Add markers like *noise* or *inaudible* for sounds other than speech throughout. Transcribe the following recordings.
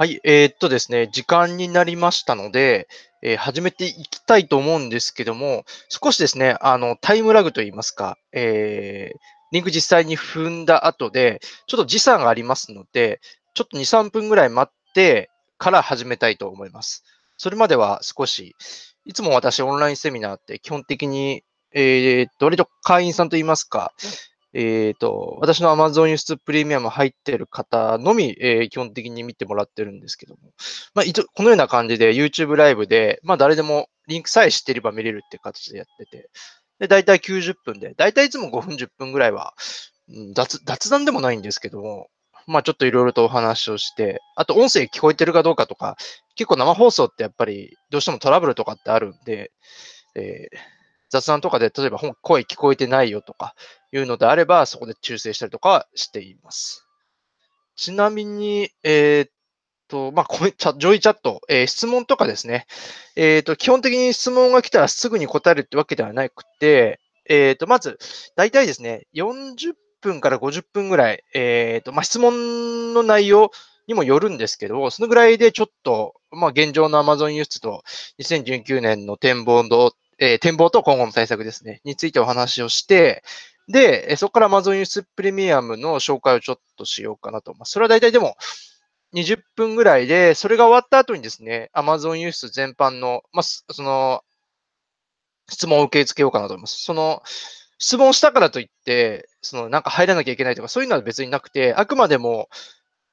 はい、えー、っとですね、時間になりましたので、えー、始めていきたいと思うんですけども、少しですね、あの、タイムラグといいますか、えー、リンク実際に踏んだ後で、ちょっと時差がありますので、ちょっと2、3分ぐらい待ってから始めたいと思います。それまでは少し、いつも私オンラインセミナーって基本的に、えー、割と会員さんといいますか、えっ、ー、と、私の Amazon 輸出プレミアム入ってる方のみ、えー、基本的に見てもらってるんですけども、まあ、このような感じで YouTube ライブで、まあ、誰でもリンクさえ知ってれば見れるっていう形でやってて、で、大体90分で、大体いつも5分、10分ぐらいは、雑談でもないんですけども、まあちょっといろいろとお話をして、あと音声聞こえてるかどうかとか、結構生放送ってやっぱりどうしてもトラブルとかってあるんで、えー、雑談とかで例えば声聞こえてないよとか、いうのであれば、そこで修正したりとかしています。ちなみに、えー、っと、まあ、こジ上位チャット、えー、質問とかですね。えー、っと、基本的に質問が来たらすぐに答えるってわけではなくて、えっと、まず、大体ですね、40分から50分ぐらい、えっと、まあ、質問の内容、にもよるんですけど、そのぐらいでちょっと、まあ、現状の Amazon 輸出と2019年の展望の、えー、展望と今後の対策ですね、についてお話をして、で、そこから Amazon 輸出プレミアムの紹介をちょっとしようかなと。ます。それは大体でも20分ぐらいで、それが終わった後にですね、Amazon 輸出全般の、まあ、その、質問を受け付けようかなと思います。その、質問したからといって、その、なんか入らなきゃいけないとか、そういうのは別になくて、あくまでも、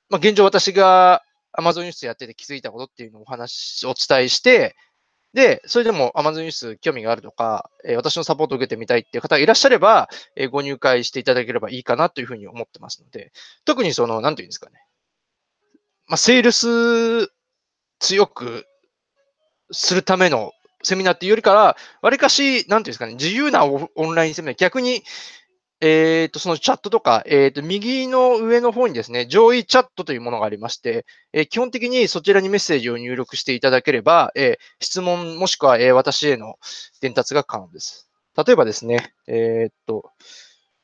まあ、現状私が Amazon 輸出やってて気づいたことっていうのをお話、お伝えして、で、それでも Amazon ース興味があるとか、えー、私のサポートを受けてみたいっていう方がいらっしゃれば、えー、ご入会していただければいいかなというふうに思ってますので、特にその、なんていうんですかね。まあ、セールス強くするためのセミナーっていうよりから、わりかし、なんていうんですかね、自由なオンラインセミナー、逆に、えっ、ー、と、そのチャットとか、えっ、ー、と、右の上の方にですね、上位チャットというものがありまして、えー、基本的にそちらにメッセージを入力していただければ、え質問もしくは、え私への伝達が可能です。例えばですね、えっと、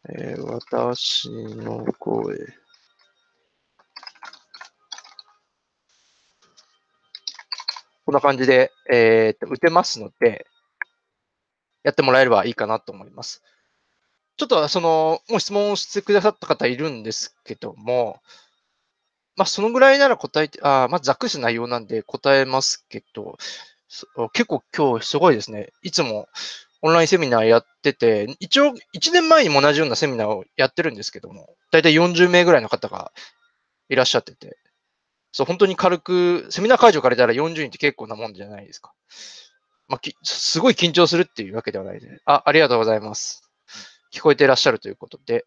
え私の声。こんな感じで、えっと、打てますので、やってもらえればいいかなと思います。ちょっとその、もう質問してくださった方いるんですけども、まあ、そのぐらいなら答えて、あまあ、ざっくりし内容なんで答えますけど、結構今日すごいですね。いつもオンラインセミナーやってて、一応1年前にも同じようなセミナーをやってるんですけども、だいたい40名ぐらいの方がいらっしゃってて、そう、本当に軽く、セミナー会場借りたら40人って結構なもんじゃないですか。まあ、すごい緊張するっていうわけではないで、あ、ありがとうございます。聞こえていらっしゃるということで、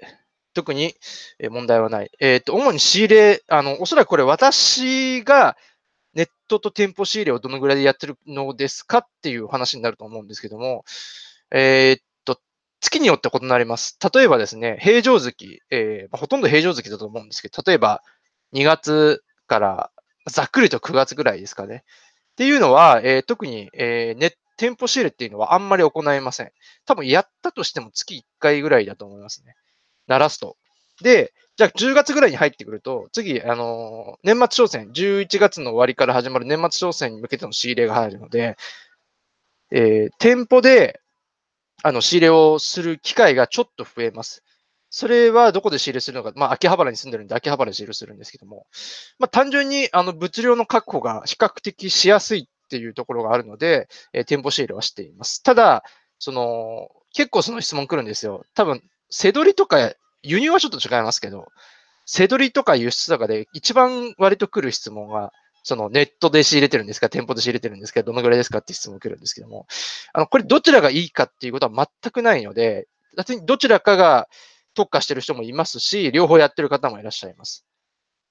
特に問題はない。えっ、ー、と、主に仕入れ、あの、おそらくこれ私がネットと店舗仕入れをどのぐらいでやってるのですかっていう話になると思うんですけども、えっ、ー、と、月によって異なります。例えばですね、平常月、えー、まあ、ほとんど平常月だと思うんですけど、例えば2月からざっくりと9月ぐらいですかね。っていうのは、えー、特に、えー、ネッ店舗仕入れっていうのはあんまり行えません。多分やったとしても月1回ぐらいだと思いますね。鳴らすと。で、じゃあ10月ぐらいに入ってくると、次、あのー、年末商戦、11月の終わりから始まる年末商戦に向けての仕入れが入るので、えー、店舗で、あの、仕入れをする機会がちょっと増えます。それはどこで仕入れするのか、まあ、秋葉原に住んでるんで、秋葉原で仕入れするんですけども、まあ、単純に、あの、物量の確保が比較的しやすいっていうところがあるので、えー、店舗仕入れはしています。ただ、その、結構その質問来るんですよ。多分、せどりとか、輸入はちょっと違いますけど、せどりとか輸出とかで一番割と来る質問が、そのネットで仕入れてるんですか、店舗で仕入れてるんですか、どのぐらいですかって質問来るんですけども、あの、これどちらがいいかっていうことは全くないので、別にどちらかが特化してる人もいますし、両方やってる方もいらっしゃいます。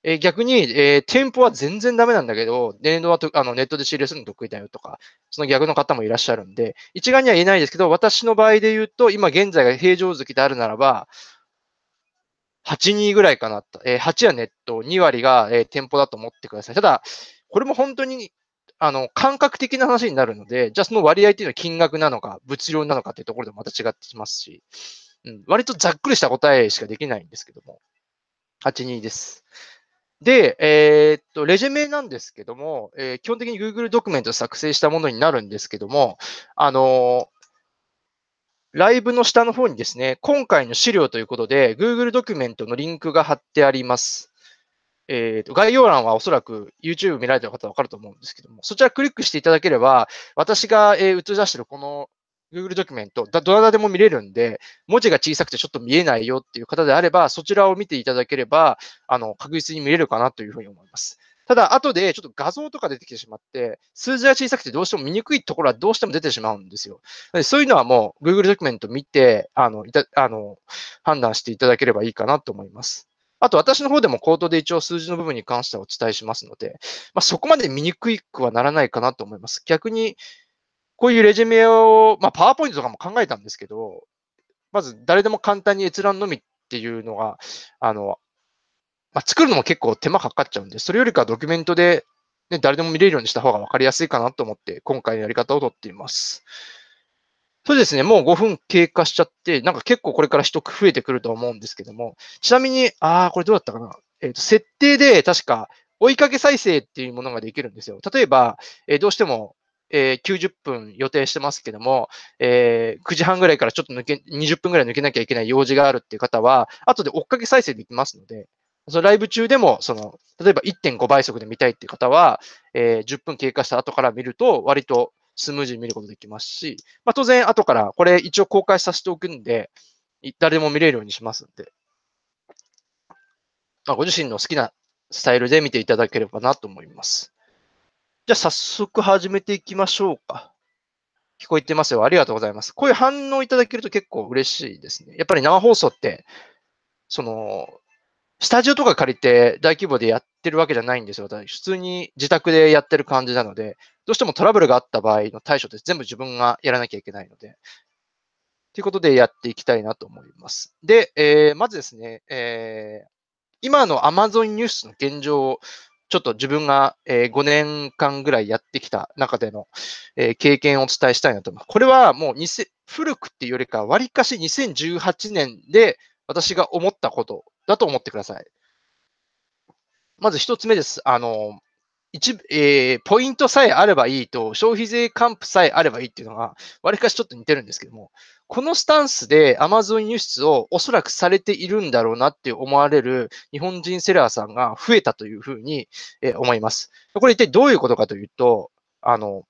え逆に、えー、店舗は全然ダメなんだけど、年度はとあのネットで仕入れするの得意だよとか、その逆の方もいらっしゃるんで、一概には言えないですけど、私の場合で言うと、今現在が平常月であるならば、82ぐらいかなと。えー、8はネット、2割が、えー、店舗だと思ってください。ただ、これも本当に、あの、感覚的な話になるので、じゃあその割合っていうのは金額なのか、物量なのかっていうところでもまた違ってきますし、うん、割とざっくりした答えしかできないんですけども、82です。で、えー、っと、レジュメなんですけども、えー、基本的に Google ドキュメント作成したものになるんですけども、あのライブの下の方にですね、今回の資料ということで、Google ドキュメントのリンクが貼ってあります。えーと、概要欄はおそらく YouTube 見られてる方はわかると思うんですけども、そちらクリックしていただければ、私が、え映し出してるこの Google ドキュメント、どなたでも見れるんで、文字が小さくてちょっと見えないよっていう方であれば、そちらを見ていただければ、あの、確実に見れるかなというふうに思います。ただ、後でちょっと画像とか出てきてしまって、数字が小さくてどうしても見にくいところはどうしても出てしまうんですよ。そういうのはもう Google ドキュメント見て、あの、いた、あの、判断していただければいいかなと思います。あと私の方でも口頭で一応数字の部分に関してはお伝えしますので、まあ、そこまで見にくいくはならないかなと思います。逆にこういうレジュメを、まあ、パワーポイントとかも考えたんですけど、まず誰でも簡単に閲覧のみっていうのが、あの、まあ、作るのも結構手間かかっちゃうんで、それよりかドキュメントで、ね、誰でも見れるようにした方が分かりやすいかなと思って、今回のやり方をとっています。そうですね、もう5分経過しちゃって、なんか結構これから人増えてくると思うんですけども、ちなみに、ああ、これどうだったかな。えっ、ー、と、設定で確か追いかけ再生っていうものができるんですよ。例えば、えー、どうしてもえー、90分予定してますけども、えー、9時半ぐらいからちょっと抜け、20分ぐらい抜けなきゃいけない用事があるっていう方は、後で追っかけ再生できますので、そのライブ中でも、その、例えば1.5倍速で見たいっていう方は、えー、10分経過した後から見ると、割とスムージーに見ることできますし、まあ、当然後からこれ一応公開させておくんで、誰でも見れるようにしますんで、まあ、ご自身の好きなスタイルで見ていただければなと思います。じゃあ早速始めていきましょうか。聞こえてますよ。ありがとうございます。こういう反応いただけると結構嬉しいですね。やっぱり生放送って、その、スタジオとか借りて大規模でやってるわけじゃないんですよ。普通に自宅でやってる感じなので、どうしてもトラブルがあった場合の対処って全部自分がやらなきゃいけないので、ということでやっていきたいなと思います。で、えー、まずですね、えー、今の Amazon ニュースの現状をちょっと自分が、え5年間ぐらいやってきた中での、え経験をお伝えしたいなと思います。これはもう古くっていうよりか、わりかし2018年で私が思ったことだと思ってください。まず一つ目です。あの、一、えー、ポイントさえあればいいと、消費税還付さえあればいいっていうのが、わりかしちょっと似てるんですけども、このスタンスで Amazon 輸出をおそらくされているんだろうなって思われる日本人セラーさんが増えたというふうに、えー、思います。これ一体どういうことかというと、あの、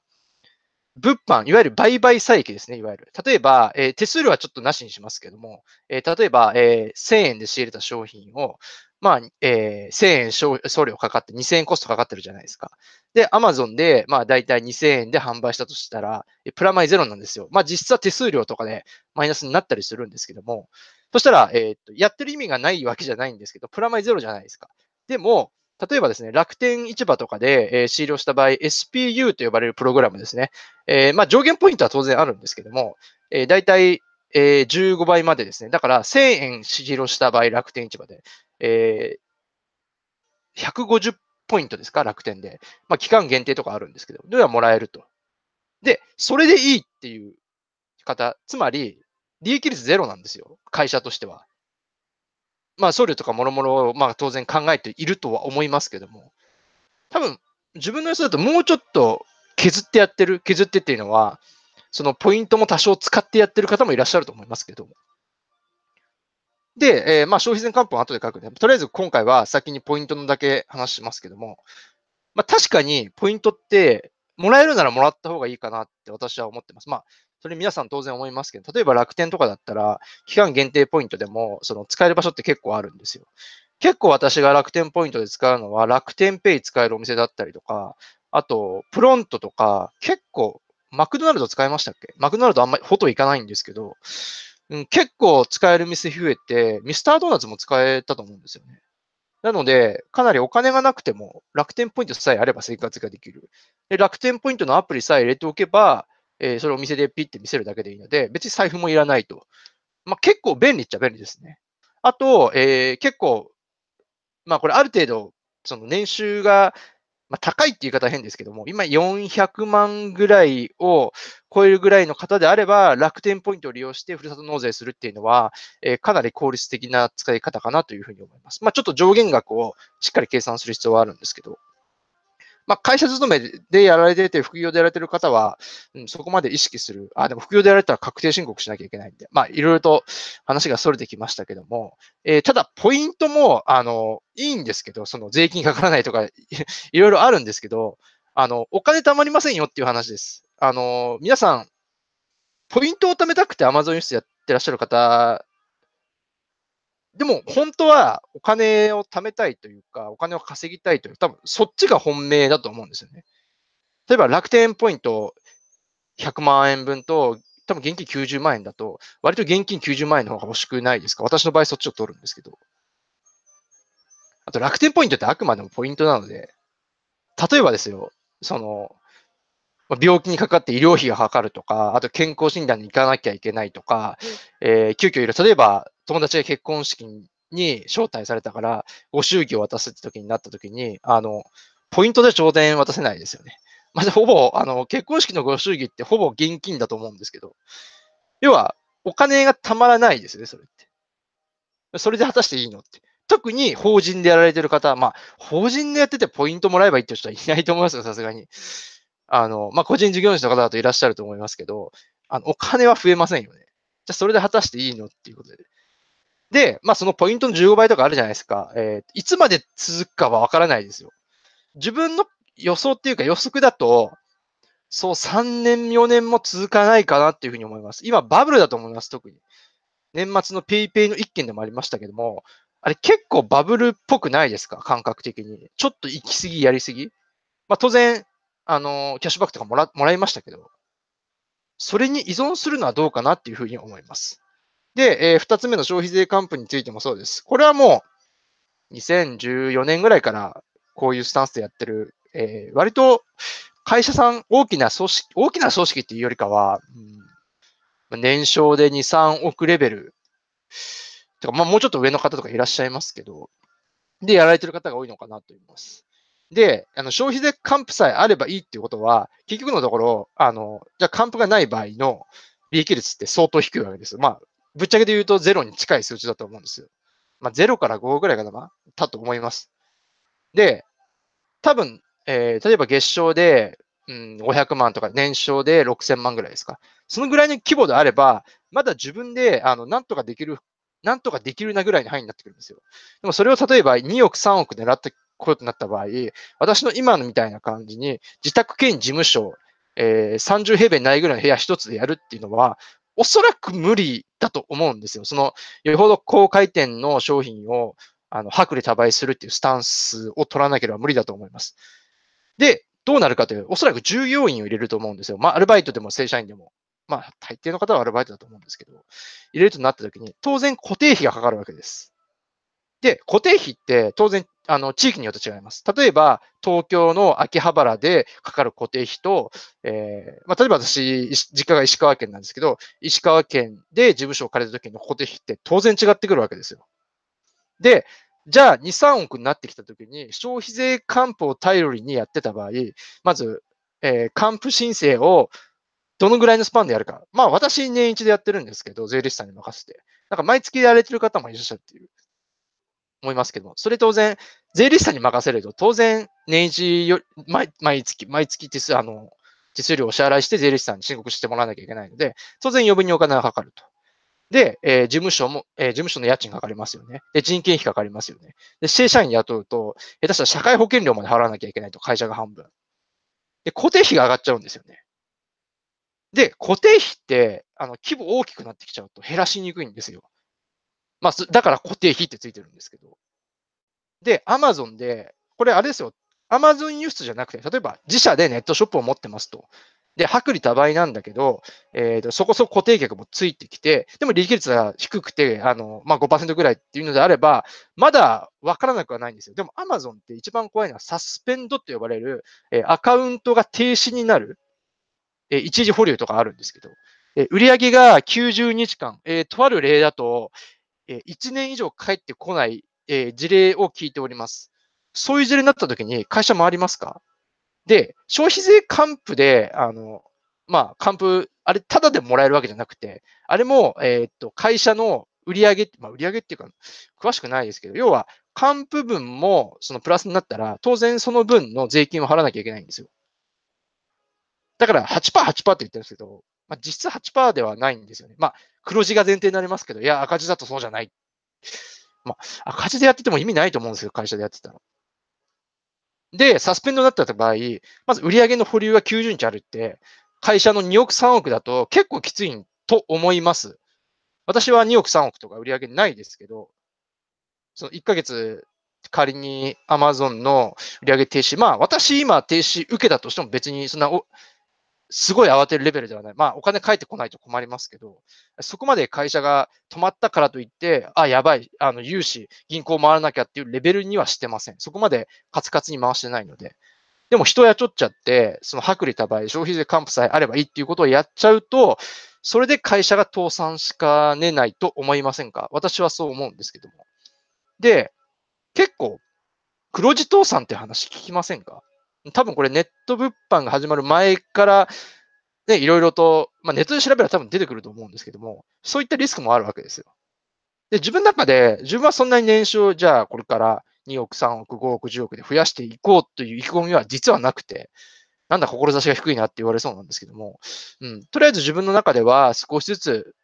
物販、いわゆる売買差益ですね、いわゆる。例えば、えー、手数料はちょっとなしにしますけども、えー、例えば、えー、1000円で仕入れた商品を、まあ、えー、1000円送料かかって2000円コストかかってるじゃないですか。で、Amazon で、まあ、だいたい2000円で販売したとしたら、プラマイゼロなんですよ。まあ、実質は手数料とかでマイナスになったりするんですけども、そしたら、えっ、と、やってる意味がないわけじゃないんですけど、プラマイゼロじゃないですか。でも、例えばですね、楽天市場とかで、えー、終了した場合、SPU と呼ばれるプログラムですね。えー、まあ、上限ポイントは当然あるんですけども、えー、大体えー、15倍までですね。だから1000円市広した場合、楽天市場で、えー、150ポイントですか、楽天で。まあ、期間限定とかあるんですけど、ではもらえると。で、それでいいっていう方、つまり、利益率ゼロなんですよ、会社としては。まあ、送料とかもろもろ、まあ、当然考えているとは思いますけども、多分、自分の予想だともうちょっと削ってやってる、削ってっていうのは、そのポイントも多少使ってやってる方もいらっしゃると思いますけども。で、えー、まあ消費税還付は後で書くね。とりあえず今回は先にポイントのだけ話しますけども、まあ確かにポイントってもらえるならもらった方がいいかなって私は思ってます。まあ、それ皆さん当然思いますけど、例えば楽天とかだったら、期間限定ポイントでも、その使える場所って結構あるんですよ。結構私が楽天ポイントで使うのは、楽天ペイ使えるお店だったりとか、あと、プロントとか、結構マクドナルド使いましたっけマクドナルドあんまりほと行かないんですけど、うん、結構使える店増えて、ミスタードーナツも使えたと思うんですよね。なので、かなりお金がなくても、楽天ポイントさえあれば生活ができる。で楽天ポイントのアプリさえ入れておけば、えー、それをお店でピッて見せるだけでいいので、別に財布もいらないと。まあ、結構便利っちゃ便利ですね。あと、えー、結構、まあこれある程度、その年収がまあ、高いって言い方は変ですけども、今400万ぐらいを超えるぐらいの方であれば、楽天ポイントを利用してふるさと納税するっていうのは、えー、かなり効率的な使い方かなというふうに思います。まあ、ちょっと上限額をしっかり計算する必要はあるんですけど。まあ、会社勤めでやられてて、副業でやられてる方は、うん、そこまで意識する。あ、でも副業でやられたら確定申告しなきゃいけないんで、まあ、いろいろと話が逸れてきましたけども、えー、ただ、ポイントも、あの、いいんですけど、その税金かからないとか *laughs* いろいろあるんですけど、あの、お金貯まりませんよっていう話です。あの、皆さん、ポイントを貯めたくて Amazon 輸出やってらっしゃる方でも本当はお金を貯めたいというか、お金を稼ぎたいという多分そっちが本命だと思うんですよね。例えば楽天ポイント100万円分と、多分現金90万円だと、割と現金90万円の方が欲しくないですか私の場合そっちを取るんですけど。あと楽天ポイントってあくまでもポイントなので、例えばですよ、その、病気にかかって医療費がかかるとか、あと健康診断に行かなきゃいけないとか、えー、急遽いる。例えば、友達が結婚式に招待されたから、ご祝儀を渡すって時になった時に、あの、ポイントで頂点渡せないですよね。まず、あ、ほぼ、あの、結婚式のご祝儀ってほぼ現金だと思うんですけど、要は、お金がたまらないですね、それって。それで果たしていいのって。特に法人でやられてる方、は、まあ、法人でやっててポイントもらえばいいって人はいないと思いますよ、さすがに。あの、まあ、個人事業主の方だといらっしゃると思いますけど、あの、お金は増えませんよね。じゃあ、それで果たしていいのっていうことで。で、まあ、そのポイントの15倍とかあるじゃないですか。えー、いつまで続くかはわからないですよ。自分の予想っていうか予測だと、そう3年、4年も続かないかなっていうふうに思います。今、バブルだと思います、特に。年末の PayPay の一件でもありましたけども、あれ結構バブルっぽくないですか感覚的に。ちょっと行き過ぎ、やり過ぎ。まあ、当然、あの、キャッシュバックとかもらもらいましたけど、それに依存するのはどうかなっていうふうに思います。で、えー、2つ目の消費税還付についてもそうです。これはもう、2014年ぐらいからこういうスタンスでやってる、えー、割と会社さん、大きな組織、大きな組織っていうよりかは、うん、年商で2、3億レベル、とか、まあ、もうちょっと上の方とかいらっしゃいますけど、で、やられてる方が多いのかなと思います。で、あの消費税還付さえあればいいっていうことは、結局のところ、あの、じゃあ還付がない場合の利益率って相当低いわけです。まあ、ぶっちゃけで言うとゼロに近い数値だと思うんですよ。まあ、0から5ぐらいかな、だと思います。で、多分、えー、例えば月賞で、うん、500万とか年賞で6000万ぐらいですか。そのぐらいの規模であれば、まだ自分で、あの、なんとかできるなんとかできるなぐらいの範囲になってくるんですよ。でもそれを例えば2億、3億狙ったことになった場合、私の今のみたいな感じに、自宅兼事務所、えー、30平米ないぐらいの部屋一つでやるっていうのは、おそらく無理だと思うんですよ。その、よほど高回転の商品を、あの、薄利多売するっていうスタンスを取らなければ無理だと思います。で、どうなるかという、おそらく従業員を入れると思うんですよ。まあ、アルバイトでも正社員でも。まあ、大抵の方はアルバイトだと思うんですけど、入れるとなった時に、当然固定費がかかるわけです。で、固定費って当然あの、地域によって違います。例えば、東京の秋葉原でかかる固定費と、えー、まあ、例えば私、実家が石川県なんですけど、石川県で事務所を借りた時の固定費って当然違ってくるわけですよ。で、じゃあ2、3億になってきた時に、消費税還付を頼りにやってた場合、まず、えー、還付申請をどのぐらいのスパンでやるか。まあ、私、年一でやってるんですけど、税理士さんに任せて。なんか、毎月やれてる方もいらっしゃるっていう。思いますけども、それ当然、税理士さんに任せると、当然、年次よ毎、毎月、毎月手数、あの、手数料を支払いして税理士さんに申告してもらわなきゃいけないので、当然余分にお金がかかると。で、えー、事務所も、えー、事務所の家賃かかりますよね。で、人件費かかりますよね。で、正社員雇うと、下手したら社会保険料まで払わなきゃいけないと、会社が半分。で、固定費が上がっちゃうんですよね。で、固定費って、あの、規模大きくなってきちゃうと減らしにくいんですよ。まあ、だから固定費ってついてるんですけど。で、アマゾンで、これあれですよ。アマゾン輸出じゃなくて、例えば自社でネットショップを持ってますと。で、薄利多売なんだけど、えー、とそこそこ固定客もついてきて、でも利益率が低くて、あのまあ、5%ぐらいっていうのであれば、まだ分からなくはないんですよ。でも Amazon って一番怖いのはサスペンドって呼ばれる、えー、アカウントが停止になる、えー、一時保留とかあるんですけど、えー、売上が90日間、えー、とある例だと、えー、1年以上帰ってこない、えー、事例を聞いております。そういう事例になった時に会社回りますかで、消費税還付で、あの、まあ、還付、あれ、ただでもらえるわけじゃなくて、あれも、えっと、会社の売上、まあ、売上っていうか、詳しくないですけど、要は、還付分も、そのプラスになったら、当然その分の税金を払わなきゃいけないんですよ。だから8%、8%って言ってるんですけど、まあ、実質8%ではないんですよね。まあ、黒字が前提になりますけど、いや、赤字だとそうじゃない。まあ、赤字でやってても意味ないと思うんですよ、会社でやってたら。で、サスペンドになった場合、まず売上の保留が90日あるって、会社の2億3億だと結構きついと思います。私は2億3億とか売上ないですけど、その1ヶ月仮に Amazon の売上停止、まあ私今停止受けたとしても別にそんなすごい慌てるレベルではない。まあ、お金返ってこないと困りますけど、そこまで会社が止まったからといって、あ、やばい、あの、融資、銀行回らなきゃっていうレベルにはしてません。そこまでカツカツに回してないので。でも人雇っちゃって、その薄利多合、消費税還付さえあればいいっていうことをやっちゃうと、それで会社が倒産しかねないと思いませんか私はそう思うんですけども。で、結構、黒字倒産って話聞きませんか多分これネット物販が始まる前から、ね、いろいろと、まあ、ネットで調べたら多分出てくると思うんですけども、そういったリスクもあるわけですよ。で、自分の中で、自分はそんなに年収を、じゃあこれから2億、3億、5億、10億で増やしていこうという意気込みは実はなくて、なんだ、志が低いなって言われそうなんですけども、うん、とりあえず自分の中では少しずつ、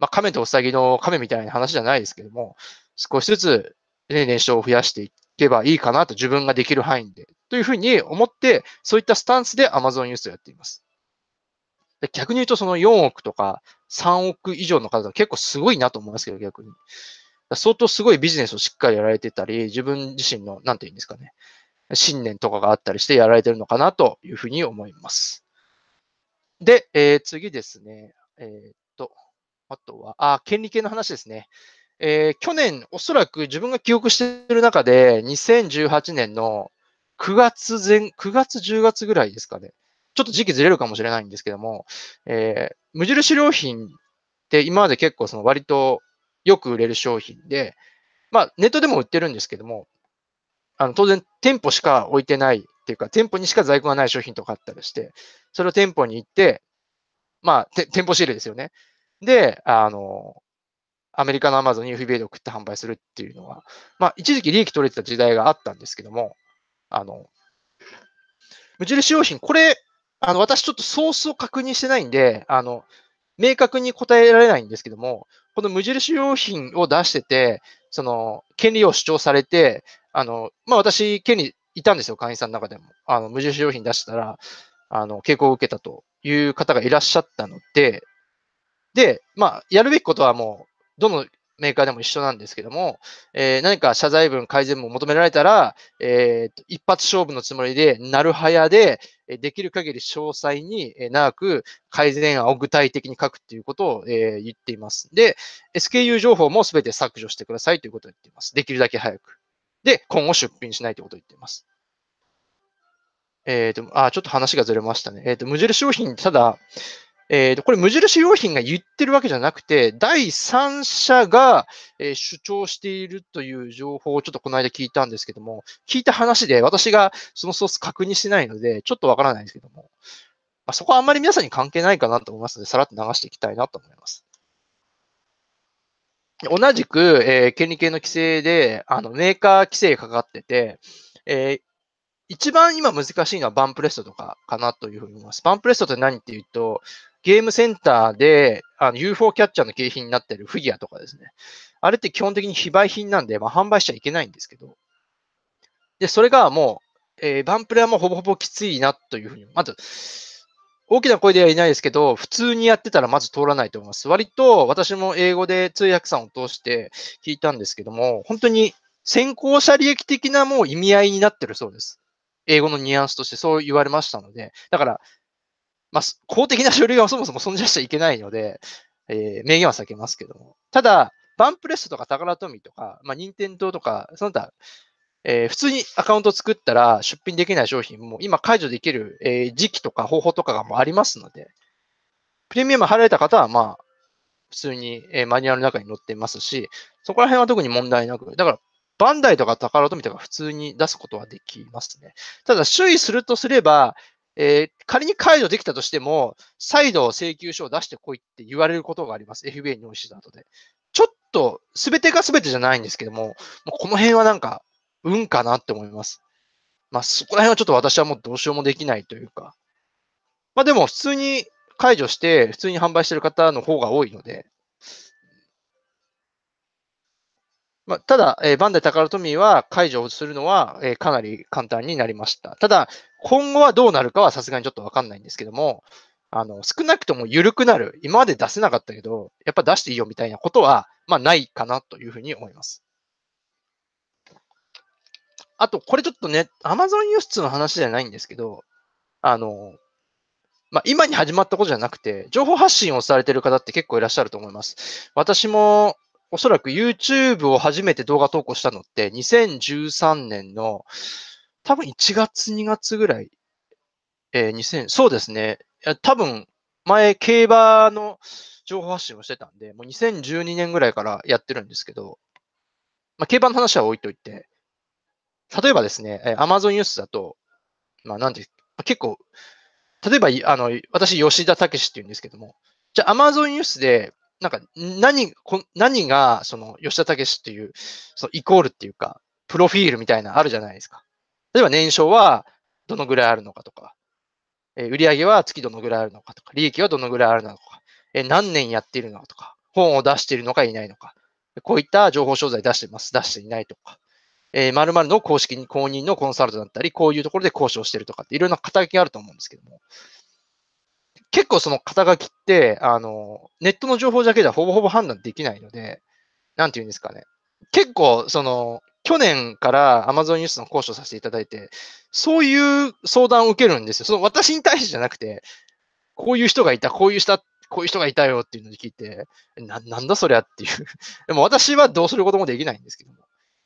まあ、亀とウサギの亀みたいな話じゃないですけども、少しずつ、ね、年収を増やしていっけばいいかなと自分ができる範囲でというふうに思って、そういったスタンスで Amazon ユースをやっています。逆に言うとその4億とか3億以上の方は結構すごいなと思いますけど、逆に。相当すごいビジネスをしっかりやられてたり、自分自身の、なんて言うんですかね、信念とかがあったりしてやられてるのかなというふうに思います。で、えー、次ですね。えー、っと、あとは、あ、権利系の話ですね。えー、去年、おそらく自分が記憶している中で、2018年の9月前、9月10月ぐらいですかね。ちょっと時期ずれるかもしれないんですけども、えー、無印良品って今まで結構その割とよく売れる商品で、まあネットでも売ってるんですけども、あの当然店舗しか置いてないっていうか、店舗にしか在庫がない商品とかあったりして、それを店舗に行って、まあ、店舗仕入れですよね。で、あの、アメリカのアマゾンに FBA で送って販売するっていうのは、まあ、一時期利益取れてた時代があったんですけども、あの、無印良品、これ、あの、私ちょっとソースを確認してないんで、あの、明確に答えられないんですけども、この無印良品を出してて、その、権利を主張されて、あの、まあ、私、権利いたんですよ、会員さんの中でも。あの、無印良品出したら、あの、傾向を受けたという方がいらっしゃったので、で、まあ、やるべきことはもう、どのメーカーでも一緒なんですけども、えー、何か謝罪文、改善文を求められたら、えー、一発勝負のつもりで、なるはやで、できる限り詳細に長く改善案を具体的に書くということを、えー、言っています。で、SKU 情報も全て削除してくださいということを言っています。できるだけ早く。で、今後出品しないということを言っています。えっ、ー、と、あ、ちょっと話がずれましたね。えっ、ー、と、無印商品、ただ、えー、とこれ、無印良品が言ってるわけじゃなくて、第三者が、え主張しているという情報をちょっとこの間聞いたんですけども、聞いた話で私がそのソース確認してないので、ちょっとわからないんですけども、まあ、そこはあんまり皆さんに関係ないかなと思いますので、さらっと流していきたいなと思います。同じく、えー、権利系の規制で、あの、メーカー規制かかってて、えー、一番今難しいのはバンプレストとかかなというふうに思います。バンプレストって何っていうと、ゲームセンターであの UFO キャッチャーの景品になってるフィギュアとかですね。あれって基本的に非売品なんで、まあ、販売しちゃいけないんですけど。で、それがもう、えー、バンプレはもうほぼほぼきついなというふうに。まず、大きな声ではいないですけど、普通にやってたらまず通らないと思います。割と私も英語で通訳さんを通して聞いたんですけども、本当に先行者利益的なもう意味合いになってるそうです。英語のニュアンスとしてそう言われましたので、だからまあ、公的な書類はそもそも存在しちゃいけないので、えー、名言は避けますけども。ただ、バンプレストとかタカラトミーとか、まあ、任天堂とか、その他、えー、普通にアカウント作ったら出品できない商品も今解除できる、えー、時期とか方法とかがもありますので、プレミアム貼られた方は、まあ、普通に、えー、マニュアルの中に載ってますし、そこら辺は特に問題なく、だから、バンダイとかタカラトミーとか普通に出すことはできますね。ただ、注意するとすれば、えー、仮に解除できたとしても、再度請求書を出してこいって言われることがあります。FBA に応じした後で。ちょっと、すべてがすべてじゃないんですけども、もうこの辺はなんか、運かなって思います。まあ、そこら辺はちょっと私はもうどうしようもできないというか。まあでも、普通に解除して、普通に販売してる方の方が多いので、まあ、ただ、えー、バンダイタカラトミーは解除をするのは、えー、かなり簡単になりました。ただ、今後はどうなるかはさすがにちょっとわかんないんですけども、あの、少なくとも緩くなる。今まで出せなかったけど、やっぱ出していいよみたいなことは、まあないかなというふうに思います。あと、これちょっとね、Amazon 輸出の話じゃないんですけど、あの、まあ、今に始まったことじゃなくて、情報発信をされてる方って結構いらっしゃると思います。私も、おそらく YouTube を初めて動画投稿したのって2013年の多分1月2月ぐらい、えー、2000、そうですね。多分前競馬の情報発信をしてたんで、もう2012年ぐらいからやってるんですけど、まあ、競馬の話は置いといて、例えばですね、えー、Amazon ニュースだと、まあなんで、結構、例えば、あの、私、吉田武って言うんですけども、じゃあ Amazon ニュースでなんか何、何が、その、吉田武っていう、そのイコールっていうか、プロフィールみたいなあるじゃないですか。例えば年商はどのぐらいあるのかとか、えー、売上は月どのぐらいあるのかとか、利益はどのぐらいあるのかとか、えー、何年やっているのかとか、本を出しているのかいないのか、こういった情報商材出してます、出していないとか、えー、〇〇の公式に公認のコンサルタントだったり、こういうところで交渉してるとかっていろんな肩書きがあると思うんですけども、結構その肩書きって、あの、ネットの情報だけではほぼほぼ判断できないので、なんて言うんですかね。結構、その、去年から Amazon ニュースの講師をさせていただいて、そういう相談を受けるんですよ。その私に対してじゃなくて、こういう人がいた、こういう人、こういう人がいたよっていうのを聞いて、な、なんだそりゃっていう。*laughs* でも私はどうすることもできないんですけども。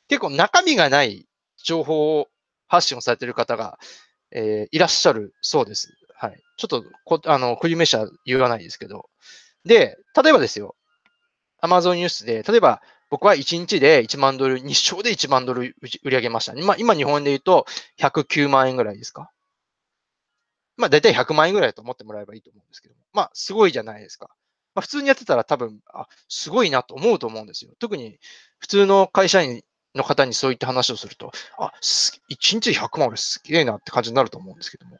結構中身がない情報を発信をされている方が、えー、いらっしゃるそうです。はい。ちょっとこ、あの、クリメシャ言わないですけど。で、例えばですよ。アマゾンニュースで、例えば、僕は1日で1万ドル、日照で1万ドル売り上げました、ね。まあ、今日本で言うと109万円ぐらいですか。まあ、大体100万円ぐらいだと思ってもらえばいいと思うんですけどまあ、すごいじゃないですか。まあ、普通にやってたら多分、あ、すごいなと思うと思うんですよ。特に、普通の会社員の方にそういった話をすると、あ、1日100万俺すげえなって感じになると思うんですけども。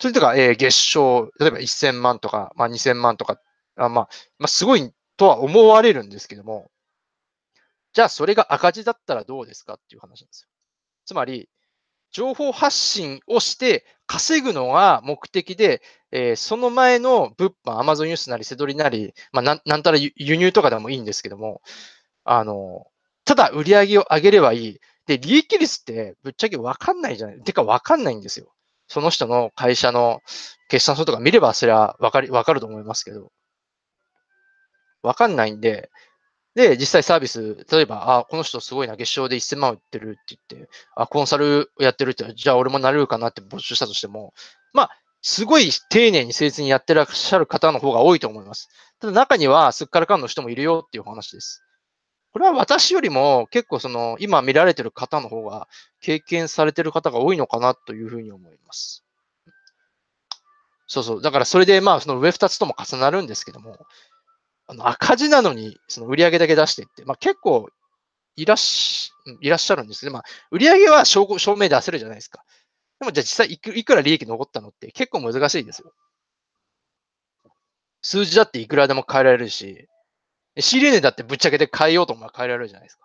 それとか、えー、月賞、例えば1000万とか、まあ、2000万とか、あまあ、まあ、すごいとは思われるんですけども、じゃあそれが赤字だったらどうですかっていう話なんですよ。つまり、情報発信をして稼ぐのが目的で、えー、その前の物販、アマゾンースなり、セドリなり、まあ、なんなんたら輸入とかでもいいんですけども、あの、ただ売り上げを上げればいい。で、利益率ってぶっちゃけわかんないじゃない。てかわかんないんですよ。その人の会社の決算書とか見れば、それはわかり、わかると思いますけど、わかんないんで、で、実際サービス、例えば、あ、この人すごいな、月賞で1000万売ってるって言って、あ、コンサルやってるって言ったら、じゃあ俺もなれるかなって募集したとしても、まあ、すごい丁寧に誠実にやってらっしゃる方の方が多いと思います。ただ中には、すっからかんの人もいるよっていう話です。これは私よりも結構その今見られてる方の方が経験されてる方が多いのかなというふうに思います。そうそう。だからそれでまあその上2つとも重なるんですけども、あの赤字なのにその売上だけ出してって、まあ、結構いらっしいらっしゃるんですね。まあ、売上は証証明出せるじゃないですか。でもじゃあ実際いくいくら利益残ったのって結構難しいですよ。数字だっていくらでも変えられるし、仕入れ値だってぶっちゃけて変えようと思えば変えられるじゃないですか。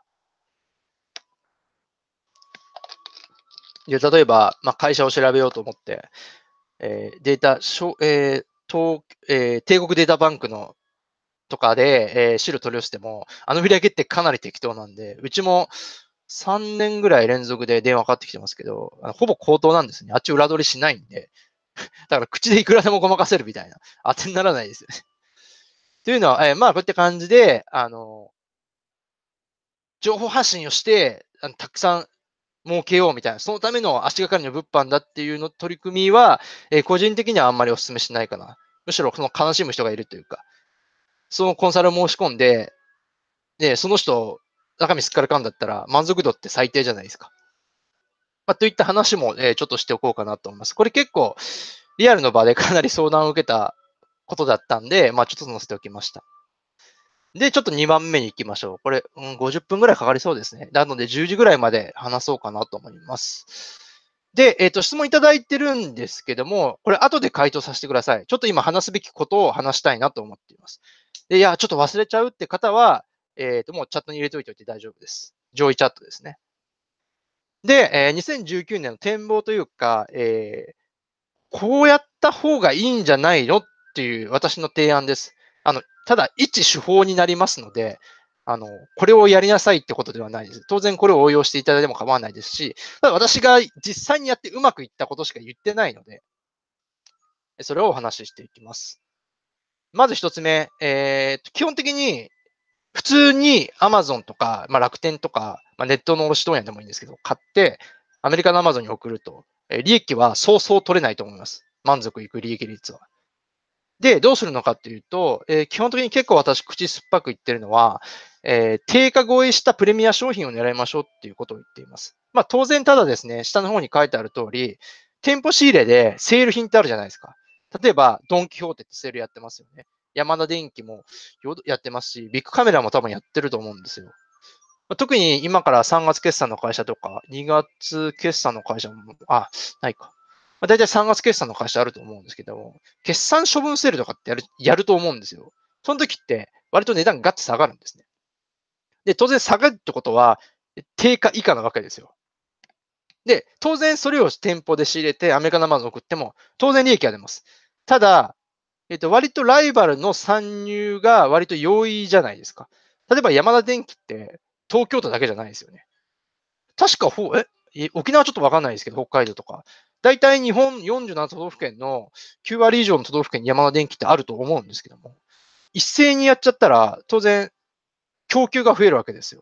で、例えば、まあ、会社を調べようと思って、えー、データ、しょえー東えー、帝国データバンクのとかで、えー、資料取り寄せても、あの売り上げってかなり適当なんで、うちも3年ぐらい連続で電話かかってきてますけど、ほぼ口頭なんですね。あっち裏取りしないんで。だから口でいくらでもごまかせるみたいな。当てにならないですよね。というのは、えー、まあ、こういった感じで、あの、情報発信をして、あのたくさん儲けようみたいな、そのための足がかりの物販だっていうの取り組みは、えー、個人的にはあんまりお勧めしないかな。むしろその悲しむ人がいるというか、そのコンサルを申し込んで、で、その人、中身すっからかんだったら満足度って最低じゃないですか。まあ、といった話も、えー、ちょっとしておこうかなと思います。これ結構、リアルの場でかなり相談を受けたことだったんで、まあちょっと載せておきました。で、ちょっと2番目に行きましょう。これ、うん、50分ぐらいかかりそうですね。なので、10時ぐらいまで話そうかなと思います。で、えっ、ー、と、質問いただいてるんですけども、これ後で回答させてください。ちょっと今話すべきことを話したいなと思っています。でいや、ちょっと忘れちゃうって方は、えっ、ー、と、もうチャットに入れておいて大丈夫です。上位チャットですね。で、えー、2019年の展望というか、えー、こうやった方がいいんじゃないのっていう私の提案です。あの、ただ、一手法になりますので、あの、これをやりなさいってことではないです。当然これを応用していただいても構わないですし、ただ私が実際にやってうまくいったことしか言ってないので、それをお話ししていきます。まず一つ目、えー、基本的に普通に Amazon とか、まあ、楽天とか、まあ、ネットの卸問屋でもいいんですけど、買ってアメリカの Amazon に送ると、え利益はそうそう取れないと思います。満足いく利益率は。で、どうするのかっていうと、えー、基本的に結構私口酸っぱく言ってるのは、えー、定価合意したプレミア商品を狙いましょうっていうことを言っています。まあ当然ただですね、下の方に書いてある通り、店舗仕入れでセール品ってあるじゃないですか。例えば、ドン・キホーテってセールやってますよね。山田電機もやってますし、ビッグカメラも多分やってると思うんですよ。特に今から3月決算の会社とか、2月決算の会社も、あ、ないか。まあ、大体3月決算の会社あると思うんですけども、決算処分セールとかってやるやると思うんですよ。その時って、割と値段がガッと下がるんですね。で、当然下がるってことは、定価以下なわけですよ。で、当然それを店舗で仕入れて、アメリカのマずズ送っても、当然利益が出ます。ただ、えっと、割とライバルの参入が割と容易じゃないですか。例えば山田電機って東京都だけじゃないですよね。確かほ、え、沖縄ちょっとわかんないですけど、北海道とか。大体日本47都道府県の9割以上の都道府県に山田電機ってあると思うんですけども、一斉にやっちゃったら、当然、供給が増えるわけですよ。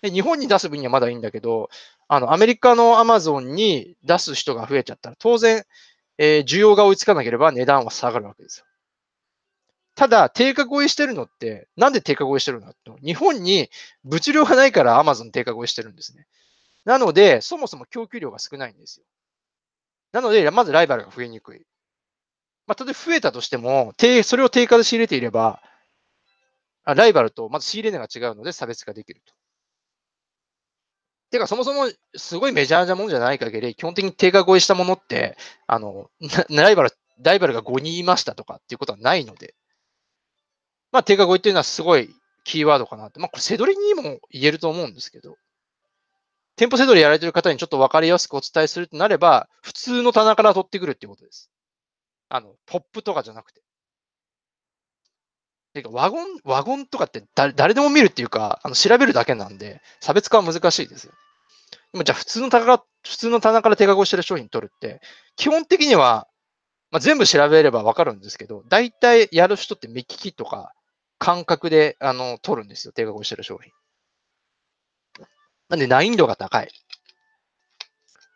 で日本に出す分にはまだいいんだけど、あのアメリカのアマゾンに出す人が増えちゃったら、当然、えー、需要が追いつかなければ値段は下がるわけですよ。ただ、定価超えしてるのって、なんで定価超えしてるのと日本に物量がないからアマゾン定価超えしてるんですね。なので、そもそも供給量が少ないんですよ。なので、まずライバルが増えにくい。まあ、たとえ増えたとしても、それを定価で仕入れていれば、ライバルとまず仕入れ値が違うので差別化できると。てか、そもそもすごいメジャーなものじゃない限り、基本的に定価超えしたものって、あの、ライバル、ライバルが5人いましたとかっていうことはないので、まあ、定価超えっていうのはすごいキーワードかなって、まあ、これ、せどりにも言えると思うんですけど、店舗セドリやられてる方にちょっと分かりやすくお伝えするとなれば、普通の棚から取ってくるっていうことです。あの、ポップとかじゃなくて。てか、ワゴン、ワゴンとかって誰でも見るっていうか、あの調べるだけなんで、差別化は難しいですよ。でもじゃあ普通の棚から、普通の棚から手加工してる商品取るって、基本的には、まあ、全部調べればわかるんですけど、大体やる人って目利きとか感覚であの取るんですよ、手加工してる商品。なんで難易度が高い。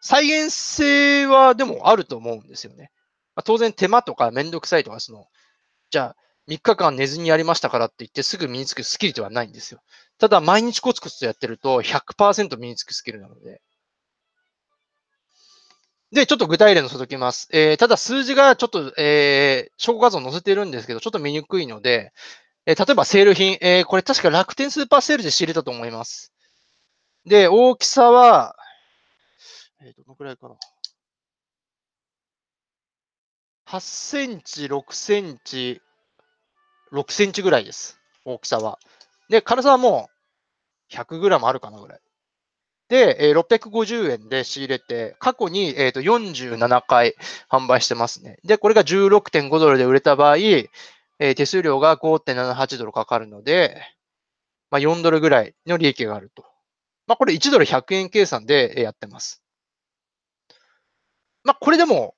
再現性はでもあると思うんですよね。まあ、当然手間とかめんどくさいとか、その、じゃあ3日間寝ずにやりましたからって言ってすぐ身につくスキルではないんですよ。ただ毎日コツコツとやってると100%身につくスキルなので。で、ちょっと具体例の届きます。えー、ただ数字がちょっと、えー、証拠画像載せてるんですけど、ちょっと見にくいので、えー、例えばセール品、えー、これ確か楽天スーパーセールで仕入れたと思います。で、大きさは、えー、どのくらいかな。8センチ、6センチ、6センチぐらいです。大きさは。で、軽さはもう100グラムあるかなぐらい。で、え650円で仕入れて、過去に、えー、と47回販売してますね。で、これが16.5ドルで売れた場合、えー、手数料が5.78ドルかかるので、まあ、4ドルぐらいの利益があると。まあ、これ1ドル100円計算でやってます。まあ、これでも、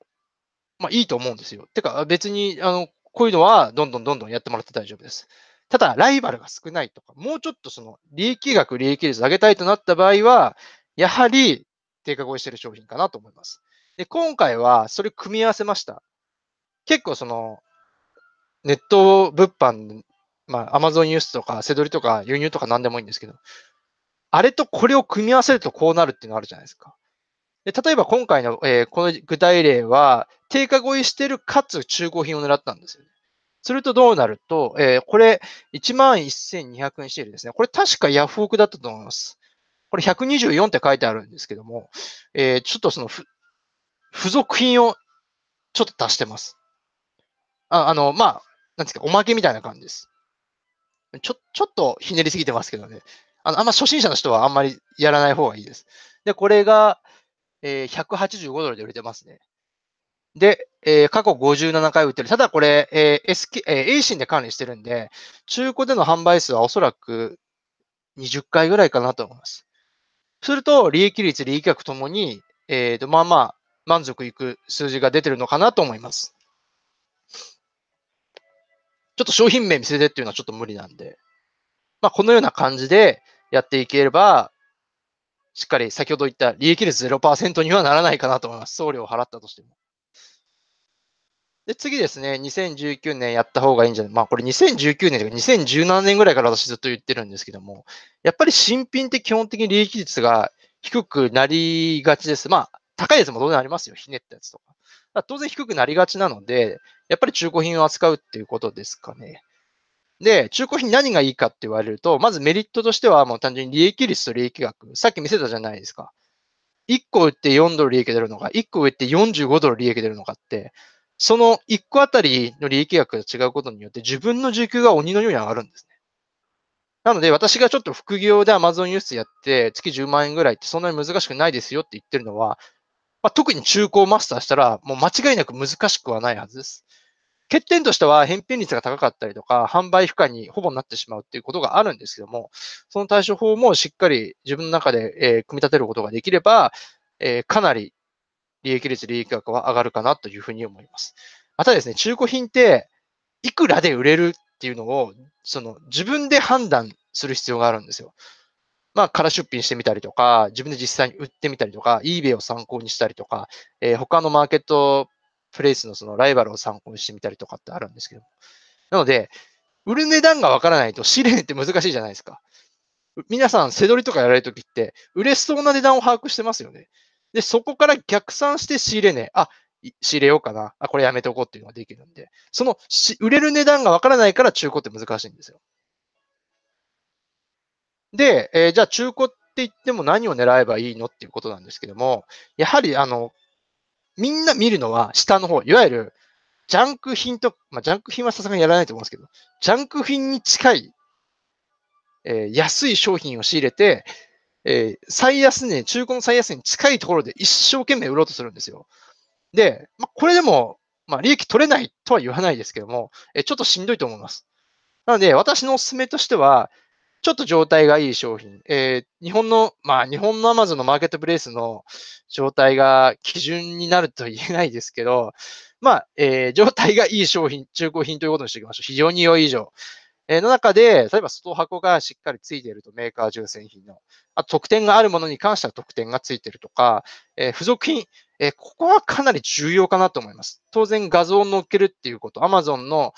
まあ、いいと思うんですよ。てか、別に、あの、こういうのは、どんどんどんどんやってもらって大丈夫です。ただ、ライバルが少ないとか、もうちょっとその、利益額、利益率上げたいとなった場合は、やはり、定価超えしてる商品かなと思います。で、今回は、それ組み合わせました。結構、その、ネット物販、まあ、アマゾンユースとか、セドリとか、輸入とか何でもいいんですけど、あれとこれを組み合わせるとこうなるっていうのがあるじゃないですか。で例えば今回の、えー、この具体例は、定価超えしてるかつ中古品を狙ったんですよね。するとどうなると、えー、これ11,200円シールですね。これ確かヤフオクだったと思います。これ124って書いてあるんですけども、えー、ちょっとその付属品をちょっと足してます。ああの、まあ、なんですか、おまけみたいな感じです。ちょ、ちょっとひねりすぎてますけどね。あの、あんま初心者の人はあんまりやらない方がいいです。で、これが、えー、185ドルで売れてますね。で、えー、過去57回売ってる。ただこれ、えー SK えー、A 信で管理してるんで、中古での販売数はおそらく20回ぐらいかなと思います。すると、利益率、利益額ともに、えーと、まあまあ、満足いく数字が出てるのかなと思います。ちょっと商品名見せてっていうのはちょっと無理なんで、まあ、このような感じで、やっていければ、しっかり先ほど言った利益率0%にはならないかなと思います。送料を払ったとしても。で、次ですね、2019年やった方がいいんじゃないまあこれ2019年とか2017年ぐらいから私ずっと言ってるんですけども、やっぱり新品って基本的に利益率が低くなりがちです。まあ高いやつも当然ありますよ。ひねったやつとか。か当然低くなりがちなので、やっぱり中古品を扱うっていうことですかね。で、中古品何がいいかって言われると、まずメリットとしてはもう単純に利益率と利益額。さっき見せたじゃないですか。1個売って4ドル利益出るのか、1個売って45ドル利益出るのかって、その1個あたりの利益額が違うことによって自分の需給が鬼のように上がるんですね。なので私がちょっと副業で Amazon 輸出やって月10万円ぐらいってそんなに難しくないですよって言ってるのは、まあ、特に中古をマスターしたらもう間違いなく難しくはないはずです。欠点としては返品率が高かったりとか、販売負荷にほぼなってしまうっていうことがあるんですけども、その対処法もしっかり自分の中で、え組み立てることができれば、えかなり利益率、利益額は上がるかなというふうに思います。またですね、中古品って、いくらで売れるっていうのを、その自分で判断する必要があるんですよ。まあ、空出品してみたりとか、自分で実際に売ってみたりとか、eBay を参考にしたりとか、えー、他のマーケットプレイスのそのライバルを参考にしてみたりとかってあるんですけどなので、売る値段がわからないと試練って難しいじゃないですか。皆さん、背取りとかやられるときって、売れそうな値段を把握してますよね。で、そこから逆算して仕入れね、あ、仕入れようかな、あ、これやめとこうっていうのができるんで、そのし、売れる値段がわからないから中古って難しいんですよ。で、えー、じゃあ中古って言っても何を狙えばいいのっていうことなんですけども、やはり、あの、みんな見るのは下の方、いわゆるジャンク品と、まあ、ジャンク品はさすがにやらないと思うんですけど、ジャンク品に近い、えー、安い商品を仕入れて、えー、最安値、中古の最安値に近いところで一生懸命売ろうとするんですよ。で、まあ、これでも、まあ、利益取れないとは言わないですけども、えー、ちょっとしんどいと思います。なので、私のおすすめとしては、ちょっと状態がいい商品。えー、日本の、まあ、日本の Amazon のマーケットプレイスの状態が基準になるとは言えないですけど、まあ、えー、状態がいい商品、中古品ということにしておきましょう。非常に良い以上。えー、の中で、例えば外箱がしっかりついていると、メーカー純正品の。あと、特典があるものに関しては特典がついているとか、えー、付属品、えー、ここはかなり重要かなと思います。当然画像を載っけるっていうこと、Amazon の、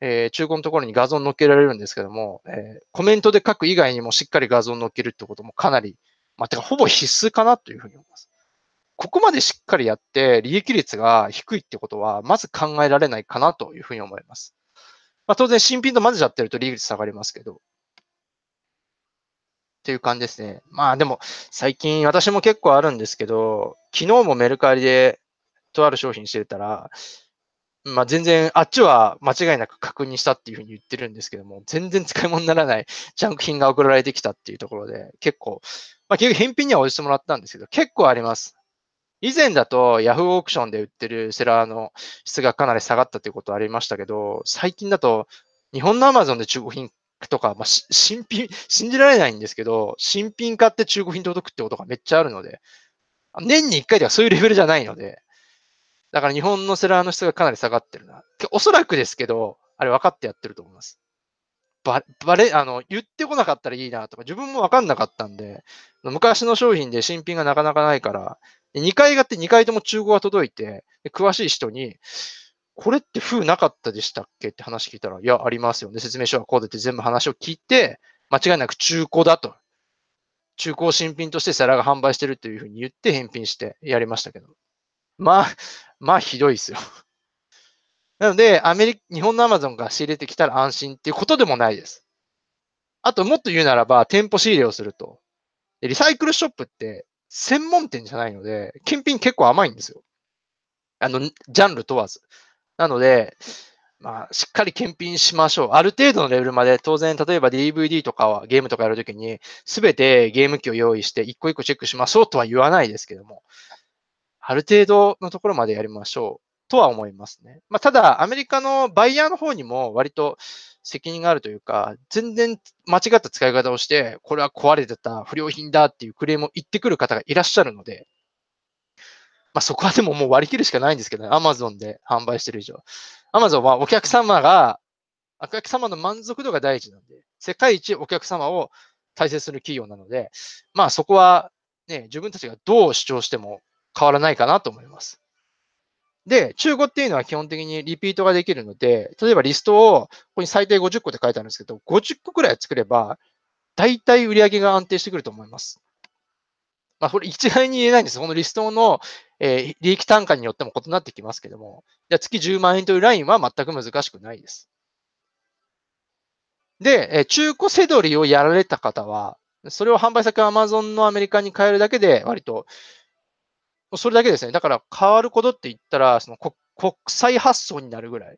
えー、中古のところに画像を載っけられるんですけども、えー、コメントで書く以外にもしっかり画像を載っけるってこともかなり、まあ、てかほぼ必須かなというふうに思います。ここまでしっかりやって利益率が低いってことは、まず考えられないかなというふうに思います。まあ、当然、新品と混ぜちゃってると利益率下がりますけど。っていう感じですね。まあでも、最近私も結構あるんですけど、昨日もメルカリでとある商品してたら、まあ、全然、あっちは間違いなく確認したっていうふうに言ってるんですけども、全然使い物にならない *laughs* ジャンク品が送られてきたっていうところで、結構、まあ、結局返品には応じてもらったんですけど、結構あります。以前だと Yahoo オークションで売ってるセラーの質がかなり下がったということありましたけど、最近だと日本の Amazon で中古品とか、まあ、新品、信じられないんですけど、新品買って中古品届くってことがめっちゃあるので、年に1回ではそういうレベルじゃないので、だから日本のセラーの質がかなり下がってるな。おそらくですけど、あれ分かってやってると思います。ば、ばれ、あの、言ってこなかったらいいなとか、自分も分かんなかったんで、昔の商品で新品がなかなかないから、2回買って2回とも中古が届いて、詳しい人に、これって風なかったでしたっけって話聞いたら、いや、ありますよね。説明書はこうでって全部話を聞いて、間違いなく中古だと。中古を新品としてセラーが販売してるというふうに言って返品してやりましたけど。まあ、まあひどいですよ。*laughs* なので、アメリカ、日本のアマゾンが仕入れてきたら安心っていうことでもないです。あと、もっと言うならば、店舗仕入れをすると。リサイクルショップって、専門店じゃないので、検品結構甘いんですよ。あの、ジャンル問わず。なので、まあ、しっかり検品しましょう。ある程度のレベルまで、当然、例えば DVD とかは、ゲームとかやるときに、すべてゲーム機を用意して、一個一個チェックしましょうとは言わないですけども、ある程度のところまでやりましょうとは思いますね。まあ、ただ、アメリカのバイヤーの方にも割と責任があるというか、全然間違った使い方をして、これは壊れてた不良品だっていうクレームを言ってくる方がいらっしゃるので、まあ、そこはでももう割り切るしかないんですけどね、Amazon で販売してる以上。Amazon はお客様が、お客様の満足度が第一なんで、世界一お客様を大切する企業なので、まあそこはね、自分たちがどう主張しても変わらないかなと思います。で、中古っていうのは基本的にリピートができるので、例えばリストをここに最低50個って書いてあるんですけど、50個くらい作れば、大体売り上げが安定してくると思います。まあ、これ一概に言えないんです。このリストの、えー、利益単価によっても異なってきますけども、じゃ月10万円というラインは全く難しくないです。で、えー、中古セドリをやられた方は、それを販売先 Amazon のアメリカに変えるだけで、割とそれだけですね。だから変わることって言ったら、その国際発送になるぐらい。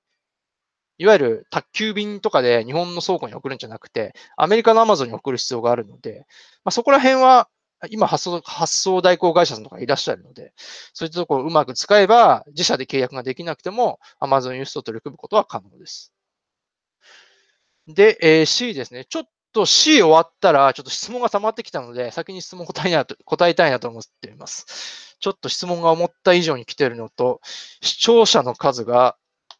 いわゆる宅急便とかで日本の倉庫に送るんじゃなくて、アメリカのアマゾンに送る必要があるので、まあ、そこら辺は今発送、発送代行会社さんとかいらっしゃるので、そういったところをうまく使えば、自社で契約ができなくても、アマゾン輸出を取り組むことは可能です。で、えー、C ですね。ちょっと C 終わったら、ちょっと質問が溜まってきたので、先に質問答えなと答えたいなと思っています。ちょっと質問が思った以上に来てるのと、視聴者の数が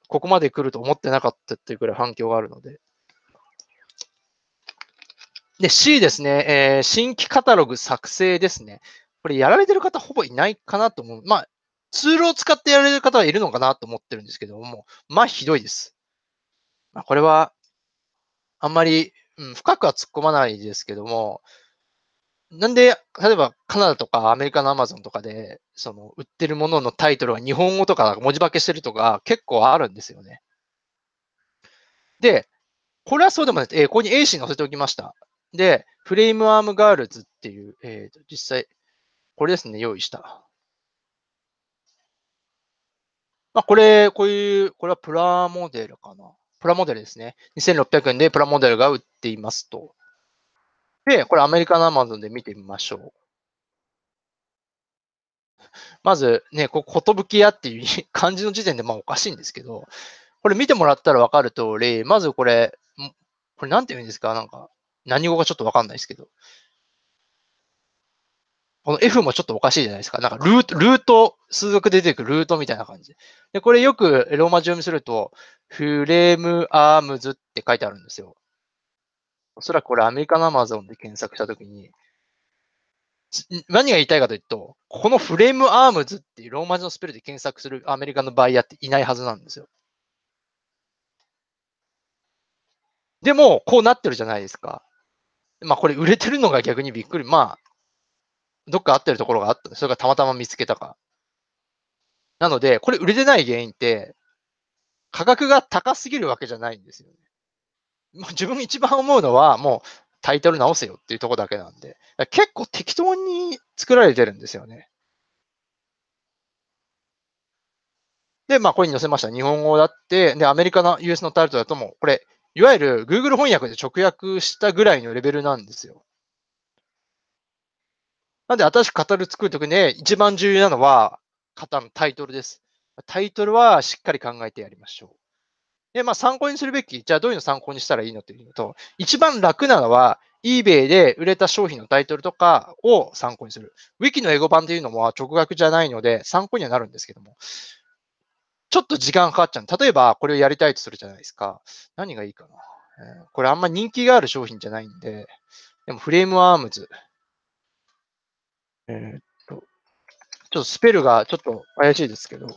ここまで来ると思ってなかったっていうくらい反響があるので。で、C ですね、えー、新規カタログ作成ですね。これやられてる方ほぼいないかなと思う。まあ、ツールを使ってやられる方はいるのかなと思ってるんですけども、まあ、ひどいです。まあ、これは、あんまりうん、深くは突っ込まないですけども、なんで、例えばカナダとかアメリカのアマゾンとかで、その売ってるもののタイトルが日本語とか文字化けしてるとか結構あるんですよね。で、これはそうでもない。えー、ここに A c 載せておきました。で、フレームアームガールズっていう、えーと、と実際、これですね、用意した。まあ、これ、こういう、これはプラモデルかな。プラモデルですね。2600円でプラモデルが売っていますと。で、これアメリカの Amazon で見てみましょう。まずね、こ寿屋っていう感じの時点でまあおかしいんですけど、これ見てもらったらわかる通り、まずこれ、これなんて言うんですかなんか、何語かちょっとわかんないですけど、この F もちょっとおかしいじゃないですか。なんかルート、ルート、数学で出てくるルートみたいな感じ。で、これよくローマ字読みすると、フレームアームズって書いてあるんですよ。おそらくこれアメリカのアマゾンで検索したときに、何が言いたいかというと、このフレームアームズっていうローマ字のスペルで検索するアメリカのバイヤーっていないはずなんですよ。でも、こうなってるじゃないですか。まあ、これ売れてるのが逆にびっくり。まあ、どっか合ってるところがあった。それがたまたま見つけたか。なので、これ売れてない原因って、価格が高すぎるわけじゃないんですよね。まあ、自分一番思うのは、もうタイトル直せよっていうとこだけなんで、結構適当に作られてるんですよね。で、まあ、これに載せました。日本語だって、で、アメリカの US のタルトだとも、これ、いわゆる Google 翻訳で直訳したぐらいのレベルなんですよ。なんで、新しく語る作るときに一番重要なのは、型のタイトルです。タイトルはしっかり考えてやりましょう。で、まあ、参考にするべき、じゃあどういうの参考にしたらいいのっていうのと、一番楽なのは、eBay で売れた商品のタイトルとかを参考にする。Wiki の英語版というのは直訳じゃないので、参考にはなるんですけども、ちょっと時間かかっちゃう。例えば、これをやりたいとするじゃないですか。何がいいかな。これあんま人気がある商品じゃないんで、でもフレームアームズ。えー、っと、ちょっとスペルがちょっと怪しいですけど、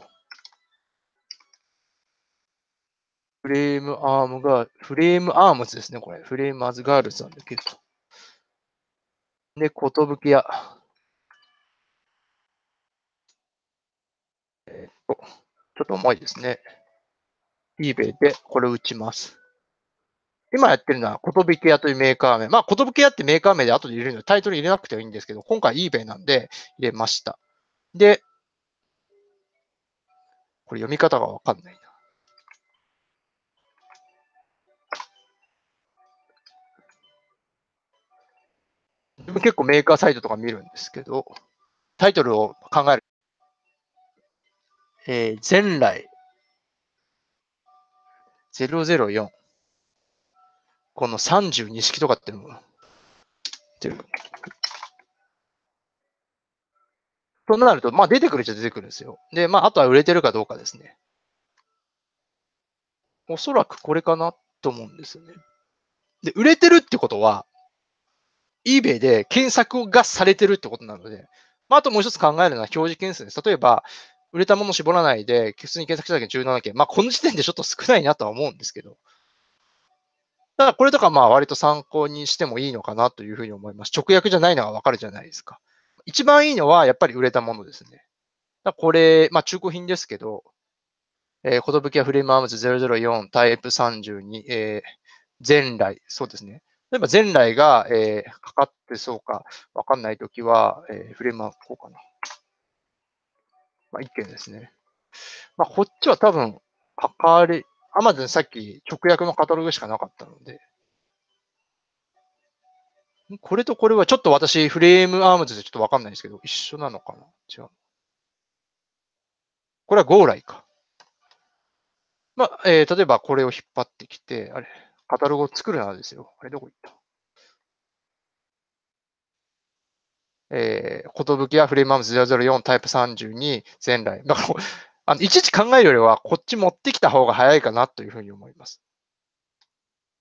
フレームアームが、フレームアームズですね、これ。フレームアズガールズなんだけど。で、ことぶき屋。えー、っと、ちょっと重いですね。eBay でこれ打ちます。今やってるのは、ことビき屋というメーカー名。まあ、ことビき屋ってメーカー名で後で入れるので、タイトル入れなくてはいいんですけど、今回 eBay なんで入れました。で、これ読み方がわかんないな。でも結構メーカーサイトとか見るんですけど、タイトルを考える。えー、前来004。この32式とかっても、ていう。となると、まあ出てくるっちゃ出てくるんですよ。で、まああとは売れてるかどうかですね。おそらくこれかなと思うんですよね。で、売れてるってことは、eBay で検索がされてるってことなので、まあ、あともう一つ考えるのは表示件数です。例えば、売れたもの絞らないで、普通に検索しただけ17件。まあ、この時点でちょっと少ないなとは思うんですけど、だからこれとかまあ割と参考にしてもいいのかなというふうに思います。直訳じゃないのはわかるじゃないですか。一番いいのはやっぱり売れたものですね。だこれ、まあ中古品ですけど、えー、ことぶきやフレームアームズ004タイプ32、えー、前来、そうですね。例えば前来が、えー、かかってそうか、わかんないときは、えー、フレームアーム、こうかな。まあ一件ですね。まあこっちは多分、かかれ、アマゾンさっき直訳のカタログしかなかったので、これとこれはちょっと私、フレームアームズでちょっとわかんないんですけど、一緒なのかな違う。これはゴーライか。まあ、えー、例えばこれを引っ張ってきて、あれ、カタログを作るならですよ。あれ、どこ行ったえー、ことぶきやフレームアームズ004タイプ32、前来。だから、あの、いちいち考えるよりは、こっち持ってきた方が早いかなというふうに思います。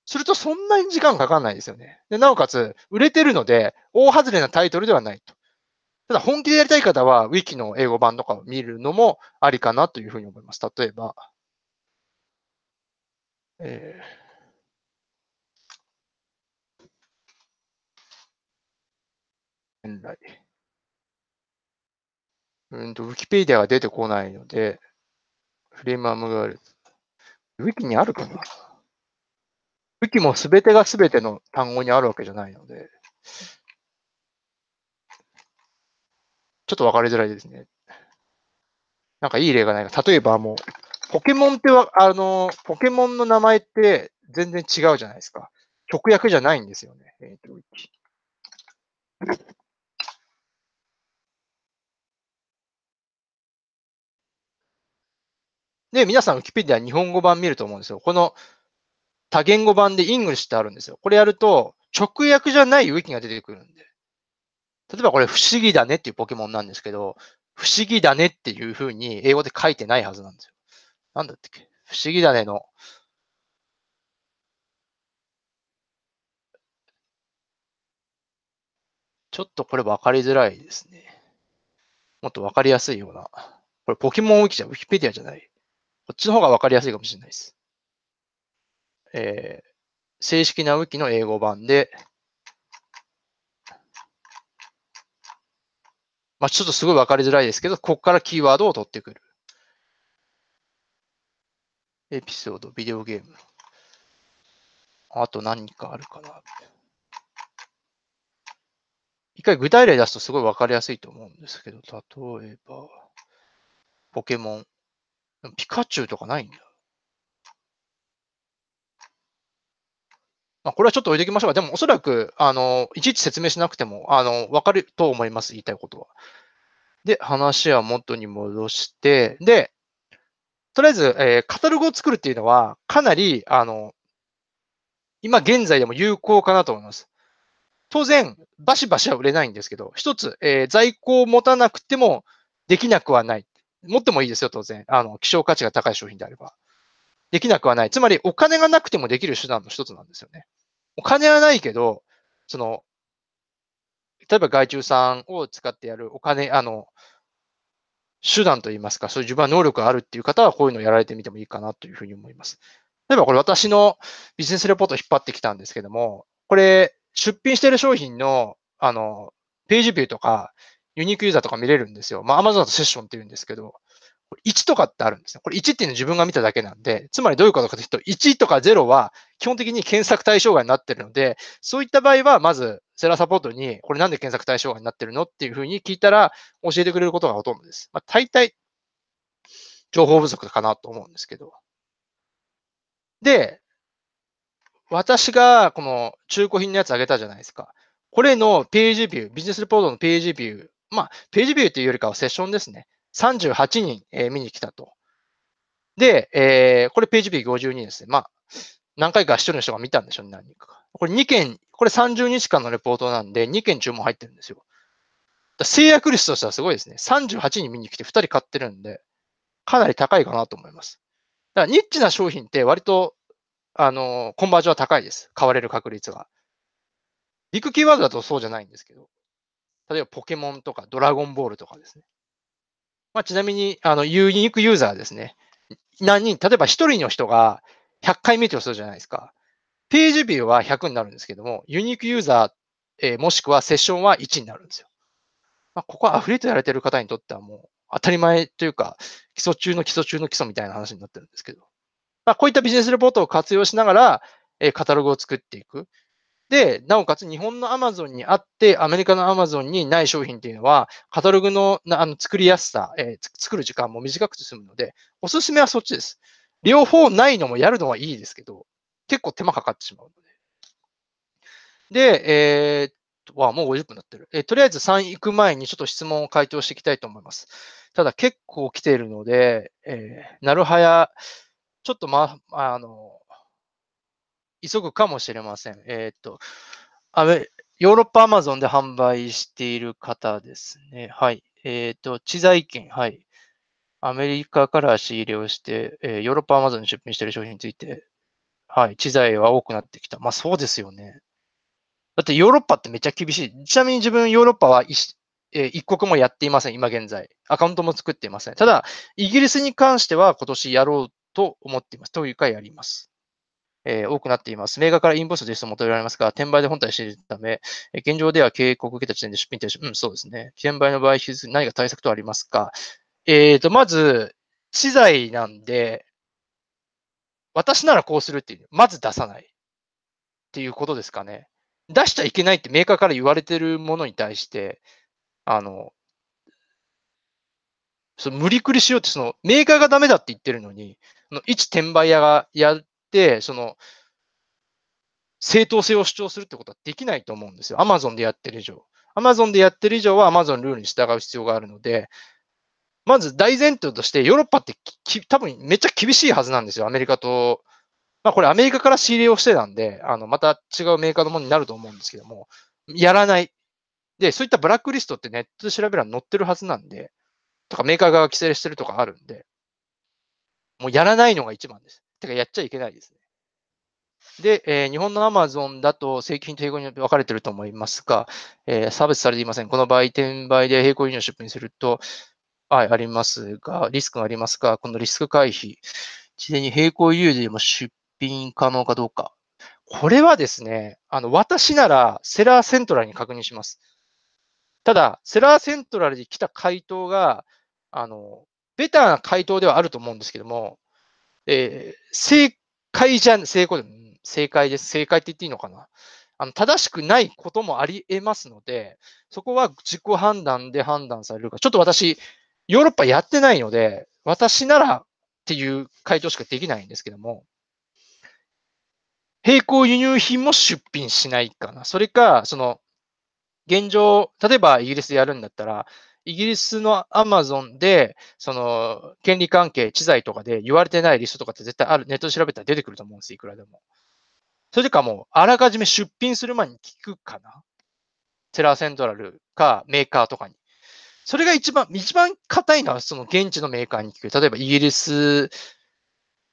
すると、そんなに時間かかんないですよね。で、なおかつ、売れてるので、大外れなタイトルではないと。ただ、本気でやりたい方は、ウィキの英語版とかを見るのもありかなというふうに思います。例えば、えー、現い。うんと、ウィキペディアが出てこないので、フレームアームガールズ。ウィキにあるかなウィキも全てが全ての単語にあるわけじゃないので、ちょっと分かりづらいですね。なんかいい例がないか。例えばもう、ポケモンっては、あの、ポケモンの名前って全然違うじゃないですか。直訳じゃないんですよね。えっ、ー、と、ウィキ。で、皆さん、ウィキペディア日本語版見ると思うんですよ。この多言語版でイングリッシュってあるんですよ。これやると、直訳じゃないウィキが出てくるんで。例えばこれ、不思議だねっていうポケモンなんですけど、不思議だねっていうふうに英語で書いてないはずなんですよ。なんだっけ不思議だねの。ちょっとこれ分かりづらいですね。もっと分かりやすいような。これポケモンウィキじゃ、ウィキペディアじゃない。こっちの方がわかりやすいかもしれないです。えー、正式なウィの英語版で、まあ、ちょっとすごいわかりづらいですけど、ここからキーワードを取ってくる。エピソード、ビデオゲーム。あと何かあるかな。一回具体例出すとすごいわかりやすいと思うんですけど、例えば、ポケモン。ピカチュウとかないんだ。まあ、これはちょっと置いときましょうか。でも、おそらく、あの、いちいち説明しなくても、あの、わかると思います。言いたいことは。で、話は元に戻して、で、とりあえず、えー、カタログを作るっていうのは、かなり、あの、今現在でも有効かなと思います。当然、バシバシは売れないんですけど、一つ、えー、在庫を持たなくてもできなくはない。持ってもいいですよ、当然。あの、希少価値が高い商品であれば。できなくはない。つまり、お金がなくてもできる手段の一つなんですよね。お金はないけど、その、例えば外注さんを使ってやるお金、あの、手段といいますか、そういう自分は能力があるっていう方は、こういうのをやられてみてもいいかなというふうに思います。例えばこれ私のビジネスレポートを引っ張ってきたんですけども、これ出品している商品の、あの、ページビューとかユニークユーザーとか見れるんですよ。まあ、Amazon だとセッションって言うんですけど、1とかってあるんですね。これ1っていうの自分が見ただけなんで、つまりどういうことかというと、1とか0は基本的に検索対象外になってるので、そういった場合は、まず、セラーサポートに、これなんで検索対象外になってるのっていうふうに聞いたら、教えてくれることがほとんどです。まあ、大体、情報不足かなと思うんですけど。で、私がこの中古品のやつあげたじゃないですか。これのページビュー、ビジネスレポートのページビューまあ、ページビューというよりかはセッションですね。38人、えー、見に来たと。で、えー、これページビュー52人ですね。まあ、何回か視聴の人が見たんでしょうね、何人か。これ2件、これ30日間のレポートなんで、2件注文入ってるんですよ。制約率としてはすごいですね。38人見に来て2人買ってるんで、かなり高いかなと思います。だからニッチな商品って割と、あの、コンバージョンは高いです。買われる確率が。ビッグキーワードだとそうじゃないんですけど。例えばポケモンとかドラゴンボールとかですね。まあ、ちなみに、あの、ユニークユーザーですね。何人、例えば1人の人が100回見てをするじゃないですか。ページビューは100になるんですけども、ユニークユーザー、えー、もしくはセッションは1になるんですよ。まあ、ここはアフリートやられてる方にとってはもう当たり前というか、基礎中の基礎中の基礎みたいな話になってるんですけど、まあ、こういったビジネスレポートを活用しながら、えー、カタログを作っていく。で、なおかつ日本のアマゾンにあって、アメリカのアマゾンにない商品っていうのは、カタログのあの作りやすさ、えー、作る時間も短くて済むので、おすすめはそっちです。両方ないのもやるのはいいですけど、結構手間かかってしまうので。で、えー、っと、わ、もう50分になってる。えー、とりあえず3行く前にちょっと質問を回答していきたいと思います。ただ結構来ているので、えー、なるはや、ちょっとま、あの、急ぐかもしれません。えっ、ー、と、ヨーロッパアマゾンで販売している方ですね。はい。えっ、ー、と、知財権、はい。アメリカから仕入れをして、えー、ヨーロッパアマゾンに出品している商品について、はい、知財は多くなってきた。まあそうですよね。だってヨーロッパってめっちゃ厳しい。ちなみに自分ヨーロッパは一,、えー、一国もやっていません、今現在。アカウントも作っていません。ただ、イギリスに関しては今年やろうと思っています。というかやります。えー、多くなっています。メーカーからインボイスで質問を求められますが、転売で本体しているため、え現状では警告を受けた時点で出品停止。うん、そうですね。転売の場合、何か対策とありますかえっ、ー、と、まず、知財なんで、私ならこうするっていう、まず出さないっていうことですかね。出しちゃいけないってメーカーから言われてるものに対して、あの、その無理くりしようって、そのメーカーがダメだって言ってるのに、の一転売屋がや、その、正当性を主張するってことはできないと思うんですよ。Amazon でやってる以上。Amazon でやってる以上は Amazon ルールに従う必要があるので、まず大前提としてヨーロッパって多分めっちゃ厳しいはずなんですよ。アメリカと。まあこれアメリカから仕入れをしてたんで、あの、また違うメーカーのものになると思うんですけども、やらない。で、そういったブラックリストってネットで調べるば載ってるはずなんで、とかメーカー側が規制してるとかあるんで、もうやらないのが一番です。てかやっちゃいけないですね。で、えー、日本のアマゾンだと正規品と並行輸入分かれてると思いますが、えー、差別されていません。この場合、転売で並行輸入出品すると、はい、ありますが、リスクがありますが、このリスク回避、事前に並行輸入でも出品可能かどうか。これはですね、あの、私ならセラーセントラルに確認します。ただ、セラーセントラルで来た回答が、あの、ベターな回答ではあると思うんですけども、えー、正解じゃ、ん、正解、正解です。正解って言っていいのかなあの正しくないこともあり得ますので、そこは自己判断で判断されるか。ちょっと私、ヨーロッパやってないので、私ならっていう回答しかできないんですけども、並行輸入品も出品しないかな。それか、その、現状、例えばイギリスでやるんだったら、イギリスのアマゾンで、その、権利関係、知財とかで言われてないリストとかって絶対ある、ネット調べたら出てくると思うんです、いくらでも。それかもう、あらかじめ出品する前に聞くかな。テラセントラルかメーカーとかに。それが一番、一番硬いのはその現地のメーカーに聞く。例えばイギリス、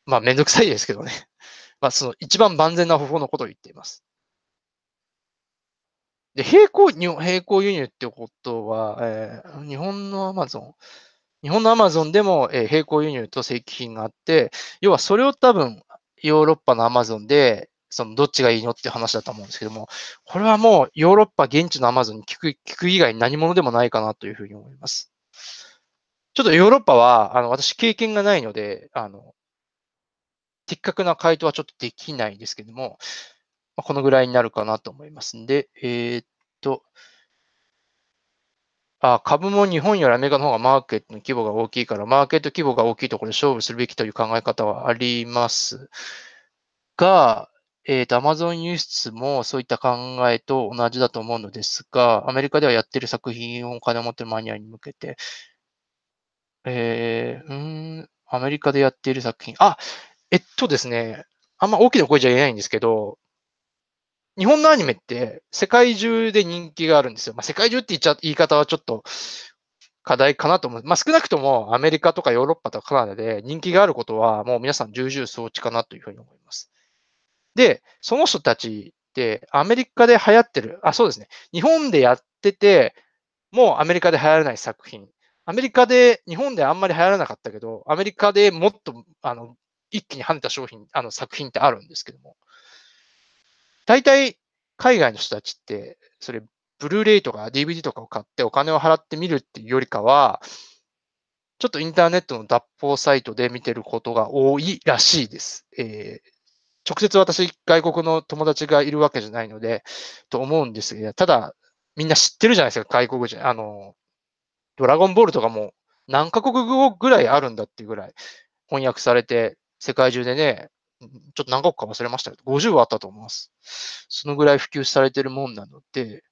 まあめんどくさいですけどね。*laughs* まあその一番万全な方法のことを言っています。で、並行、並行輸入ってことは、えー、日本のアマゾン、日本のアマゾンでも、えー、並行輸入と正規品があって、要はそれを多分、ヨーロッパのアマゾンで、そのどっちがいいのって話だと思うんですけども、これはもうヨーロッパ現地のアマゾンに聞く、聞く以外何者でもないかなというふうに思います。ちょっとヨーロッパは、あの、私経験がないので、あの、的確な回答はちょっとできないんですけども、まあ、このぐらいになるかなと思いますんで、えー、っと、あ株も日本よりアメリカの方がマーケットの規模が大きいから、マーケット規模が大きいところで勝負するべきという考え方はありますが、えっ、ー、と、Amazon 輸出もそういった考えと同じだと思うのですが、アメリカではやってる作品をお金を持ってるマニアに向けて、えー、うん、アメリカでやっている作品、あ、えっとですね、あんま大きな声じゃ言えないんですけど、日本のアニメって世界中で人気があるんですよ。まあ、世界中って言っちゃ、言い方はちょっと課題かなと思う。まあ、少なくともアメリカとかヨーロッパとかカナダで人気があることはもう皆さん重々承知かなというふうに思います。で、その人たちってアメリカで流行ってる、あ、そうですね。日本でやってて、もうアメリカで流行らない作品。アメリカで、日本であんまり流行らなかったけど、アメリカでもっと、あの、一気に跳ねた商品、あの作品ってあるんですけども、大体海外の人たちって、それ、ブルーレイとか DVD とかを買ってお金を払ってみるっていうよりかは、ちょっとインターネットの脱法サイトで見てることが多いらしいです。えー、直接私、外国の友達がいるわけじゃないので、と思うんですが、ただ、みんな知ってるじゃないですか、外国人。あの、ドラゴンボールとかも何カ国語ぐらいあるんだっていうぐらい翻訳されて、世界中でね、ちょっと何個か忘れましたけど、50はあったと思います。そのぐらい普及されてるもんなので、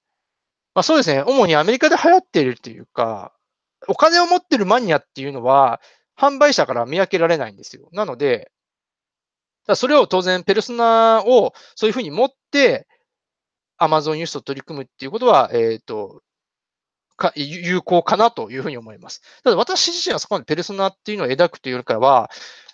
まあそうですね、主にアメリカで流行っているというか、お金を持ってるマニアっていうのは、販売者から見分けられないんですよ。なので、それを当然、ペルソナをそういうふうに持って、アマゾン輸出と取り組むっていうことは、えっ、ー、と、か有効かなというふうに思います。ただ私自身はそこまでペルソナっていうのを描くというよりかは、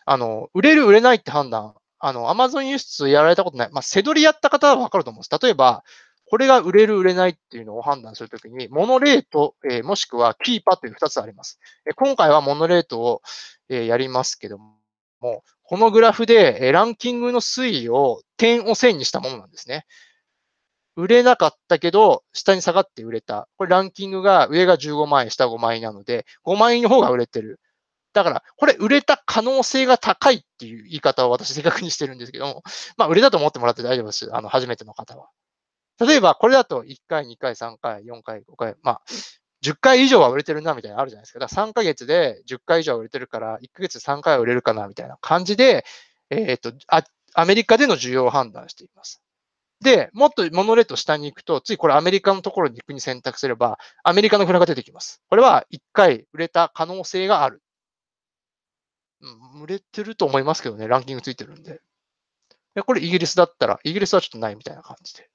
あの、売れる、売れないって判断あの、アマゾン輸出やられたことない。まあ、どりやった方はわかると思うんです。例えば、これが売れる、売れないっていうのを判断するときに、モノレート、えー、もしくはキーパーという2つあります。え今回はモノレートを、えー、やりますけども、このグラフで、えランキングの推移を点を線にしたものなんですね。売れなかったけど、下に下がって売れた。これランキングが上が15万円、下5万円なので、5万円の方が売れてる。だから、これ売れた可能性が高いっていう言い方を私正確にしてるんですけども、*laughs* まあ売れたと思ってもらって大丈夫です。あの、初めての方は。例えば、これだと1回、2回、3回、4回、5回、まあ、10回以上は売れてるな、みたいなのあるじゃないですか。だから3ヶ月で10回以上は売れてるから、1ヶ月3回は売れるかな、みたいな感じで、えー、っと、アメリカでの需要を判断しています。で、もっとモノレート下に行くと、ついこれアメリカのところに行くに選択すれば、アメリカのフラが出てきます。これは1回売れた可能性がある。うん、売れてると思いますけどね、ランキングついてるんで。でこれイギリスだったら、イギリスはちょっとないみたいな感じで、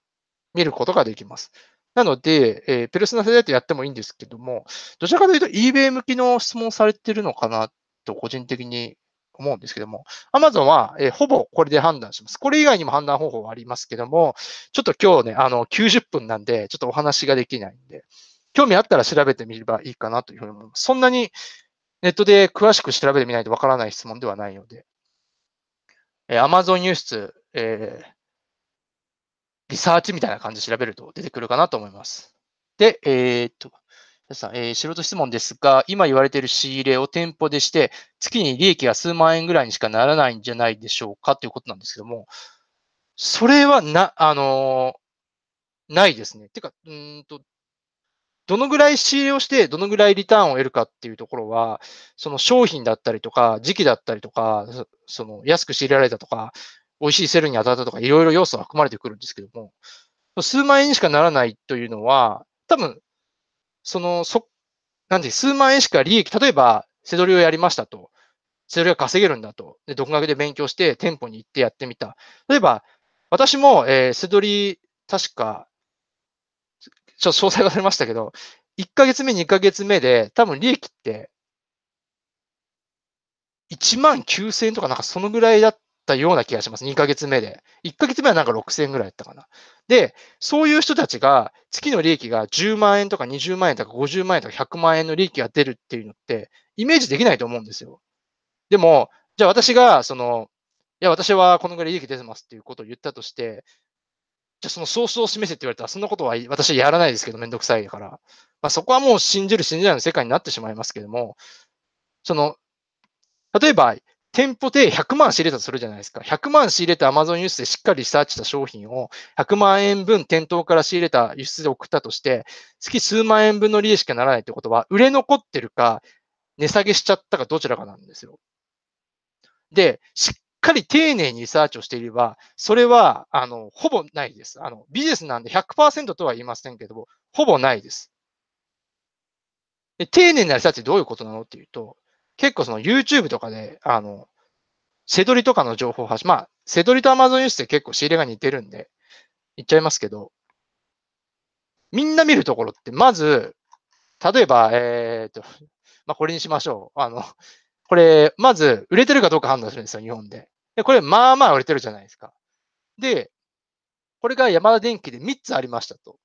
見ることができます。なので、えー、ペルソナ世代とやってもいいんですけども、どちらかというと eBay 向きの質問されてるのかなと個人的に思うんですけども、Amazon は、えー、ほぼこれで判断します。これ以外にも判断方法はありますけども、ちょっと今日ね、あの、90分なんで、ちょっとお話ができないんで、興味あったら調べてみればいいかなというふうに思います。そんなにネットで詳しく調べてみないとわからない質問ではないので、えー、Amazon 輸出、えー、リサーチみたいな感じで調べると出てくるかなと思います。で、えー、っと、皆さん、えー、素人質問ですが、今言われている仕入れを店舗でして、月に利益が数万円ぐらいにしかならないんじゃないでしょうかということなんですけども、それはな、あのー、ないですね。てか、うんと、どのぐらい仕入れをして、どのぐらいリターンを得るかっていうところは、その商品だったりとか、時期だったりとか、その安く仕入れられたとか、美味しいセルに当たったとか、いろいろ要素が含まれてくるんですけども、数万円にしかならないというのは、多分、その、そ、なんて、数万円しか利益、例えば、セドリをやりましたと。セドリが稼げるんだと。で、独学で勉強して、店舗に行ってやってみた。例えば、私も、えー、セドリ、確か、ちょっと詳細が出ましたけど、1ヶ月目、2ヶ月目で、多分利益って、1万9000円とかなんかそのぐらいだったような気がします。2ヶ月目で。1ヶ月目はなんか6000円ぐらいだったかな。で、そういう人たちが月の利益が10万円とか20万円とか50万円とか100万円の利益が出るっていうのって、イメージできないと思うんですよ。でも、じゃあ私が、その、いや、私はこのぐらい利益出てますっていうことを言ったとして、じゃそのソースを示せって言われたら、そんなことは私はやらないですけど、めんどくさいから。まあ、そこはもう信じる信じないの世界になってしまいますけども、その、例えば、店舗で100万仕入れたとするじゃないですか。100万仕入れた Amazon 輸出でしっかりリサーチした商品を100万円分店頭から仕入れた輸出で送ったとして、月数万円分の利益しかならないってことは、売れ残ってるか、値下げしちゃったかどちらかなんですよ。で、しっかり丁寧にリサーチをしていれば、それは、あの、ほぼないです。あの、ビジネスなんで100%とは言いませんけども、ほぼないです。で丁寧なリサーチどういうことなのっていうと、結構その YouTube とかで、あの、セドリとかの情報発信、まあ、セドリと Amazon ニースって結構仕入れが似てるんで、言っちゃいますけど、みんな見るところって、まず、例えば、えっ、ー、と、まあ、これにしましょう。あの、これ、まず、売れてるかどうか判断するんですよ、日本で。で、これ、まあまあ売れてるじゃないですか。で、これが山田電機で3つありましたと。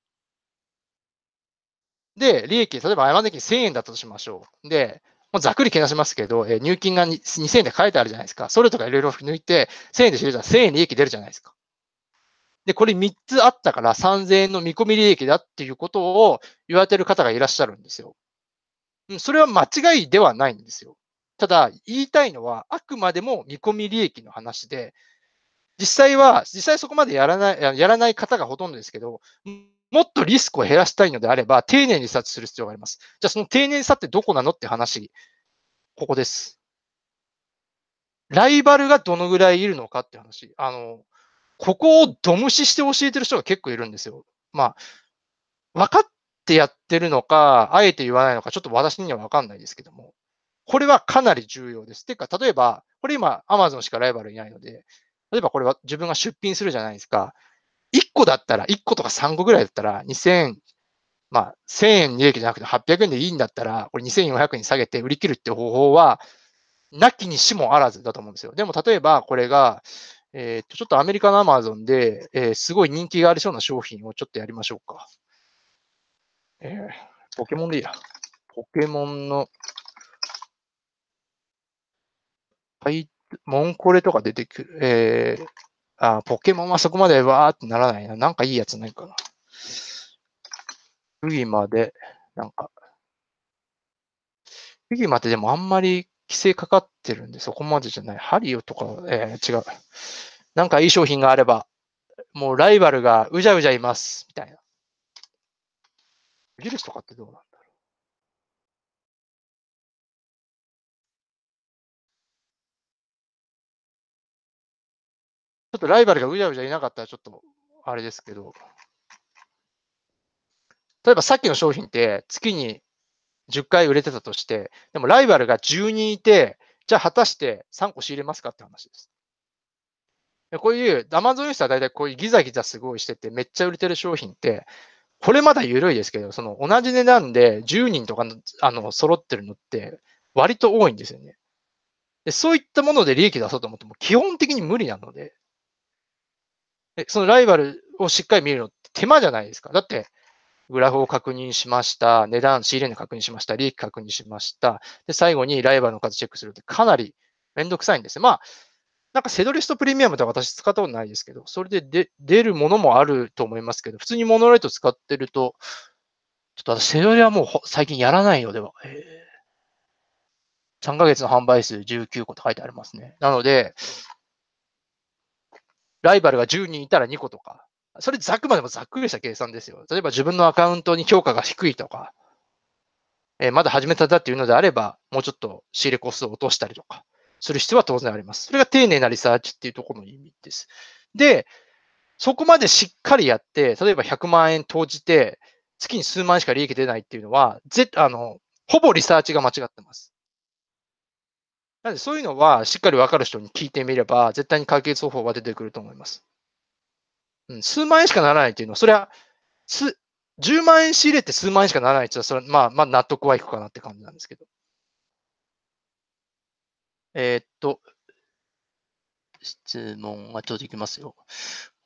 で、利益、例えば山田電機1000円だったとしましょう。で、もうざっくり計算しますけど、えー、入金が2000円で書いてあるじゃないですか。それとかいろいろ抜いて、1000円で知るじ1000円利益出るじゃないですか。で、これ3つあったから3000円の見込み利益だっていうことを言われてる方がいらっしゃるんですよ。うん、それは間違いではないんですよ。ただ、言いたいのは、あくまでも見込み利益の話で、実際は、実際そこまでやらない、やらない方がほとんどですけど、もっとリスクを減らしたいのであれば、丁寧に察知する必要があります。じゃあ、その丁寧さってどこなのって話、ここです。ライバルがどのぐらいいるのかって話。あの、ここをド無視して教えてる人が結構いるんですよ。まあ、分かってやってるのか、あえて言わないのか、ちょっと私には分かんないですけども。これはかなり重要です。ていうか、例えば、これ今、アマゾンしかライバルいないので、例えばこれは自分が出品するじゃないですか。1個だったら、1個とか3個ぐらいだったら、2000、まあ、1000円利益じゃなくて800円でいいんだったら、これ2400円に下げて売り切るっていう方法は、なきにしもあらずだと思うんですよ。でも、例えばこれが、えっ、と、ちょっとアメリカのアマゾンで、えー、すごい人気がありそうな商品をちょっとやりましょうか。えー、ポケモンでいいや。ポケモンのパい、モンコレとか出てくる、えー、あ、ポケモンはそこまでわーってならないな。なんかいいやつないかな。フギマで、なんか、フギマってでもあんまり規制かかってるんで、そこまでじゃない。ハリオとか、えー、違う。なんかいい商品があれば、もうライバルがうじゃうじゃいます、みたいな。ルスとかってどうなのちょっとライバルがうじゃうじゃいなかったらちょっとあれですけど、例えばさっきの商品って月に10回売れてたとして、でもライバルが10人いて、じゃあ果たして3個仕入れますかって話です。こういう、アマゾン輸出は大体こういうギザギザすごいしてて、めっちゃ売れてる商品って、これまだ緩いですけど、その同じ値段で10人とかのあの揃ってるのって割と多いんですよねで。そういったもので利益出そうと思っても基本的に無理なので、そのライバルをしっかり見るのって手間じゃないですか。だって、グラフを確認しました。値段、仕入れ値確認しました。利益確認しました。で、最後にライバルの数チェックするってかなりめんどくさいんですね。まあ、なんかセドリストプレミアムって私使ったことないですけど、それでで出るものもあると思いますけど、普通にモノライト使ってると、ちょっと私セドリはもう最近やらないのでは。3ヶ月の販売数19個と書いてありますね。なので、ライバルが10人いたら2個とか、それざっくまでもざっくりした計算ですよ。例えば自分のアカウントに評価が低いとか、えー、まだ始めただっていうのであれば、もうちょっと仕入れコストを落としたりとか、する必要は当然あります。それが丁寧なリサーチっていうところの意味です。で、そこまでしっかりやって、例えば100万円投じて、月に数万しか利益出ないっていうのは、ぜあのほぼリサーチが間違ってます。なので、そういうのはしっかり分かる人に聞いてみれば、絶対に解決方法が出てくると思います。うん、数万円しかならないっていうのは、それは、す、10万円仕入れて数万円しかならないっていうのは、それまあ、まあ、納得はいくかなって感じなんですけど。えー、っと、質問がちょっといきますよ。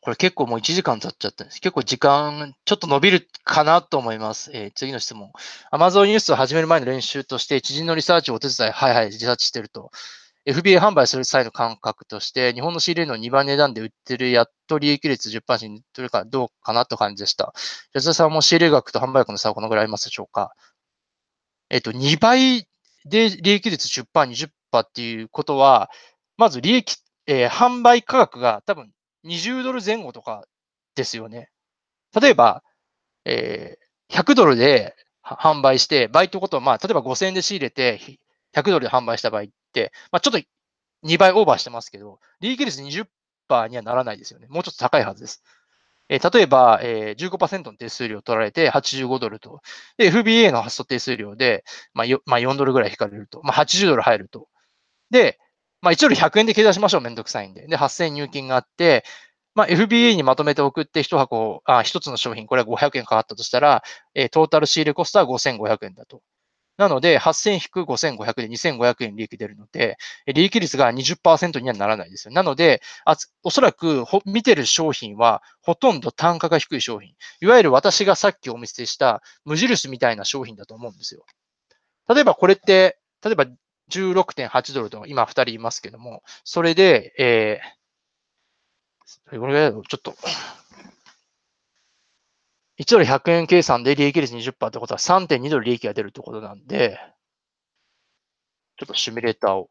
これ結構もう1時間経っちゃったんです。結構時間、ちょっと伸びるかなと思います。えー、次の質問。Amazon ニュースを始める前の練習として、知人のリサーチをお手伝い、はいはい、リサーチしてると。FBA 販売する際の感覚として、日本の仕入れの2番値段で売ってるやっと利益率10%というかどうかなと感じでした。安田さんも仕入れ額と販売額の差はこのぐらいありますでしょうかえっと、2倍で利益率10%、20%っていうことは、まず利益、えー、販売価格が多分20ドル前後とかですよね。例えば、えー、100ドルで販売して、倍ってことは、まあ、例えば5000円で仕入れて、100ドルで販売した場合って、まあ、ちょっと2倍オーバーしてますけど、利益率20%にはならないですよね。もうちょっと高いはずです。えー、例えば、えー、15%の手数料取られて85ドルと、FBA の発送手数料で、まあまあ、4ドルぐらい引かれると、まあ、80ドル入ると。で、まあ、一応100円で計算しましょう。めんどくさいんで。で、8000円入金があって、まあ、FBA にまとめて送って1箱、あ、1つの商品、これは500円かかったとしたら、えー、トータル仕入れコストは5500円だと。なので、8000引く5500で2500円利益出るので、利益率が20%にはならないですよ。なので、おそらく見てる商品は、ほとんど単価が低い商品。いわゆる私がさっきお見せした無印みたいな商品だと思うんですよ。例えばこれって、例えば16.8ドルと今2人いますけども、それで、えー、れちょっと、1ドル100円計算で利益率20%ってことは3.2ドル利益が出るってことなんで、ちょっとシミュレーターを。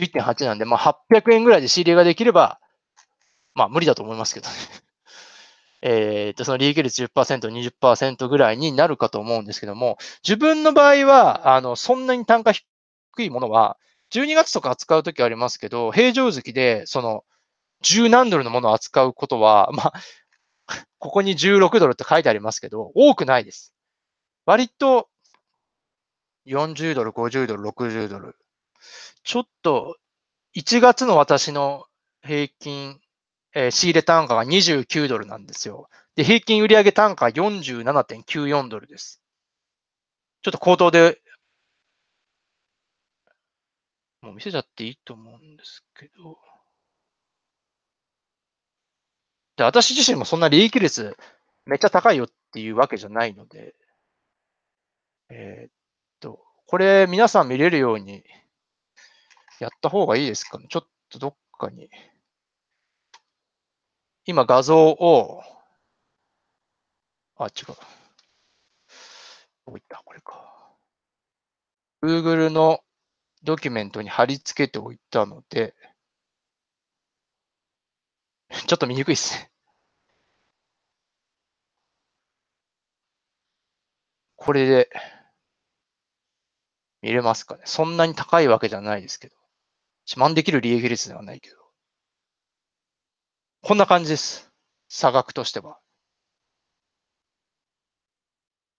11.8なんで、まあ、800円ぐらいで仕入れができれば、まあ、無理だと思いますけどね。えっ、と、その利益率10%、20%ぐらいになるかと思うんですけども、自分の場合は、あの、そんなに単価低いものは、12月とか扱うときありますけど、平常月で、その、十何ドルのものを扱うことは、まあ、ここに16ドルって書いてありますけど、多くないです。割と、40ドル、50ドル、60ドル。ちょっと、1月の私の平均えー、仕入れ単価が29ドルなんですよ。で、平均売上単価47.94ドルです。ちょっと口頭で、もう見せちゃっていいと思うんですけど。で、私自身もそんな利益率めっちゃ高いよっていうわけじゃないので、えー、っと、これ皆さん見れるようにやった方がいいですかね。ちょっとどっかに。今画像を、あ、違う。どこ行ったこれか。Google のドキュメントに貼り付けておいたので、ちょっと見にくいですね。これで見れますかね。そんなに高いわけじゃないですけど。自慢できる利益率ではないけど。こんな感じです。差額としては。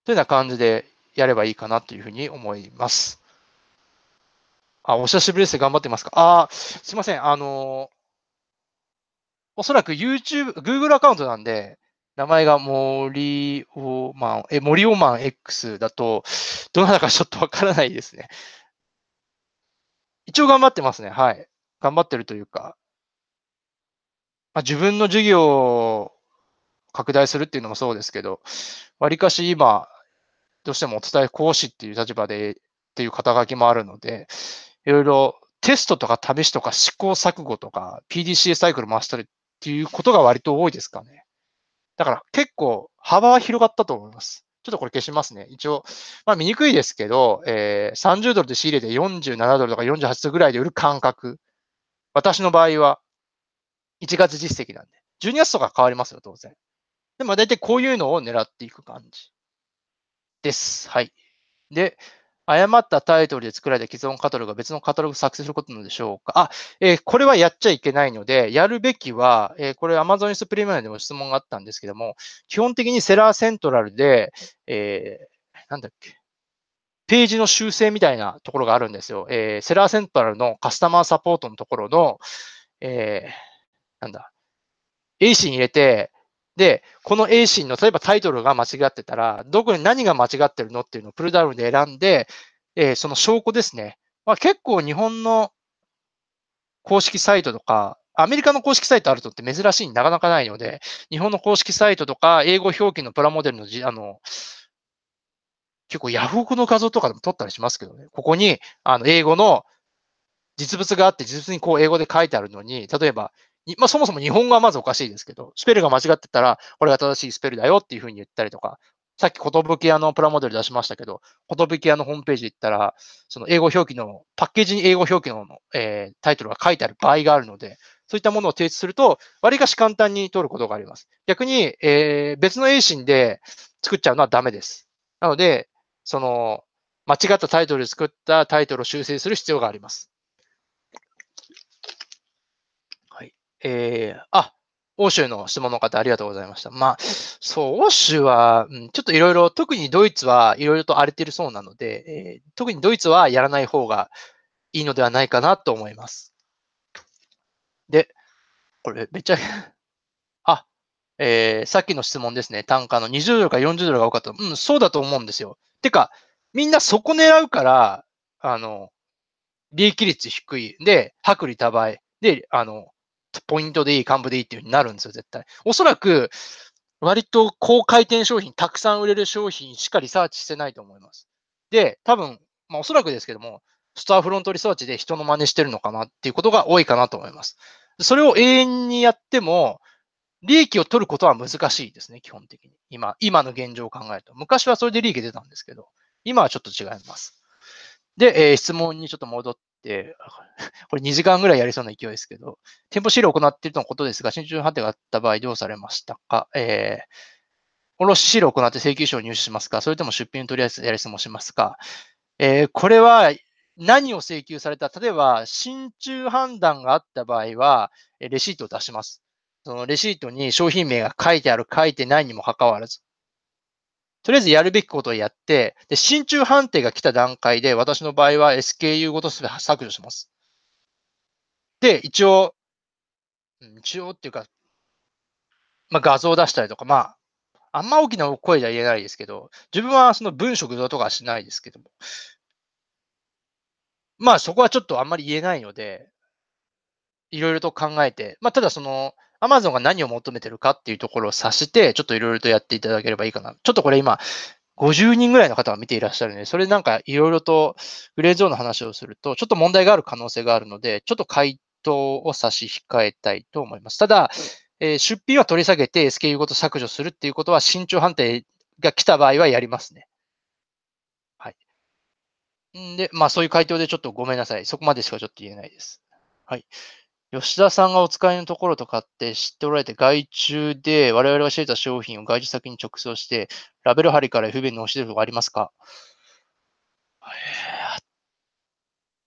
というような感じでやればいいかなというふうに思います。あ、お久しぶりです。頑張ってますかあ、すいません。あのおそらく YouTube、Google アカウントなんで、名前が森オマン、え、森オマン X だと、どなたかちょっとわからないですね。一応頑張ってますね。はい。頑張ってるというか、まあ、自分の事業を拡大するっていうのもそうですけど、わりかし今、どうしてもお伝え講師っていう立場でっていう肩書きもあるので、いろいろテストとか試しとか試行錯誤とか PDCA サイクル回したりっていうことが割と多いですかね。だから結構幅は広がったと思います。ちょっとこれ消しますね。一応、まあ見にくいですけど、えー、30ドルで仕入れて47ドルとか48ドルぐらいで売る感覚。私の場合は1月実績なんで。12月とか変わりますよ、当然。でも大体こういうのを狙っていく感じです。はい。で、誤ったタイトルで作られた既存カタログが別のカタログ作成することなのでしょうかあ、えー、これはやっちゃいけないので、やるべきは、えー、これ Amazon ニュースプレミアムでも質問があったんですけども、基本的にセラーセントラルで、えー、なんだっけ、ページの修正みたいなところがあるんですよ。えー、セラーセントラルのカスタマーサポートのところの、えー、なんだ、A シーン入れて、で、この A シーンの、例えばタイトルが間違ってたら、どこに何が間違ってるのっていうのをプルダウンで選んで、えー、その証拠ですね。まあ、結構日本の公式サイトとか、アメリカの公式サイトあるとって珍しいなかなかないので、日本の公式サイトとか、英語表記のプラモデルのあの、結構ヤフオクの画像とかでも撮ったりしますけどね。ここに、あの、英語の実物があって、実物にこう英語で書いてあるのに、例えば、まあ、そもそも日本語はまずおかしいですけど、スペルが間違ってたら、これが正しいスペルだよっていうふうに言ったりとか、さっき、き屋のプラモデル出しましたけど、き屋のホームページ行ったら、その英語表記の、パッケージに英語表記の、えー、タイトルが書いてある場合があるので、そういったものを提出すると、割かし簡単に取ることがあります。逆に、えー、別の A 心で作っちゃうのはダメです。なので、その、間違ったタイトルで作ったタイトルを修正する必要があります。えー、あ、欧州の質問の方、ありがとうございました。まあ、そう、欧州は、うん、ちょっといろいろ、特にドイツはいろいろと荒れてるそうなので、えー、特にドイツはやらない方がいいのではないかなと思います。で、これ、めっちゃ *laughs* あ、えー、さっきの質問ですね。単価の20ドルか40ドルが多かった。うん、そうだと思うんですよ。てか、みんなそこ狙うから、あの、利益率低い。で、薄利多売。で、あの、ポイントでいい、幹部でいいっていう風になるんですよ、絶対。おそらく、割と高回転商品、たくさん売れる商品しかリサーチしてないと思います。で、多分、まあおそらくですけども、スターフロントリサーチで人の真似してるのかなっていうことが多いかなと思います。それを永遠にやっても、利益を取ることは難しいですね、基本的に。今、今の現状を考えると。昔はそれで利益出たんですけど、今はちょっと違います。で、えー、質問にちょっと戻っ *laughs* これ2時間ぐらいやりそうな勢いですけど、店舗資料を行っているとのことですが、新中判定があった場合どうされましたか、えー、卸資料を行って請求書を入手しますかそれとも出品とりあえずやり過ごしますか、えー、これは何を請求された例えば、進中判断があった場合は、レシートを出します。そのレシートに商品名が書いてある、書いてないにもかかわらず。とりあえずやるべきことをやって、で、真鍮判定が来た段階で、私の場合は SKU ごとすべて削除します。で、一応、一応っていうか、まあ、画像を出したりとか、まあ、あんま大きな声じゃ言えないですけど、自分はその文章具とかはしないですけども、まあそこはちょっとあんまり言えないので、いろいろと考えて、まあただその、アマゾンが何を求めてるかっていうところを指して、ちょっといろいろとやっていただければいいかな。ちょっとこれ今、50人ぐらいの方が見ていらっしゃるので、それなんかいろいろとグレーゾーンの話をすると、ちょっと問題がある可能性があるので、ちょっと回答を差し控えたいと思います。ただ、えー、出費は取り下げて SKU ごと削除するっていうことは、慎重判定が来た場合はやりますね。はい。んで、まあそういう回答でちょっとごめんなさい。そこまでしかちょっと言えないです。はい。吉田さんがお使いのところとかって知っておられて、外注で我々が知れた商品を外注先に直送して、ラベル貼りから FB に押してるとかありますか、えー、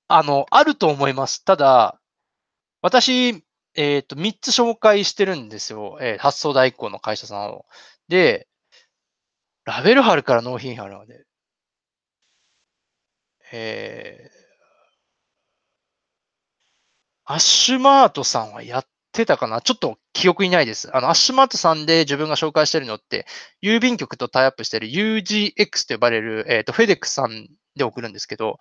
あの、あると思います。ただ、私、えっ、ー、と、3つ紹介してるんですよ。えー、発送代行の会社さんを。で、ラベル貼るから納品貼るまで。えー、アッシュマートさんはやってたかなちょっと記憶にないです。あの、アッシュマートさんで自分が紹介してるのって、郵便局とタイアップしてる UGX と呼ばれる、えっ、ー、と、FedEx さんで送るんですけど、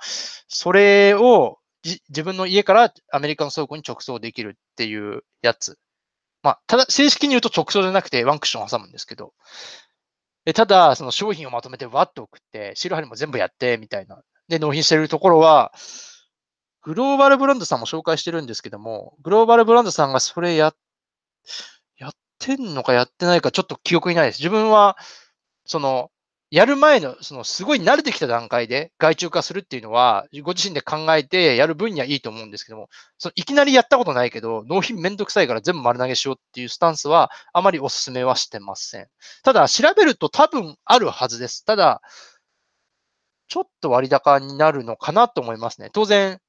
それを自分の家からアメリカの倉庫に直送できるっていうやつ。まあ、ただ、正式に言うと直送じゃなくてワンクッション挟むんですけど、えただ、その商品をまとめてわっと送って、シルハリも全部やって、みたいな。で、納品してるところは、グローバルブランドさんも紹介してるんですけども、グローバルブランドさんがそれや、やってんのかやってないかちょっと記憶にないです。自分は、その、やる前の、その、すごい慣れてきた段階で外注化するっていうのは、ご自身で考えてやる分にはいいと思うんですけども、そのいきなりやったことないけど、納品めんどくさいから全部丸投げしようっていうスタンスは、あまりお勧めはしてません。ただ、調べると多分あるはずです。ただ、ちょっと割高になるのかなと思いますね。当然、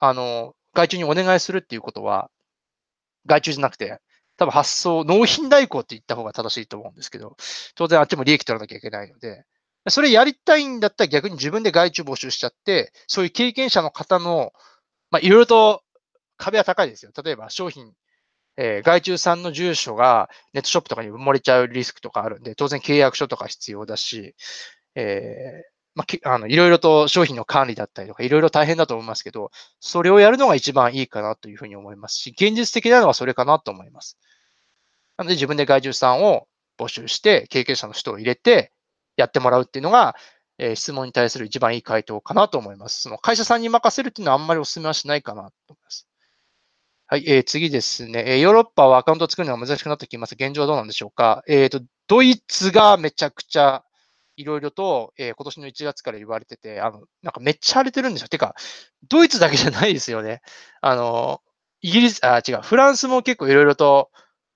あの、外注にお願いするっていうことは、外注じゃなくて、多分発送、納品代行って言った方が正しいと思うんですけど、当然あっちも利益取らなきゃいけないので、それやりたいんだったら逆に自分で外注募集しちゃって、そういう経験者の方の、まあ、いろいろと壁は高いですよ。例えば商品、えー、外注さんの住所がネットショップとかに埋もれちゃうリスクとかあるんで、当然契約書とか必要だし、えー、まあ、あのいろいろと商品の管理だったりとか、いろいろ大変だと思いますけど、それをやるのが一番いいかなというふうに思いますし、現実的なのはそれかなと思います。なので自分で外注さんを募集して、経験者の人を入れてやってもらうっていうのが、えー、質問に対する一番いい回答かなと思います。その会社さんに任せるっていうのはあんまりお勧めはしないかなと思います。はい、えー、次ですね、えー。ヨーロッパはアカウントを作るのが難しくなってきます。現状はどうなんでしょうか。えっ、ー、と、ドイツがめちゃくちゃいろいろと、えー、今年の1月から言われてて、あの、なんかめっちゃ荒れてるんですよ。てか、ドイツだけじゃないですよね。あの、イギリス、あ、違う、フランスも結構いろいろと、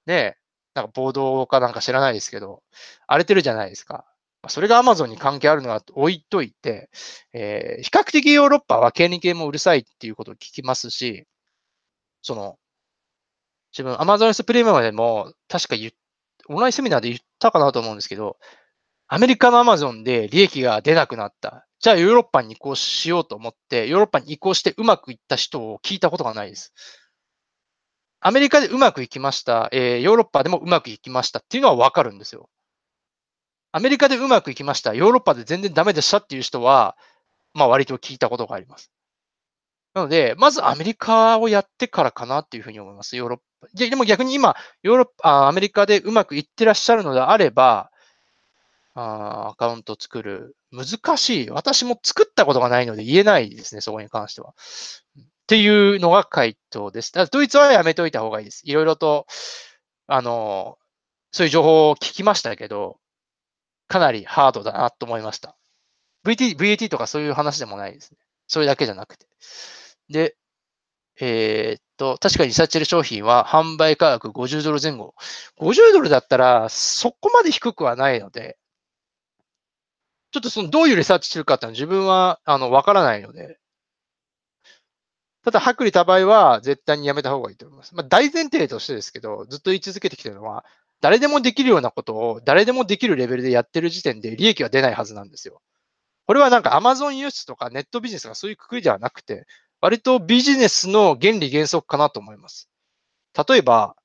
ね、なんか暴動かなんか知らないですけど、荒れてるじゃないですか。それがアマゾンに関係あるのは置いといて、えー、比較的ヨーロッパは権利系もうるさいっていうことを聞きますし、その、自分アマゾンスプレミアムでも確か言オンラインセミナーで言ったかなと思うんですけど、アメリカのアマゾンで利益が出なくなった。じゃあヨーロッパに移行しようと思って、ヨーロッパに移行してうまくいった人を聞いたことがないです。アメリカでうまくいきました。えー、ヨーロッパでもうまくいきましたっていうのはわかるんですよ。アメリカでうまくいきました。ヨーロッパで全然ダメでしたっていう人は、まあ割と聞いたことがあります。なので、まずアメリカをやってからかなっていうふうに思います。ヨーロッパ。ででも逆に今、ヨーロッパ、アメリカでうまくいってらっしゃるのであれば、あアカウント作る。難しい。私も作ったことがないので言えないですね、そこに関しては。っていうのが回答です。だドイツはやめといた方がいいです。いろいろと、あの、そういう情報を聞きましたけど、かなりハードだなと思いました。VT、VAT とかそういう話でもないですね。それだけじゃなくて。で、えー、っと、確かにリサーチル商品は販売価格50ドル前後。50ドルだったらそこまで低くはないので、ちょっとその、どういうリサーチしてるかってのは自分は、あの、わからないので。ただ、薄た多合は絶対にやめた方がいいと思います。まあ、大前提としてですけど、ずっと言い続けてきてるのは、誰でもできるようなことを、誰でもできるレベルでやってる時点で利益は出ないはずなんですよ。これはなんか Amazon 輸出とかネットビジネスがそういうくくりではなくて、割とビジネスの原理原則かなと思います。例えば、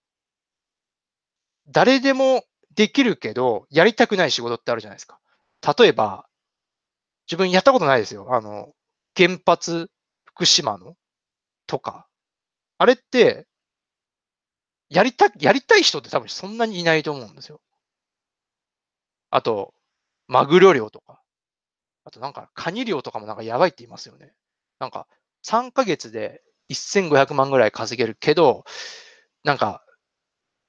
誰でもできるけど、やりたくない仕事ってあるじゃないですか。例えば、自分やったことないですよ。あの、原発、福島のとか。あれって、やりた、やりたい人って多分そんなにいないと思うんですよ。あと、マグロ漁とか。あとなんか、カニ漁とかもなんかやばいって言いますよね。なんか、3ヶ月で1500万ぐらい稼げるけど、なんか、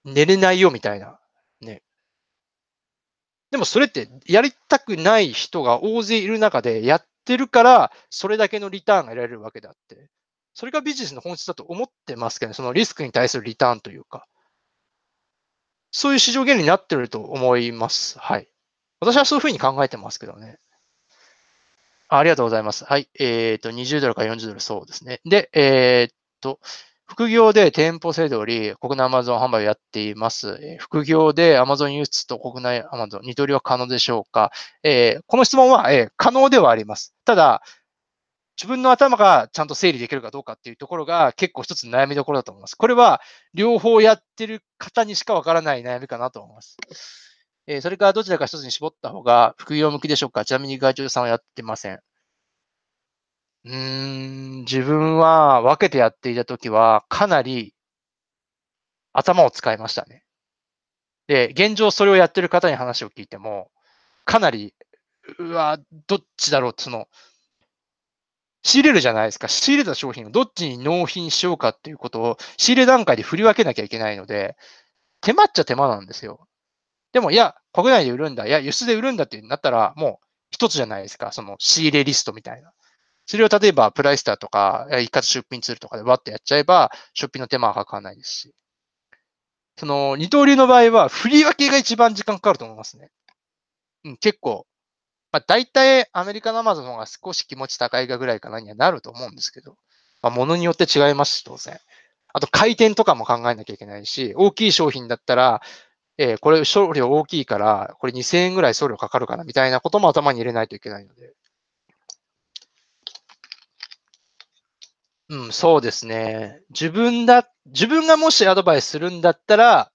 寝れないよみたいな、ね、でもそれってやりたくない人が大勢いる中でやってるから、それだけのリターンが得られるわけであって、それがビジネスの本質だと思ってますけど、ね、そのリスクに対するリターンというか、そういう市場原理になってると思います。はい。私はそういうふうに考えてますけどね。ありがとうございます。はい。えっ、ー、と、20ドルか40ドル、そうですね。で、えっ、ー、と、副業で店舗制度より国内 Amazon 販売をやっています。副業で Amazon 輸出と国内 Amazon 二刀流は可能でしょうか、えー、この質問は、えー、可能ではあります。ただ、自分の頭がちゃんと整理できるかどうかっていうところが結構一つ悩みどころだと思います。これは両方やってる方にしかわからない悩みかなと思います。えー、それからどちらか一つに絞った方が副業向きでしょうかちなみに外注さんはやってません。うん、自分は分けてやっていたときは、かなり頭を使いましたね。で、現状それをやってる方に話を聞いても、かなり、うわ、どっちだろう、その、仕入れるじゃないですか。仕入れた商品をどっちに納品しようかっていうことを仕入れ段階で振り分けなきゃいけないので、手間っちゃ手間なんですよ。でも、いや、国内で売るんだ、いや、輸出で売るんだってなったら、もう一つじゃないですか。その仕入れリストみたいな。それを例えばプライスターとか、一括出品ツールとかでわってやっちゃえば、出品の手間はかからないですし。その、二刀流の場合は、振り分けが一番時間かかると思いますね。うん、結構。まあ、大体アメリカのアマゾンの方が少し気持ち高いがぐらいかなにはなると思うんですけど、まあ、ものによって違いますし、当然。あと、回転とかも考えなきゃいけないし、大きい商品だったら、えー、これ、送料大きいから、これ2000円ぐらい送料かかるかな、みたいなことも頭に入れないといけないので、うん、そうですね。自分だ、自分がもしアドバイスするんだったら、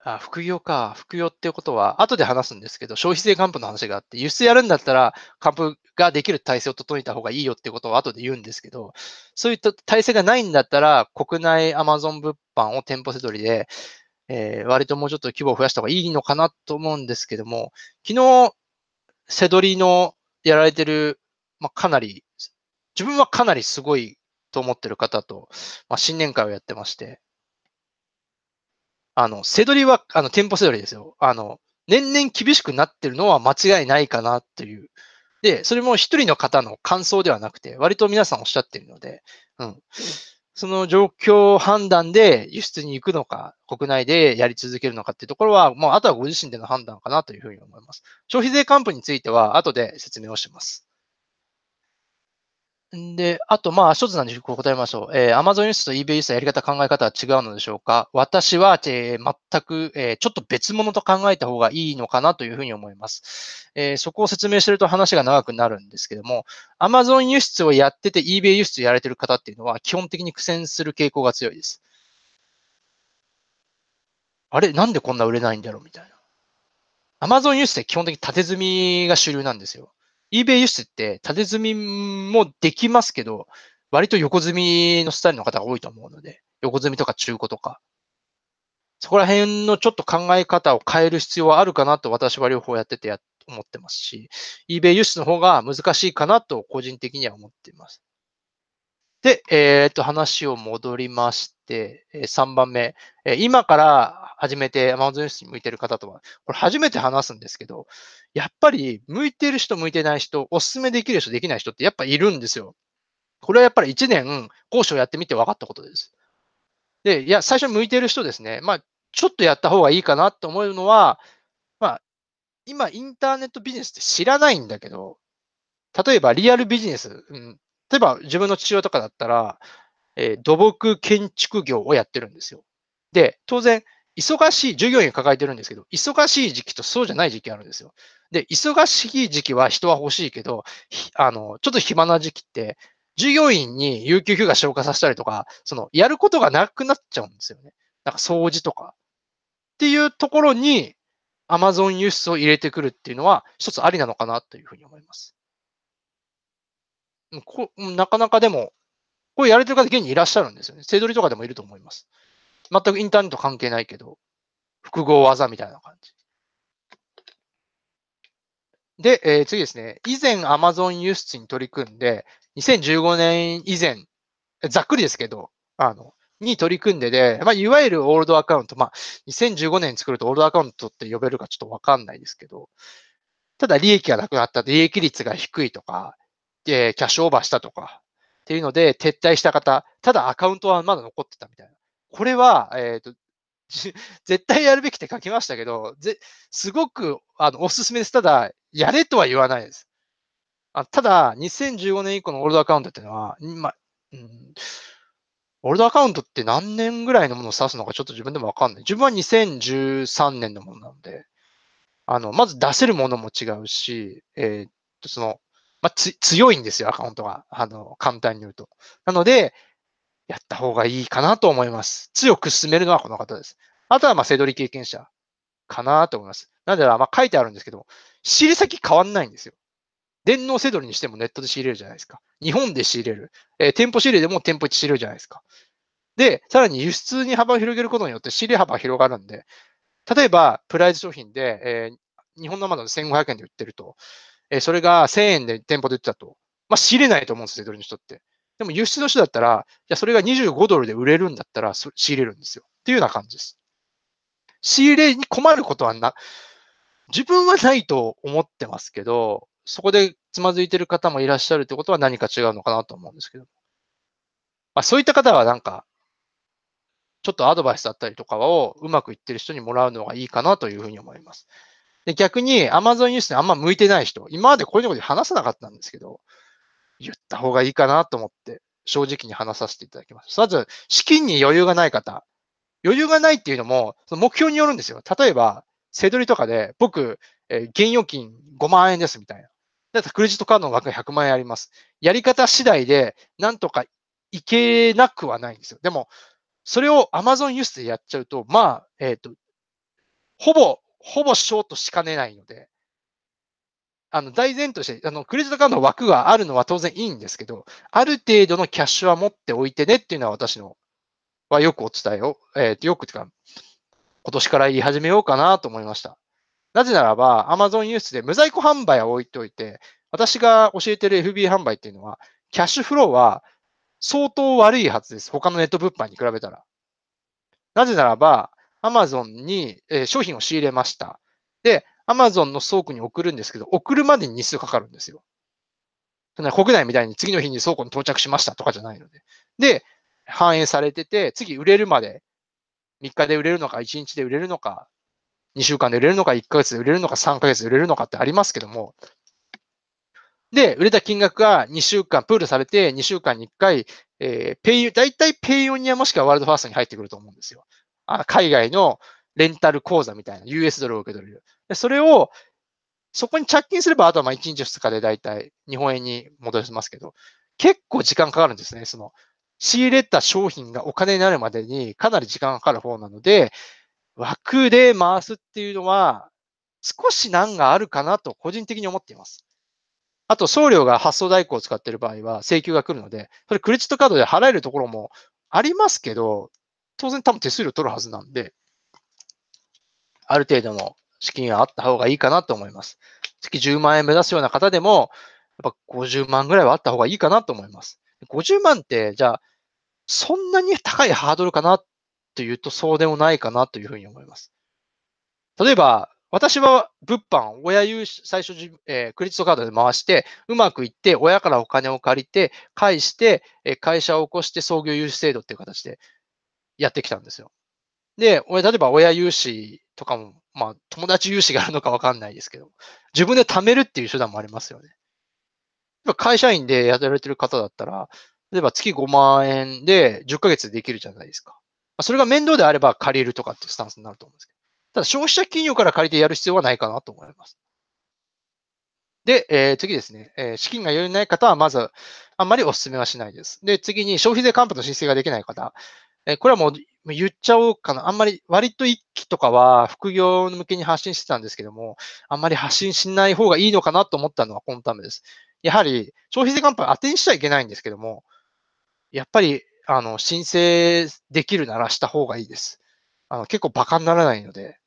あ、副業か。副業っていうことは、後で話すんですけど、消費税還付の話があって、輸出やるんだったら、還付ができる体制を整えた方がいいよってことを後で言うんですけど、そういった体制がないんだったら、国内 Amazon 物販を店舗せどりで、えー、割ともうちょっと規模を増やした方がいいのかなと思うんですけども、昨日、せどりのやられてるまあ、かなり、自分はかなりすごいと思ってる方と、まあ、新年会をやってまして、あの、せどりは、あの、店舗せどりですよ。あの、年々厳しくなってるのは間違いないかなという。で、それも一人の方の感想ではなくて、割と皆さんおっしゃってるので、うん。その状況判断で輸出に行くのか、国内でやり続けるのかっていうところは、もうあとはご自身での判断かなというふうに思います。消費税還付については後で説明をします。で、あと、まあ、一つなんで答えましょう。えー、Amazon 輸出と eBay 輸出のやり方、考え方は違うのでしょうか私は、えー、全く、えー、ちょっと別物と考えた方がいいのかなというふうに思います。えそこを説明してると話が長くなるんですけども、Amazon 輸出をやってて eBay 輸出やられてる方っていうのは、基本的に苦戦する傾向が強いです。あれなんでこんな売れないんだろうみたいな。Amazon 輸出って基本的に縦積みが主流なんですよ。eBay 輸出って縦積みもできますけど、割と横積みのスタイルの方が多いと思うので、横積みとか中古とか、そこら辺のちょっと考え方を変える必要はあるかなと私は両方やっててや思ってますし、eBay 輸出の方が難しいかなと個人的には思っています。で、えっ、と、話を戻りまして、え3番目、え今から始めて Amazon 輸出に向いてる方とは、これ初めて話すんですけど、やっぱり向いてる人向いてない人、お勧めできる人できない人ってやっぱいるんですよ。これはやっぱり1年講師をやってみて分かったことです。で、いや、最初向いてる人ですね。まあ、ちょっとやった方がいいかなと思うのは、まあ、今インターネットビジネスって知らないんだけど、例えばリアルビジネス、うん、例えば自分の父親とかだったら、えー、土木建築業をやってるんですよ。で、当然、忙しい、従業員抱えてるんですけど、忙しい時期とそうじゃない時期あるんですよ。で、忙しい時期は人は欲しいけど、あの、ちょっと暇な時期って、従業員に有給休暇消化させたりとか、その、やることがなくなっちゃうんですよね。なんか掃除とか。っていうところに、アマゾン輸出を入れてくるっていうのは、一つありなのかなというふうに思います。こなかなかでも、これやれてる方、現にいらっしゃるんですよね。せどりとかでもいると思います。全くインターネット関係ないけど、複合技みたいな感じ。で、えー、次ですね。以前 Amazon 輸出に取り組んで、2015年以前、ざっくりですけど、あの、に取り組んでで、まあ、いわゆるオールドアカウント、まあ、2015年作るとオールドアカウントって呼べるかちょっとわかんないですけど、ただ利益がなくなった、利益率が低いとか、えー、キャッシュオーバーしたとか、っていうので撤退した方、ただアカウントはまだ残ってたみたいな。これは、えっ、ー、と、絶対やるべきって書きましたけど、ぜすごくあのおすすめです。ただ、やれとは言わないです。あただ、2015年以降のオールドアカウントっていうのは、まうん、オールドアカウントって何年ぐらいのものを指すのかちょっと自分でもわかんない。自分は2013年のものなので、あの、まず出せるものも違うし、えー、っと、その、まあ、強いんですよ、アカウントが。あの、簡単に言うと。なので、やった方がいいかなと思います。強く進めるのはこの方です。あとは、まセドリ経験者かなと思います。なので、まあ、書いてあるんですけど、仕入れ先変わんないんですよ。電脳せどりにしてもネットで仕入れるじゃないですか。日本で仕入れる。えー、店舗仕入れでも店舗仕入れるじゃないですか。で、さらに輸出に幅を広げることによって仕入れ幅が広がるんで、例えばプライズ商品で、えー、日本のまだ1500円で売ってると、えー、それが1000円で店舗で売ってたと、まあ、仕入れないと思うんです、セドリの人って。でも輸出の人だったら、いや、それが25ドルで売れるんだったら仕入れるんですよ。っていうような感じです。仕入れに困ることはな、自分はないと思ってますけど、そこでつまずいてる方もいらっしゃるってことは何か違うのかなと思うんですけど。まあ、そういった方はなんか、ちょっとアドバイスだったりとかをうまくいってる人にもらうのがいいかなというふうに思います。で逆に Amazon ニュースにあんま向いてない人、今までこういうとこで話さなかったんですけど、言った方がいいかなと思って、正直に話させていただきます。まず、資金に余裕がない方。余裕がないっていうのも、その目標によるんですよ。例えば、せどりとかで、僕、え現預金5万円ですみたいな。だってクレジットカードの額が100万円あります。やり方次第で、なんとかいけなくはないんですよ。でも、それを Amazon 輸出でやっちゃうと、まあ、えっ、ー、と、ほぼ、ほぼショートしかねないので、あの、大前として、あの、クレジットカードの枠があるのは当然いいんですけど、ある程度のキャッシュは持っておいてねっていうのは私の、はよくお伝えを、えっ、ー、と、よくってか、今年から言い始めようかなと思いました。なぜならば、Amazon ユースで無在庫販売は置いておいて、私が教えてる FB 販売っていうのは、キャッシュフローは相当悪いはずです。他のネット物販に比べたら。なぜならば、Amazon に商品を仕入れました。で、Amazon の倉庫に送るんですけど、送るまでに日数かかるんですよ。国内みたいに次の日に倉庫に到着しましたとかじゃないので。で、反映されてて、次売れるまで3日で売れるのか、1日で売れるのか、2週間で売れるのか、1ヶ月で売れるのか、3ヶ月で売れるのかってありますけども、で、売れた金額が2週間、プールされて2週間に1回、えー、ペイ、大体ペイオニアもしくはワールドファーストに入ってくると思うんですよ。あ海外のレンタル口座みたいな、US ドルを受け取れる。でそれを、そこに着金すれば、あとはまあ1日2日で大体日本円に戻しますけど、結構時間かかるんですね。その仕入れた商品がお金になるまでにかなり時間がかかる方なので、枠で回すっていうのは少し難があるかなと個人的に思っています。あと送料が発送代行を使っている場合は請求が来るので、それクレジットカードで払えるところもありますけど、当然多分手数料取るはずなんで、ある程度の資金があった方がいいかなと思います。月10万円目指すような方でも、やっぱ50万ぐらいはあった方がいいかなと思います。50万って、じゃあ、そんなに高いハードルかなというと、そうでもないかなというふうに思います。例えば、私は物販、親融資、最初、えー、クレジットカードで回して、うまくいって、親からお金を借りて、返して、えー、会社を起こして創業融資制度っていう形でやってきたんですよ。で、例えば親融資とかも、まあ、友達融資があるのかわかんないですけど、自分で貯めるっていう手段もありますよね。会社員でやられてる方だったら、例えば月5万円で10ヶ月できるじゃないですか。それが面倒であれば借りるとかっていうスタンスになると思うんですけど。ただ消費者企業から借りてやる必要はないかなと思います。で、えー、次ですね、えー、資金が余裕ない方はまずあんまりお勧めはしないです。で、次に消費税還付の申請ができない方。えー、これはもう言っちゃおうかな。あんまり、割と一期とかは副業向けに発信してたんですけども、あんまり発信しない方がいいのかなと思ったのはこのためです。やはり消費税還付当てにしちゃいけないんですけども、やっぱりあの申請できるならした方がいいです。あの結構バカにならないので。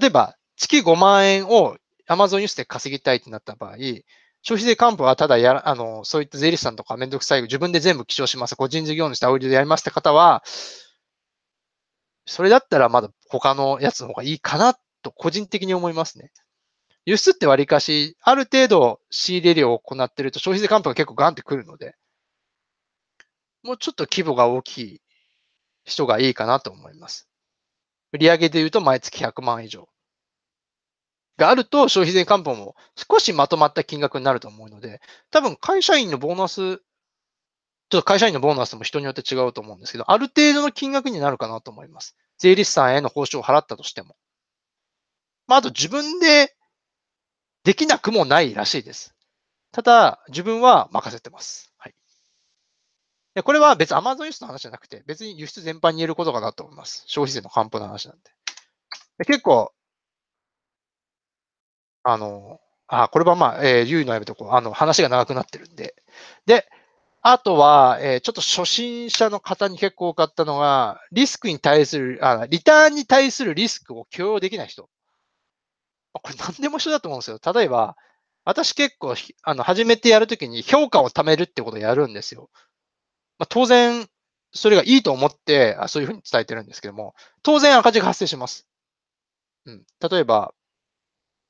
例えば、月5万円を Amazon ユースで稼ぎたいってなった場合、消費税還付はただやあの、そういった税理士さんとかめんどくさい、自分で全部記帳します、個人事業主でアウディでやりますって方は、それだったらまだ他のやつの方がいいかなと個人的に思いますね。輸出ってわりかし、ある程度仕入れ量を行ってると消費税還付が結構ガンってくるので、もうちょっと規模が大きい人がいいかなと思います。売上で言うと毎月100万以上があると消費税還付も少しまとまった金額になると思うので、多分会社員のボーナス、ちょっと会社員のボーナスも人によって違うと思うんですけど、ある程度の金額になるかなと思います。税理士さんへの報酬を払ったとしても。まあ、あと自分でできなくもないらしいです。ただ、自分は任せてます。はい。でこれは別に Amazon 輸出の話じゃなくて、別に輸出全般に言えることかなと思います。消費税の還付の話なんで。で結構、あの、あ、これはまあ、えー、言うのやめとこう。あの、話が長くなってるんで。で、あとは、えー、ちょっと初心者の方に結構多かったのが、リスクに対する、あリターンに対するリスクを許容できない人。これ何でも一緒だと思うんですよ。例えば、私結構、あの、始めてやるときに評価を貯めるってことをやるんですよ。まあ、当然、それがいいと思ってあ、そういうふうに伝えてるんですけども、当然赤字が発生します。うん。例えば、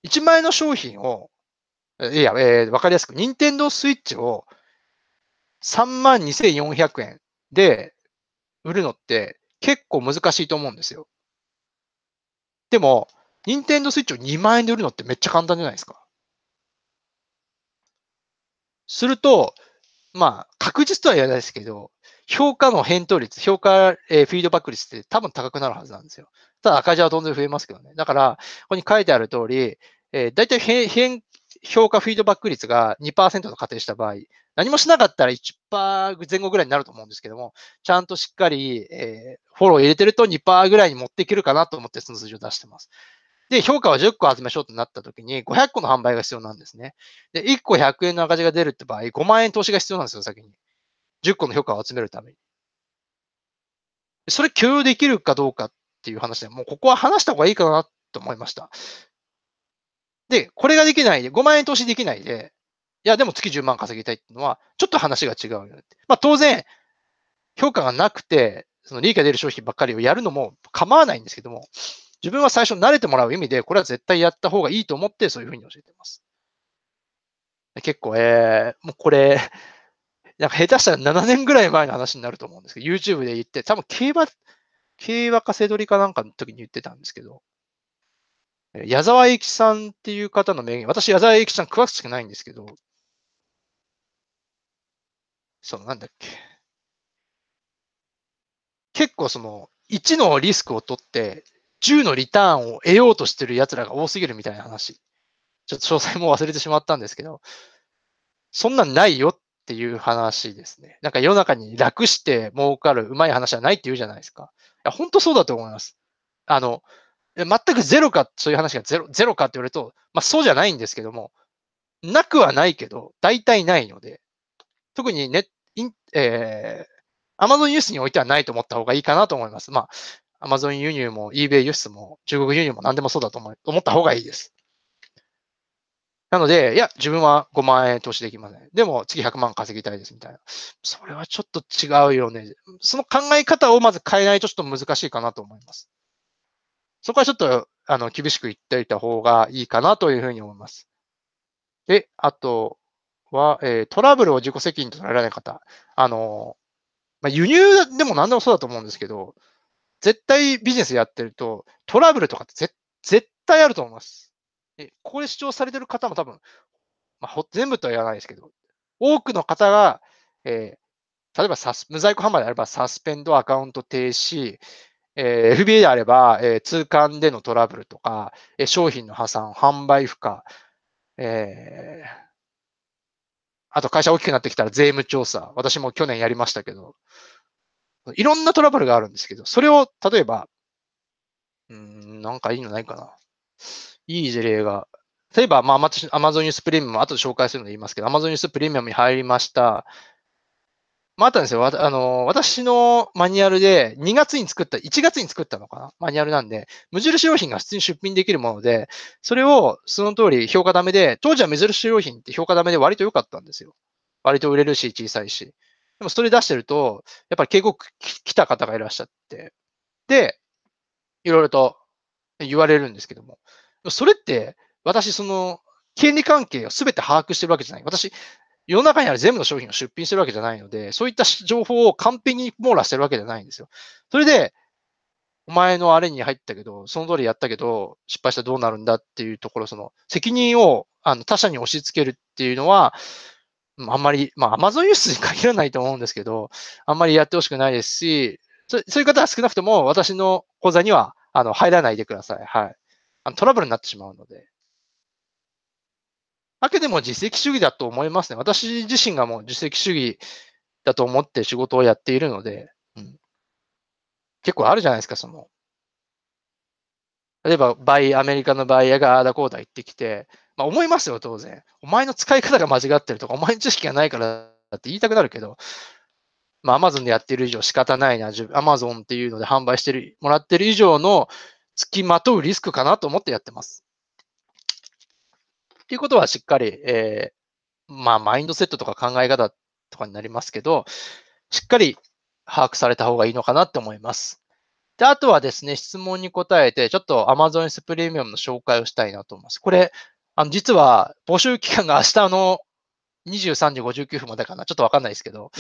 1万円の商品を、いや、えー、わかりやすく、任天堂スイッチを32,400円で売るのって結構難しいと思うんですよ。でも、任天堂スイッチを2万円で売るのってめっちゃ簡単じゃないですか。すると、まあ、確実とは言えないですけど、評価の返答率、評価、えー、フィードバック率って多分高くなるはずなんですよ。ただ赤字はどんどん増えますけどね。だから、ここに書いてある通り、えー、大体変、評価フィードバック率が2%と仮定した場合、何もしなかったら1%前後ぐらいになると思うんですけども、ちゃんとしっかり、えー、フォロー入れてると2%ぐらいに持っていけるかなと思ってその数字を出してます。で、評価は10個集めましょうとなったときに、500個の販売が必要なんですね。で、1個100円の赤字が出るって場合、5万円投資が必要なんですよ、先に。10個の評価を集めるために。それ許容できるかどうかっていう話で、もうここは話した方がいいかなと思いました。で、これができないで、5万円投資できないで、いや、でも月10万稼ぎたいっていうのは、ちょっと話が違うよね。まあ当然、評価がなくて、その利益が出る商品ばっかりをやるのも構わないんですけども、自分は最初慣れてもらう意味で、これは絶対やった方がいいと思って、そういうふうに教えてます。結構、えー、もうこれ、*laughs* なんか下手したら7年ぐらい前の話になると思うんですけど、YouTube で言って、多分競馬、競馬かせどりかなんかの時に言ってたんですけど、矢沢永吉さんっていう方の名言、私矢沢永吉さん詳しくないんですけど、そのなんだっけ。結構その、1のリスクを取って10のリターンを得ようとしてる奴らが多すぎるみたいな話。ちょっと詳細も忘れてしまったんですけど、そんなんないよっていう話ですね。なんか世の中に楽して儲かるうまい話はないって言うじゃないですか。いや、本当そうだと思います。あの、全くゼロか、そういう話がゼロゼロかって言われると、まあそうじゃないんですけども、なくはないけど、大体ないので、特にね、えー、アマゾンニュースにおいてはないと思った方がいいかなと思います。まあ、アマゾン輸入も eBay 輸出も中国輸入も何でもそうだと思思った方がいいです。なので、いや、自分は5万円投資できません。でも、次100万稼ぎたいですみたいな。それはちょっと違うよね。その考え方をまず変えないとちょっと難しいかなと思います。そこはちょっと、あの、厳しく言っておいた方がいいかなというふうに思います。で、あとは、えー、トラブルを自己責任となられない方。あの、まあ、輸入でも何でもそうだと思うんですけど、絶対ビジネスやってると、トラブルとかって絶対あると思います。で、ここで主張されてる方も多分、まあ、全部とは言わないですけど、多くの方が、えー、例えばサス無在庫販売であればサスペンド、アカウント停止、えー、FBA であれば、えー、通関でのトラブルとか、えー、商品の破産、販売不可、えー、あと会社大きくなってきたら税務調査、私も去年やりましたけど、いろんなトラブルがあるんですけど、それを、例えば、うん、なんかいいのないかな。いい事例が。例えば、まあ、私、Amazon ニュースプレミアム、後で紹介するので言いますけど、Amazon ニュースプレミアムに入りました。まあ、あったんですよ。あの、私のマニュアルで、2月に作った、1月に作ったのかなマニュアルなんで、無印良品が普通に出品できるもので、それをその通り評価ダメで、当時は無印良品って評価ダメで割と良かったんですよ。割と売れるし、小さいし。でもそれ出してると、やっぱり警告来た方がいらっしゃって、で、いろいろと言われるんですけども、それって私、その、権利関係を全て把握してるわけじゃない。私、世の中にある全部の商品を出品してるわけじゃないので、そういった情報を完璧に網羅してるわけじゃないんですよ。それで、お前のあれに入ったけど、その通りやったけど、失敗したらどうなるんだっていうところ、その責任をあの他者に押し付けるっていうのは、あんまり、まあ、アマゾンユー輸出に限らないと思うんですけど、あんまりやってほしくないですし、そそういう方は少なくとも私の講座にはあの入らないでください。はい。あのトラブルになってしまうので。あけでも実績主義だと思いますね。私自身がもう実績主義だと思って仕事をやっているので、うん、結構あるじゃないですか、その。例えば、バイ、アメリカのバイヤーがああだこうだ言ってきて、まあ思いますよ、当然。お前の使い方が間違ってるとか、お前の知識がないからって言いたくなるけど、まあ Amazon でやってる以上仕方ないな、Amazon っていうので販売してる、もらってる以上の付きまとうリスクかなと思ってやってます。っていうことはしっかり、えー、まあマインドセットとか考え方とかになりますけど、しっかり把握された方がいいのかなって思います。で、あとはですね、質問に答えて、ちょっと Amazon S プレミアムの紹介をしたいなと思います。これ、あの、実は募集期間が明日の23時59分までかな。ちょっとわかんないですけど、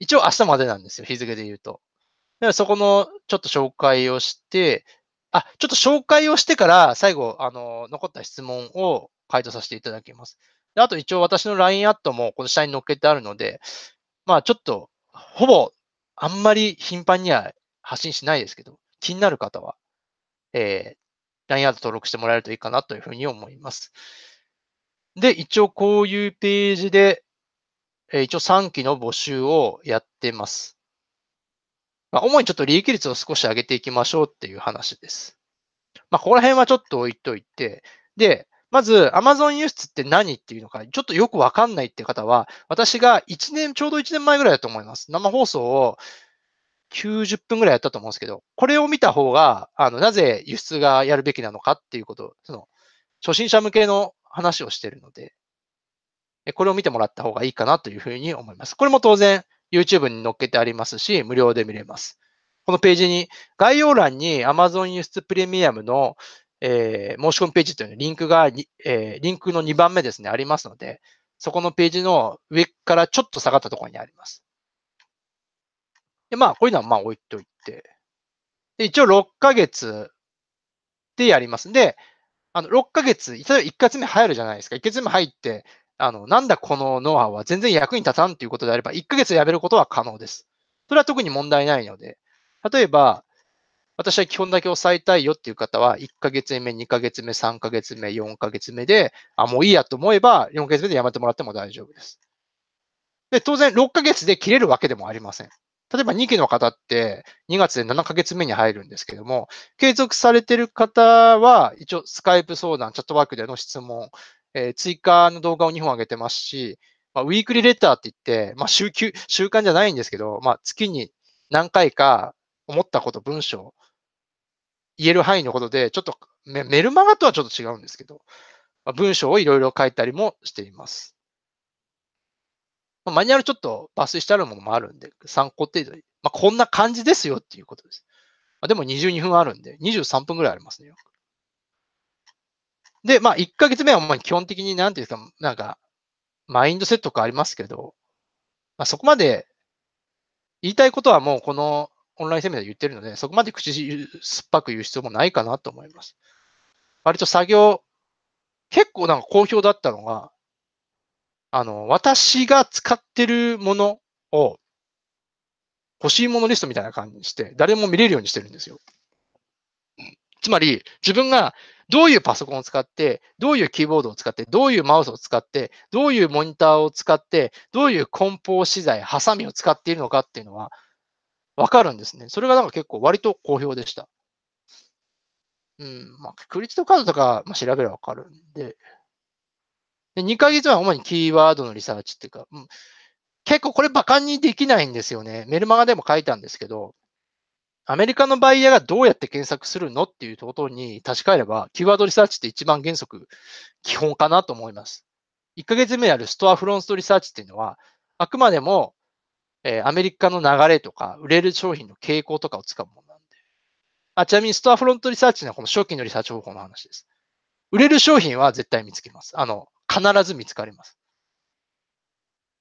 一応明日までなんですよ、日付で言うと。だからそこのちょっと紹介をして、あ、ちょっと紹介をしてから、最後、あの、残った質問を回答させていただきます。であと一応私の LINE アットもこの下に載っけてあるので、まあちょっと、ほぼ、あんまり頻繁には発信しないですけど、気になる方は、えー、ラインアート登録してもらえるといいかなというふうに思います。で、一応こういうページで、え一応3期の募集をやってます。まあ、主にちょっと利益率を少し上げていきましょうっていう話です。まあ、ここら辺はちょっと置いといて、で、まず Amazon 輸出って何っていうのか、ちょっとよくわかんないっていう方は、私が1年、ちょうど1年前ぐらいだと思います。生放送を90分ぐらいやったと思うんですけど、これを見た方が、あの、なぜ輸出がやるべきなのかっていうこと、その、初心者向けの話をしてるので、これを見てもらった方がいいかなというふうに思います。これも当然 YouTube に載っけてありますし、無料で見れます。このページに、概要欄に Amazon 輸出プレミアムの、えー、申し込みページというリンクが、えー、リンクの2番目ですね、ありますので、そこのページの上からちょっと下がったところにあります。で、まあ、こういうのはまあ置いといて。で、一応6ヶ月でやります。で、あの、6ヶ月、例えば1ヶ月目入るじゃないですか。1ヶ月目入って、あの、なんだこのノウハウは全然役に立たんということであれば、1ヶ月やめることは可能です。それは特に問題ないので、例えば、私は基本だけ抑えたいよっていう方は、1ヶ月目、2ヶ月目、3ヶ月目、4ヶ月目で、あ、もういいやと思えば、4ヶ月目でやめてもらっても大丈夫です。で、当然、6ヶ月で切れるわけでもありません。例えば2期の方って2月で7ヶ月目に入るんですけども、継続されてる方は一応スカイプ相談、チャットワークでの質問、えー、追加の動画を2本上げてますし、まあ、ウィークリーレターって言って、まあ週休、週間じゃないんですけど、まあ月に何回か思ったこと、文章、言える範囲のことで、ちょっとメルマガとはちょっと違うんですけど、まあ、文章をいろいろ書いたりもしています。まあ、マニュアルちょっと抜粋してあるものもあるんで、参考程度に。まあ、こんな感じですよっていうことです。まあ、でも22分あるんで、23分ぐらいありますね。で、まあ、1ヶ月目はまあ基本的に、なんていうか、なんか、マインドセットがありますけど、まあ、そこまで言いたいことはもうこのオンラインセミナーで言ってるので、そこまで口酸っぱく言う必要もないかなと思います。割と作業、結構なんか好評だったのが、あの、私が使ってるものを欲しいものリストみたいな感じにして、誰も見れるようにしてるんですよ。つまり、自分がどういうパソコンを使って、どういうキーボードを使って、どういうマウスを使って、どういうモニターを使って、どういう梱包資材、ハサミを使っているのかっていうのはわかるんですね。それがなんか結構割と好評でした。うん、まあ、クレジットカードとか、まあ、調べればわかるんで、で2ヶ月は主にキーワードのリサーチっていうか、うん、結構これ馬鹿にできないんですよね。メルマガでも書いたんですけど、アメリカのバイヤーがどうやって検索するのっていうことに立ち返れば、キーワードリサーチって一番原則、基本かなと思います。1ヶ月目あるストアフロントリサーチっていうのは、あくまでも、えー、アメリカの流れとか、売れる商品の傾向とかを使うものなんで。あ、ちなみにストアフロントリサーチのこの初期のリサーチ方法の話です。売れる商品は絶対見つけます。あの、必ず見つかります。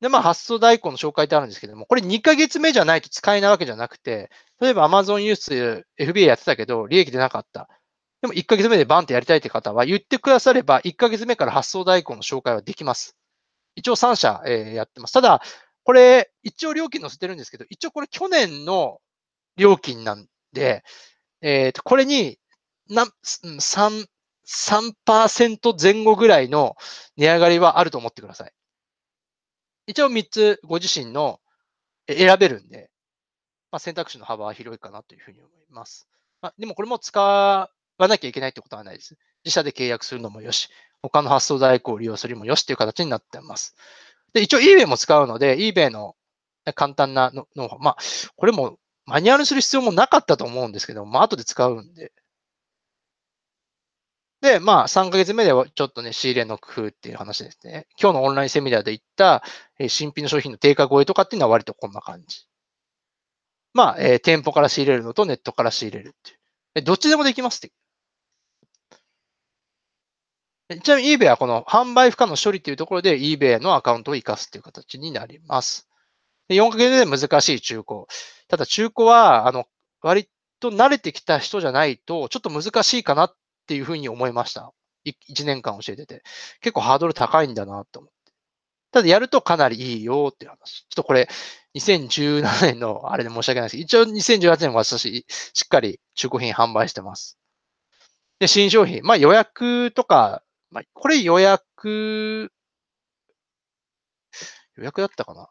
で、まあ、発送代行の紹介ってあるんですけども、これ2ヶ月目じゃないと使えないわけじゃなくて、例えば Amazon ース FBA やってたけど、利益出なかった。でも1ヶ月目でバンってやりたいって方は、言ってくだされば1ヶ月目から発送代行の紹介はできます。一応3社、えやってます。ただ、これ、一応料金載せてるんですけど、一応これ去年の料金なんで、えっ、と、これに、な、3、3%前後ぐらいの値上がりはあると思ってください。一応3つご自身の選べるんで、まあ、選択肢の幅は広いかなというふうに思います。まあ、でもこれも使わなきゃいけないってことはないです。自社で契約するのもよし、他の発送代行を利用するもよしっていう形になっています。で、一応 eBay も使うので、eBay の簡単なハのまあ、これもマニュアルする必要もなかったと思うんですけど、まあ、後で使うんで、で、まあ、3ヶ月目ではちょっとね、仕入れの工夫っていう話ですね。今日のオンラインセミナーで言った、え新品の商品の定価超えとかっていうのは割とこんな感じ。まあ、えー、店舗から仕入れるのとネットから仕入れるっていう。えどっちでもできますって。ちなみに eBay はこの販売不可の処理っていうところで eBay のアカウントを活かすっていう形になります。で4ヶ月で難しい中古。ただ中古は、あの、割と慣れてきた人じゃないと、ちょっと難しいかなっっていうふうに思いました。1年間教えてて。結構ハードル高いんだなと思って。ただやるとかなりいいよっていう話。ちょっとこれ、2017年のあれで申し訳ないですけど、一応2018年私、しっかり中古品販売してます。で、新商品。まあ予約とか、まあ、これ予約、予約だったかな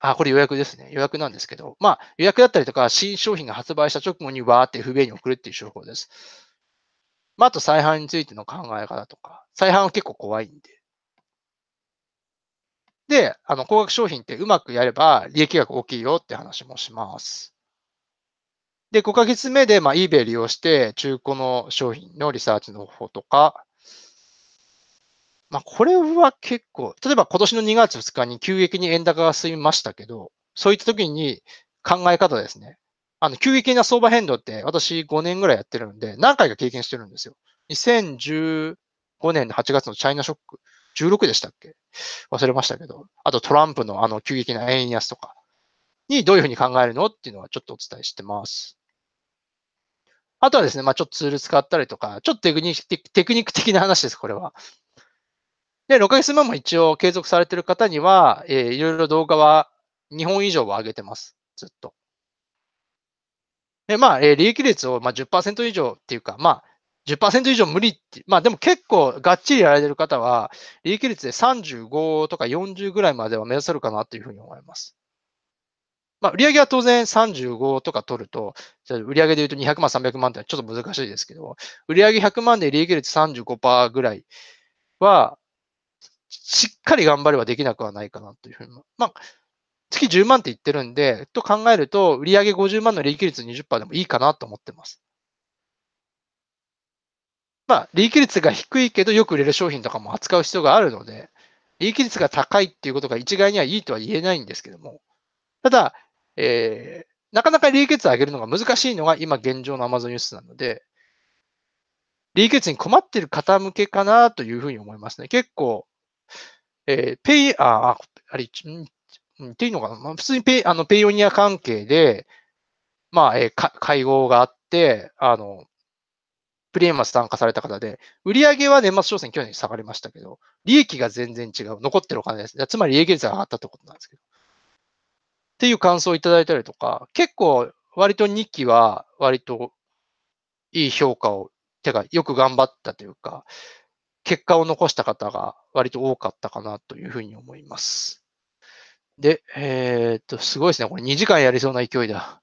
あ、これ予約ですね。予約なんですけど、まあ予約だったりとか、新商品が発売した直後にわーって FBA に送るっていう手法です。まあ、あと再犯についての考え方とか、再犯は結構怖いんで。で、あの、高額商品ってうまくやれば利益額大きいよって話もします。で、5ヶ月目で、まあ、eBay 利用して中古の商品のリサーチの方とか、まあ、これは結構、例えば今年の2月2日に急激に円高が進みましたけど、そういった時に考え方ですね。あの、急激な相場変動って私5年ぐらいやってるんで、何回か経験してるんですよ。2015年の8月のチャイナショック、16でしたっけ忘れましたけど、あとトランプのあの急激な円安とかにどういうふうに考えるのっていうのはちょっとお伝えしてます。あとはですね、まあちょっとツール使ったりとか、ちょっとテクニテクニック的な話です、これは。で、6ヶ月前も一応継続されてる方には、えー、いろいろ動画は2本以上は上げてます。ずっと。で、まあ、えー、利益率をまあ10%以上っていうか、まあ、10%以上無理って、まあでも結構がっちりやられてる方は、利益率で35とか40ぐらいまでは目指せるかなというふうに思います。まあ、売上は当然35とか取ると、売上で言うと200万、300万ってちょっと難しいですけど、売上100万で利益率35%ぐらいは、しっかり頑張ればできなくはないかなというふうに。まあ、月10万って言ってるんで、と考えると、売上50万の利益率20%でもいいかなと思ってます。まあ、利益率が低いけどよく売れる商品とかも扱う必要があるので、利益率が高いっていうことが一概にはいいとは言えないんですけども、ただ、えー、なかなか利益率を上げるのが難しいのが今現状の Amazon ースなので、利益率に困っている方向けかなというふうに思いますね。結構、えー、ペイ、あ、あれ、うん、っていうのな、まあ、普通にペあのペイオニア関係で、まあ、えー、会合があって、あの、プレイマス参加された方で、売上は年末商戦去年下がりましたけど、利益が全然違う。残ってるお金です。つまり利益率が上がったってことなんですけど。っていう感想をいただいたりとか、結構割と2期は割といい評価を、てかよく頑張ったというか、結果を残した方が割と多かったかなというふうに思います。で、えー、っと、すごいですね。これ2時間やりそうな勢いだ。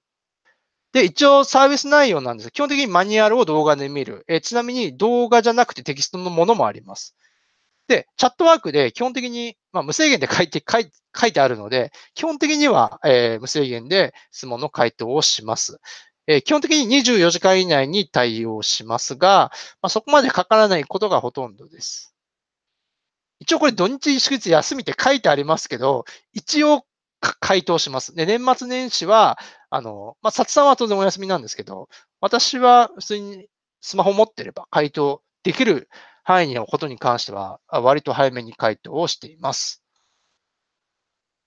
で、一応サービス内容なんです基本的にマニュアルを動画で見る。えー、ちなみに動画じゃなくてテキストのものもあります。で、チャットワークで基本的に、まあ、無制限で書いて書い書いてあるので、基本的には、えー、無制限で質問の回答をします。えー、基本的に24時間以内に対応しますが、まあ、そこまでかからないことがほとんどです。一応これ土日祝日休みって書いてありますけど、一応回答します。で、年末年始は、あの、まあ、ささんは当然お休みなんですけど、私は普通にスマホ持ってれば回答できる範囲のことに関しては、割と早めに回答をしています。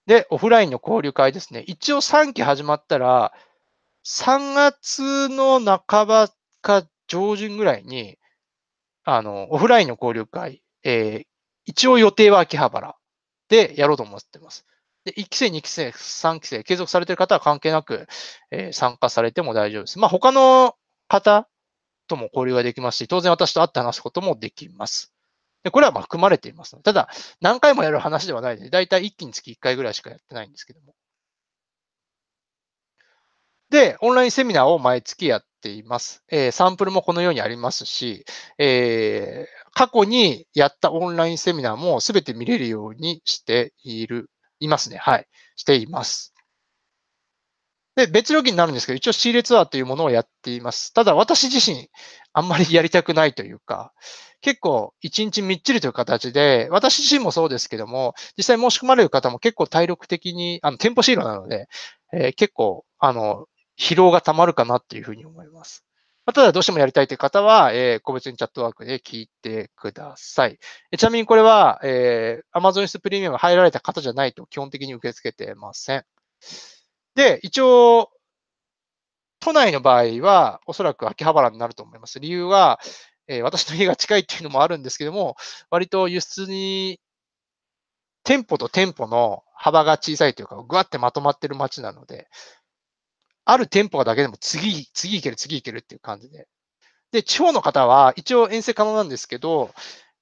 で、オフラインの交流会ですね。一応3期始まったら、3月の半ばか上旬ぐらいに、あの、オフラインの交流会、えー、一応予定は秋葉原でやろうと思ってます。で、1期生、2期生、3期生、継続されてる方は関係なく、えー、参加されても大丈夫です。まあ、他の方とも交流ができますし、当然私と会って話すこともできます。で、これはま含まれています。ただ、何回もやる話ではないでだいたい1期につき1回ぐらいしかやってないんですけども。で、オンラインセミナーを毎月やっています。えー、サンプルもこのようにありますし、えー、過去にやったオンラインセミナーもすべて見れるようにしている、いますね。はい。しています。で、別料金になるんですけど、一応 C ツアーというものをやっています。ただ私自身、あんまりやりたくないというか、結構一日みっちりという形で、私自身もそうですけども、実際申し込まれる方も結構体力的に、あの、店舗シールなので、えー、結構、あの、疲労がたまるかなっていうふうに思います。ただ、どうしてもやりたいという方は、えー、個別にチャットワークで聞いてください。ちなみにこれは、えー、Amazon S プレミアム入られた方じゃないと基本的に受け付けてません。で、一応、都内の場合は、おそらく秋葉原になると思います。理由は、えー、私の家が近いっていうのもあるんですけども、割と輸出に、店舗と店舗の幅が小さいというか、ぐわってまとまってる街なので、ある店舗だけでも次、次行ける、次行けるっていう感じで。で、地方の方は一応遠征可能なんですけど、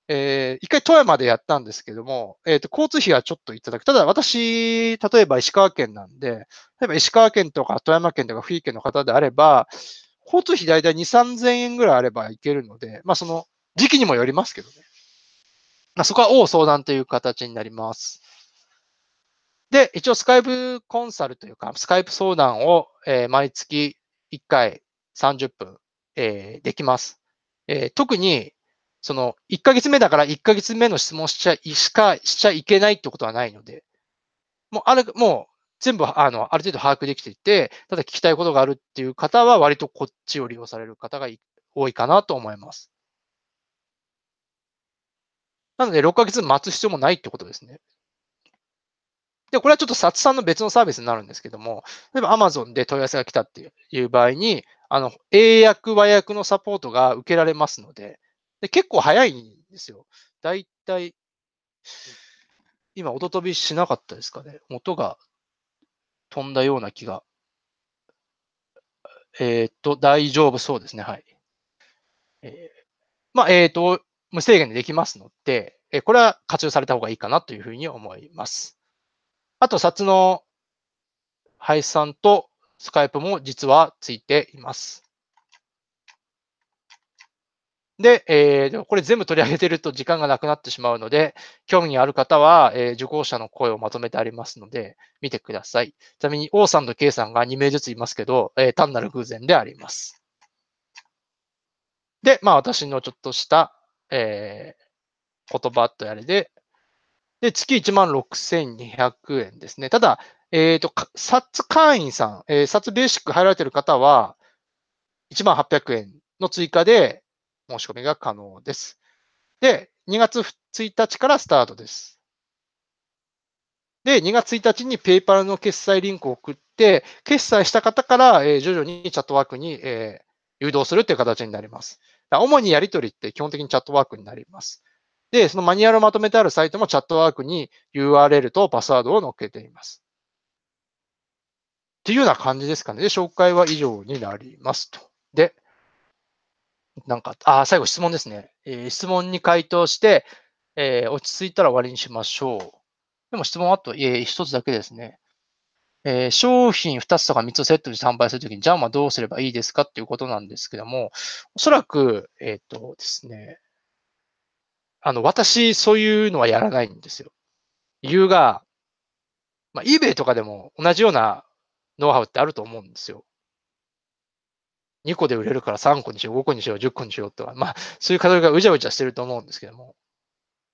えー、一回富山でやったんですけども、えっ、ー、と、交通費はちょっといただく。ただ私、例えば石川県なんで、例えば石川県とか富山県とか福井県の方であれば、交通費大体2、3000円ぐらいあれば行けるので、まあその時期にもよりますけどね。まあそこは、大相談という形になります。で、一応スカイプコンサルというか、スカイプ相談を、えー、毎月1回30分、えー、できます。えー、特に、その、1ヶ月目だから1ヶ月目の質問しちゃ、しか、しちゃいけないってことはないので、もう、ある、もう、全部、あの、ある程度把握できていて、ただ聞きたいことがあるっていう方は、割とこっちを利用される方が多いかなと思います。なので、6ヶ月待つ必要もないってことですね。で、これはちょっとサツさんの別のサービスになるんですけども、例えば Amazon で問い合わせが来たっていう場合に、あの、英訳、和訳のサポートが受けられますので、で結構早いんですよ。だいたい、今、お飛びしなかったですかね。音が飛んだような気が。えー、っと、大丈夫そうですね。はい。えー、まあ、えー、っと、無制限でできますので、えこれは活用された方がいいかなというふうに思います。あと、札の配算とスカイプも実はついています。で、えー、これ全部取り上げてると時間がなくなってしまうので、興味がある方は、えー、受講者の声をまとめてありますので、見てください。ちなみに、王さんと K さんが2名ずついますけど、えー、単なる偶然であります。で、まあ、私のちょっとした、えー、言葉とやれで、で、月1万6200円ですね。ただ、えっ、ー、と、サツ会員さん、えー、s ベーシック入られてる方は、1万800円の追加で申し込みが可能です。で、2月1日からスタートです。で、2月1日に PayPal の決済リンクを送って、決済した方から、えー、徐々にチャットワークに、えー、誘導するという形になります。主にやり取りって基本的にチャットワークになります。で、そのマニュアルをまとめてあるサイトもチャットワークに URL とパスワードを載っけています。っていうような感じですかね。で、紹介は以上になりますと。で、なんか、あ、最後質問ですね。えー、質問に回答して、えー、落ち着いたら終わりにしましょう。でも質問あと、えー、1つだけですね。えー、商品2つとか3つをセットで販売するときに、じゃあまあどうすればいいですかっていうことなんですけども、おそらく、えっ、ー、とですね、あの、私、そういうのはやらないんですよ。理由が、まあ、eBay とかでも同じようなノウハウってあると思うんですよ。2個で売れるから3個にしよう、5個にしよう、10個にしようとか、まあ、そういう題がうじゃうじゃしてると思うんですけども、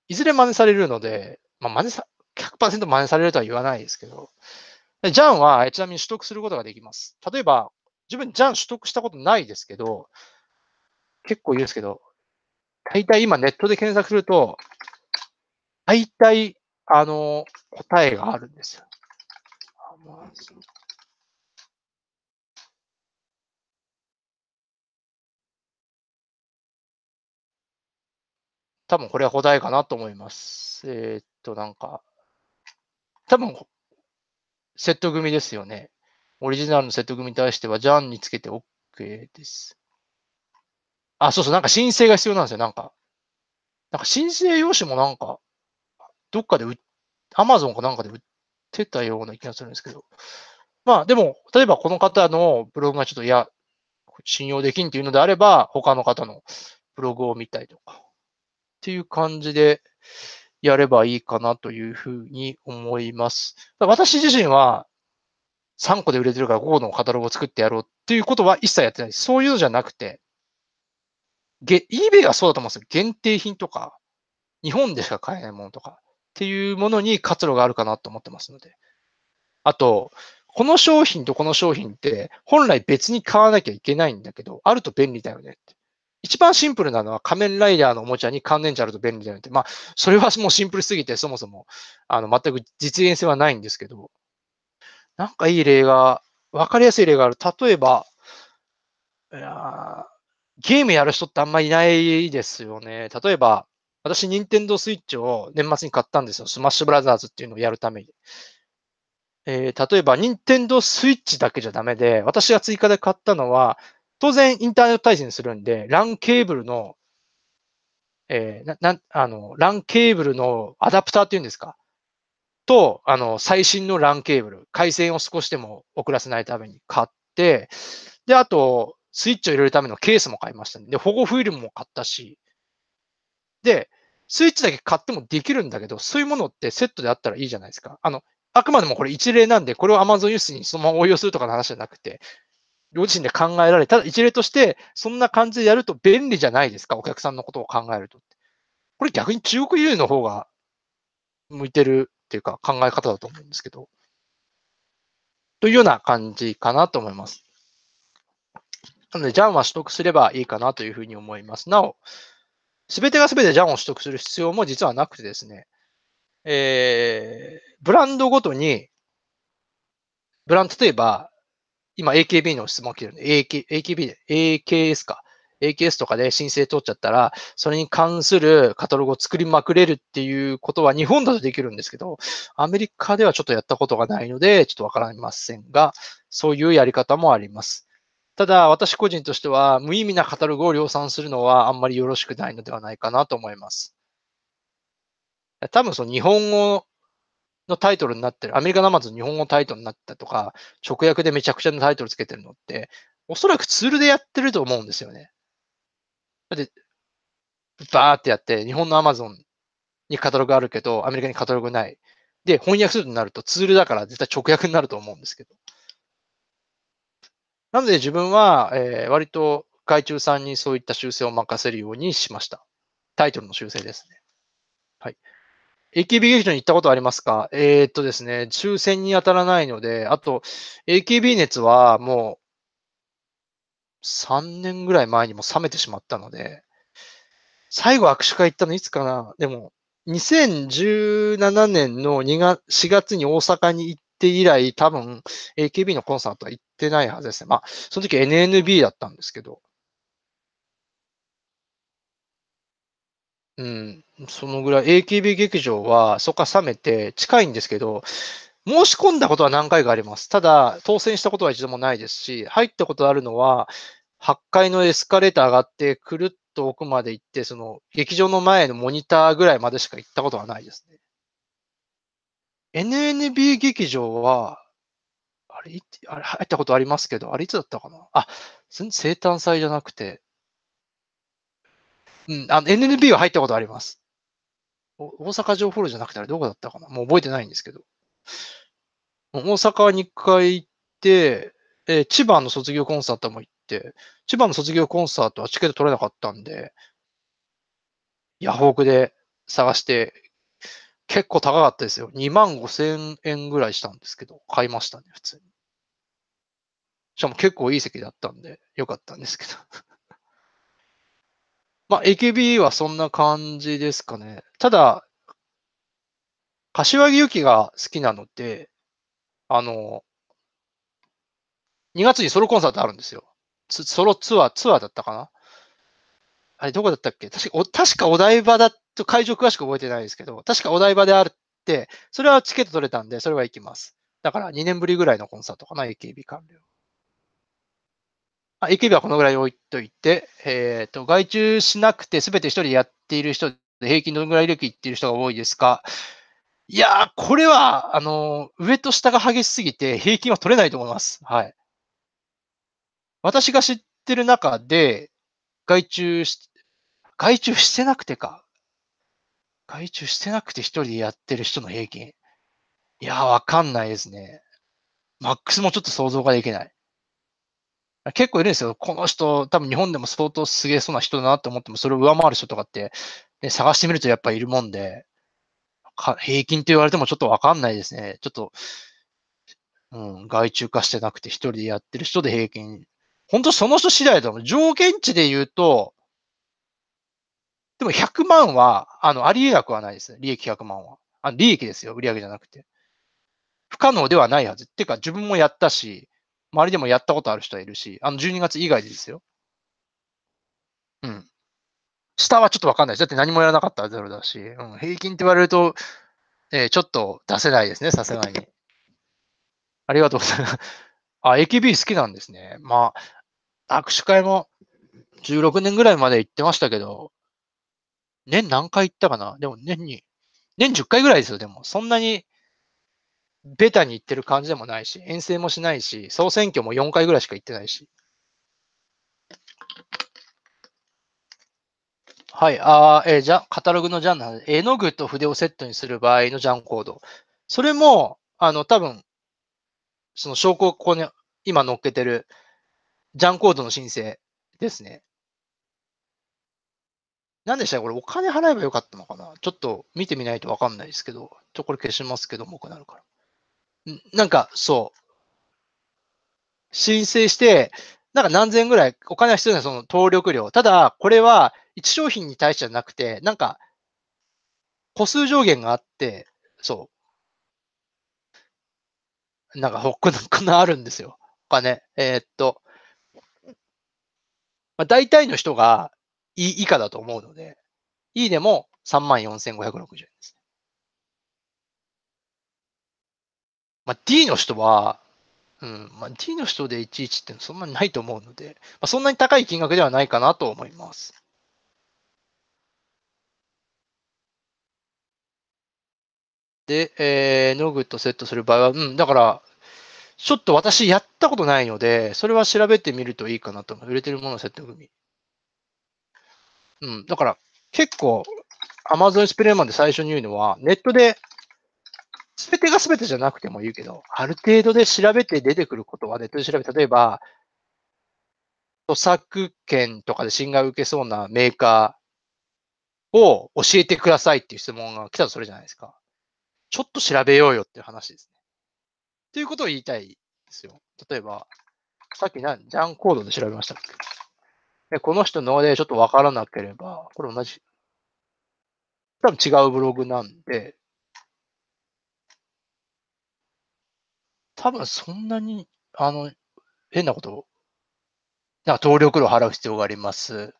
いずれ真似されるので、まあ、真似さ、100%真似されるとは言わないですけど、ジャンはちなみに取得することができます。例えば、自分ジャン取得したことないですけど、結構言うんですけど、大体今ネットで検索すると、大体、あの、答えがあるんですよ。多分これは答えかなと思います。えー、っと、なんか、多分、セット組ですよね。オリジナルのセット組に対しては、ジャンにつけて OK です。あ、そうそう、なんか申請が必要なんですよ、なんか。なんか申請用紙もなんか、どっかで売っ、アマゾンかなんかで売ってたような気がするんですけど。まあでも、例えばこの方のブログがちょっといや、信用できんっていうのであれば、他の方のブログを見たりとか、っていう感じでやればいいかなというふうに思います。私自身は3個で売れてるから5個のカタログを作ってやろうっていうことは一切やってないです。そういうのじゃなくて、げ、eBay はそうだと思うんですよ。限定品とか、日本でしか買えないものとか、っていうものに活路があるかなと思ってますので。あと、この商品とこの商品って本来別に買わなきゃいけないんだけど、あると便利だよね一番シンプルなのは仮面ライダーのおもちゃに乾電池あると便利だよねって。まあ、それはもうシンプルすぎてそもそも、あの、全く実現性はないんですけど、なんかいい例が、わかりやすい例がある。例えば、いやゲームやる人ってあんまいないですよね。例えば、私、任天堂スイッチを年末に買ったんですよ。スマッシュブラザーズっていうのをやるために。えー、例えば、任天堂スイッチだけじゃダメで、私が追加で買ったのは、当然インターネット対戦するんで、LAN ケーブルの、えー、な、な、あの、LAN ケーブルのアダプターっていうんですかと、あの、最新の LAN ケーブル、回線を少しでも遅らせないために買って、で、あと、スイッチを入れるためのケースも買いましたね。で、保護フィルムも買ったし。で、スイッチだけ買ってもできるんだけど、そういうものってセットであったらいいじゃないですか。あの、あくまでもこれ一例なんで、これを Amazon ースにそのまま応用するとかの話じゃなくて、ご自身で考えられただ一例として、そんな感じでやると便利じゃないですか、お客さんのことを考えると。これ逆に中国輸入の方が向いてるっていうか考え方だと思うんですけど。というような感じかなと思います。なので、ジャンは取得すればいいかなというふうに思います。なお、すべてがすべてジャンを取得する必要も実はなくてですね、えー、ブランドごとに、ブランド、例えば、今 AKB の質問来てるんで、AK、AKB で、AKS か。AKS とかで申請取っちゃったら、それに関するカタログを作りまくれるっていうことは日本だとできるんですけど、アメリカではちょっとやったことがないので、ちょっとわからませんが、そういうやり方もあります。ただ、私個人としては、無意味なカタログを量産するのはあんまりよろしくないのではないかなと思います。多分、その日本語のタイトルになってる、アメリカのゾン、日本語タイトルになったとか、直訳でめちゃくちゃなタイトルつけてるのって、おそらくツールでやってると思うんですよね。だって、バーってやって、日本のアマゾンにカタログあるけど、アメリカにカタログない。で、翻訳するとなるとツールだから絶対直訳になると思うんですけど。なので自分は、えー、割と外注さんにそういった修正を任せるようにしました。タイトルの修正ですね。はい。AKB 劇場に行ったことありますかえー、っとですね、抽選に当たらないので、あと、AKB 熱はもう3年ぐらい前にも冷めてしまったので、最後握手会行ったのいつかなでも、2017年の2月4月に大阪に行って以来、多分 AKB のコンサートは行てないはずですね。まあ、その時 NNB だったんですけど。うん、そのぐらい AKB 劇場はそこから冷めて近いんですけど、申し込んだことは何回かあります。ただ、当選したことは一度もないですし、入ったことあるのは、8階のエスカレーター上がって、くるっと奥まで行って、その劇場の前のモニターぐらいまでしか行ったことはないですね。NNB 劇場は、れ、あれ入ったことありますけど、あれいつだったかなあ、生誕祭じゃなくて、うん、あの、NNB は入ったことあります。大阪城ホールじゃなくてあれどこだったかなもう覚えてないんですけど。大阪に1回行って、えー、千葉の卒業コンサートも行って、千葉の卒業コンサートはチケット取れなかったんで、ヤフオクで探して、結構高かったですよ。2万5千円ぐらいしたんですけど、買いましたね、普通に。しかも結構いい席だったんで、よかったんですけど *laughs* まあ、AKB はそんな感じですかね。ただ、柏木由紀が好きなので、あの、2月にソロコンサートあるんですよ。ソロツアー、ツアーだったかなあれ、どこだったっけ確か、確かお台場だと、会場詳しく覚えてないですけど、確かお台場であるって、それはチケット取れたんで、それは行きます。だから2年ぶりぐらいのコンサートかな、AKB 完了。まあ、a はこのぐらい置いといて、えっ、ー、と、外注しなくて全て一人でやっている人で平均どのぐらい力行っている人が多いですかいやー、これは、あのー、上と下が激しすぎて平均は取れないと思います。はい。私が知ってる中で、外注し、外注してなくてか。外注してなくて一人でやってる人の平均。いやー、わかんないですね。マックスもちょっと想像ができない。結構いるんですよ。この人、多分日本でも相当すげえそうな人だなと思っても、それを上回る人とかって、ね、探してみるとやっぱいるもんで、平均と言われてもちょっとわかんないですね。ちょっと、うん、外注化してなくて一人でやってる人で平均。本当その人次第だもう。条件値で言うと、でも100万は、あの、あり得なくはないですね。利益100万は。あ利益ですよ。売上じゃなくて。不可能ではないはず。っていうか、自分もやったし、周りでもやったことある人はいるし、あの12月以外ですよ。うん。下はちょっとわかんないです。だって何もやらなかったらゼロだし、うん、平均って言われると、えー、ちょっと出せないですね、さすがに。ありがとうございます。あ、AKB 好きなんですね。まあ、握手会も16年ぐらいまで行ってましたけど、年何回行ったかなでも年に、年10回ぐらいですよ、でも。そんなにベタに行ってる感じでもないし、遠征もしないし、総選挙も4回ぐらいしか行ってないし。はい、あえー、じゃカタログのジャンの絵の具と筆をセットにする場合のジャンコード。それも、あの、多分その証拠、ここに今載っけてるジャンコードの申請ですね。何でしたこれお金払えばよかったのかなちょっと見てみないとわかんないですけど、ちょ、これ消しますけど、重くなるから。なんか、そう。申請して、なんか何千ぐらいお金は必要なその登録料。ただ、これは1商品に対してじゃなくて、なんか、個数上限があって、そう。なんか、ほっこなあるんですよ。お金。えー、っと、まあ、大体の人がい以下だと思うので、いいでも34,560円です、ね。まあ、D の人は、うんまあ、D の人で11ってそんなにないと思うので、まあ、そんなに高い金額ではないかなと思います。で、えー、ノグとセットする場合は、うん、だから、ちょっと私やったことないので、それは調べてみるといいかなと売れてるものセット組。うん、だから、結構、Amazon スプレーマンで最初に言うのは、ネットで全てが全てじゃなくてもいいけど、ある程度で調べて出てくることはネットで調べ、例えば、著作権とかで侵害を受けそうなメーカーを教えてくださいっていう質問が来たとそれじゃないですか。ちょっと調べようよっていう話ですね。っていうことを言いたいですよ。例えば、さっき何、ジャンコードで調べましたっけでこの人のでちょっとわからなければ、これ同じ、多分違うブログなんで、多分そんなに、あの、変なことを、なんか登録料を払う必要があります。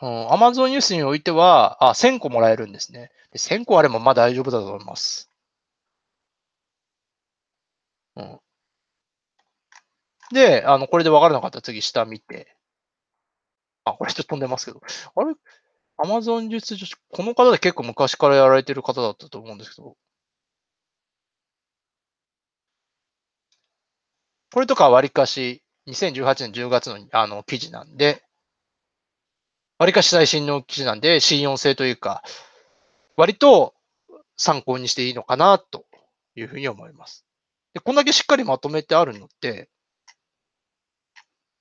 うん、Amazon ニュースにおいては、あ、1000個もらえるんですね。で1000個あればまあ大丈夫だと思います。うん。で、あの、これで分からなかったら次下見て。あ、これちょっと飛んでますけど。あれ ?Amazon 流通女子、この方で結構昔からやられてる方だったと思うんですけど、これとかはわりかし2018年10月のあの記事なんで、わりかし最新の記事なんで、信用性というか、割と参考にしていいのかなというふうに思います。で、こんだけしっかりまとめてあるのって、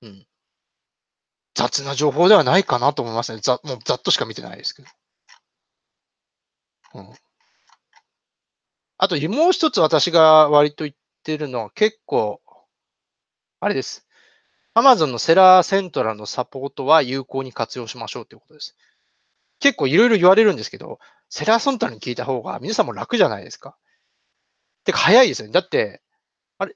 うん。雑な情報ではないかなと思いますね。ざもうざっとしか見てないですけど。うん。あと、もう一つ私が割と言ってるのは結構、あれです。Amazon のセラーセントラルのサポートは有効に活用しましょうということです。結構いろいろ言われるんですけど、セラーセントラルに聞いた方が皆さんも楽じゃないですか。てか早いですよね。だって、あれ、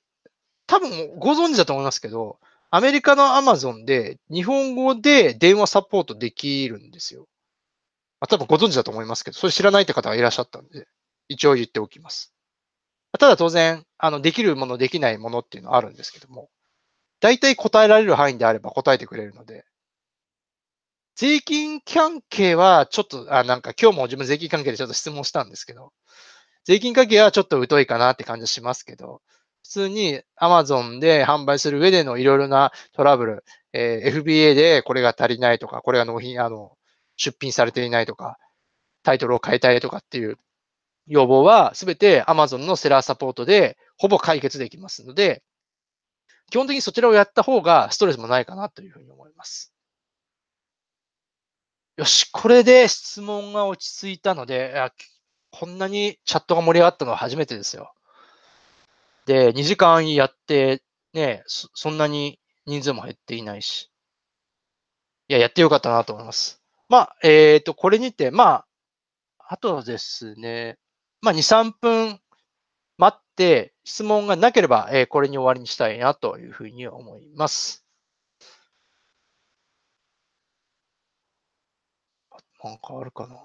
多分ご存知だと思いますけど、アメリカの Amazon で日本語で電話サポートできるんですよ。まあ、多分ご存知だと思いますけど、それ知らないって方がいらっしゃったんで、一応言っておきます。ただ当然、あの、できるもの、できないものっていうのはあるんですけども。大体答えられる範囲であれば答えてくれるので。税金関係はちょっと、あ、なんか今日も自分税金関係でちょっと質問したんですけど、税金関係はちょっと疎いかなって感じしますけど、普通に Amazon で販売する上でのいろいろなトラブル、えー、FBA でこれが足りないとか、これが納品、あの、出品されていないとか、タイトルを変えたいとかっていう要望は、全て Amazon のセラーサポートでほぼ解決できますので、基本的にそちらをやった方がストレスもないかなというふうに思います。よし、これで質問が落ち着いたので、こんなにチャットが盛り上がったのは初めてですよ。で、2時間やって、ね、そんなに人数も減っていないし。いや、やってよかったなと思います。まあ、えっ、ー、と、これにて、まあ、あとですね、まあ、2、3分、質問がなければ、えこれに終わりにしたいなというふうに思います。なんかあるかな。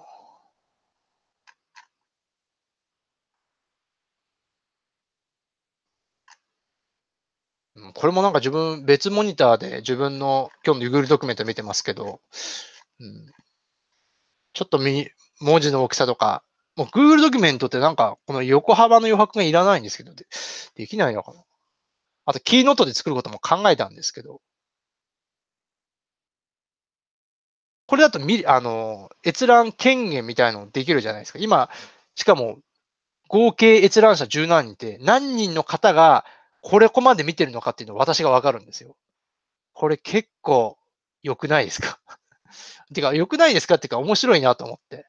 これもなんか自分、別モニターで自分の今日の g o o ドキュメント見てますけど、うん、ちょっと文字の大きさとか、もう Google ドキュメントってなんか、この横幅の余白がいらないんですけど、でできないのかな。あと、キーノートで作ることも考えたんですけど、これだと見、あの、閲覧権限みたいのできるじゃないですか。今、しかも、合計閲覧者十何人って、何人の方がこれこまで見てるのかっていうのを私がわかるんですよ。これ結構良くないですか *laughs* てか、良くないですかっていうか、面白いなと思って。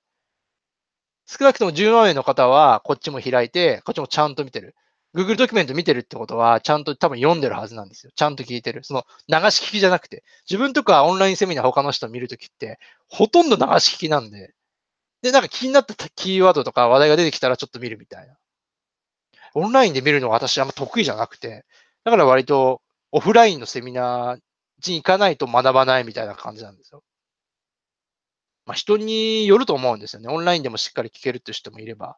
少なくとも10万円の方はこっちも開いて、こっちもちゃんと見てる。Google ドキュメント見てるってことは、ちゃんと多分読んでるはずなんですよ。ちゃんと聞いてる。その流し聞きじゃなくて、自分とかオンラインセミナー他の人見るときって、ほとんど流し聞きなんで、で、なんか気になったキーワードとか話題が出てきたらちょっと見るみたいな。オンラインで見るのは私あんま得意じゃなくて、だから割とオフラインのセミナーに行かないと学ばないみたいな感じなんですよ。まあ、人によると思うんですよね。オンラインでもしっかり聞けるっていう人もいれば。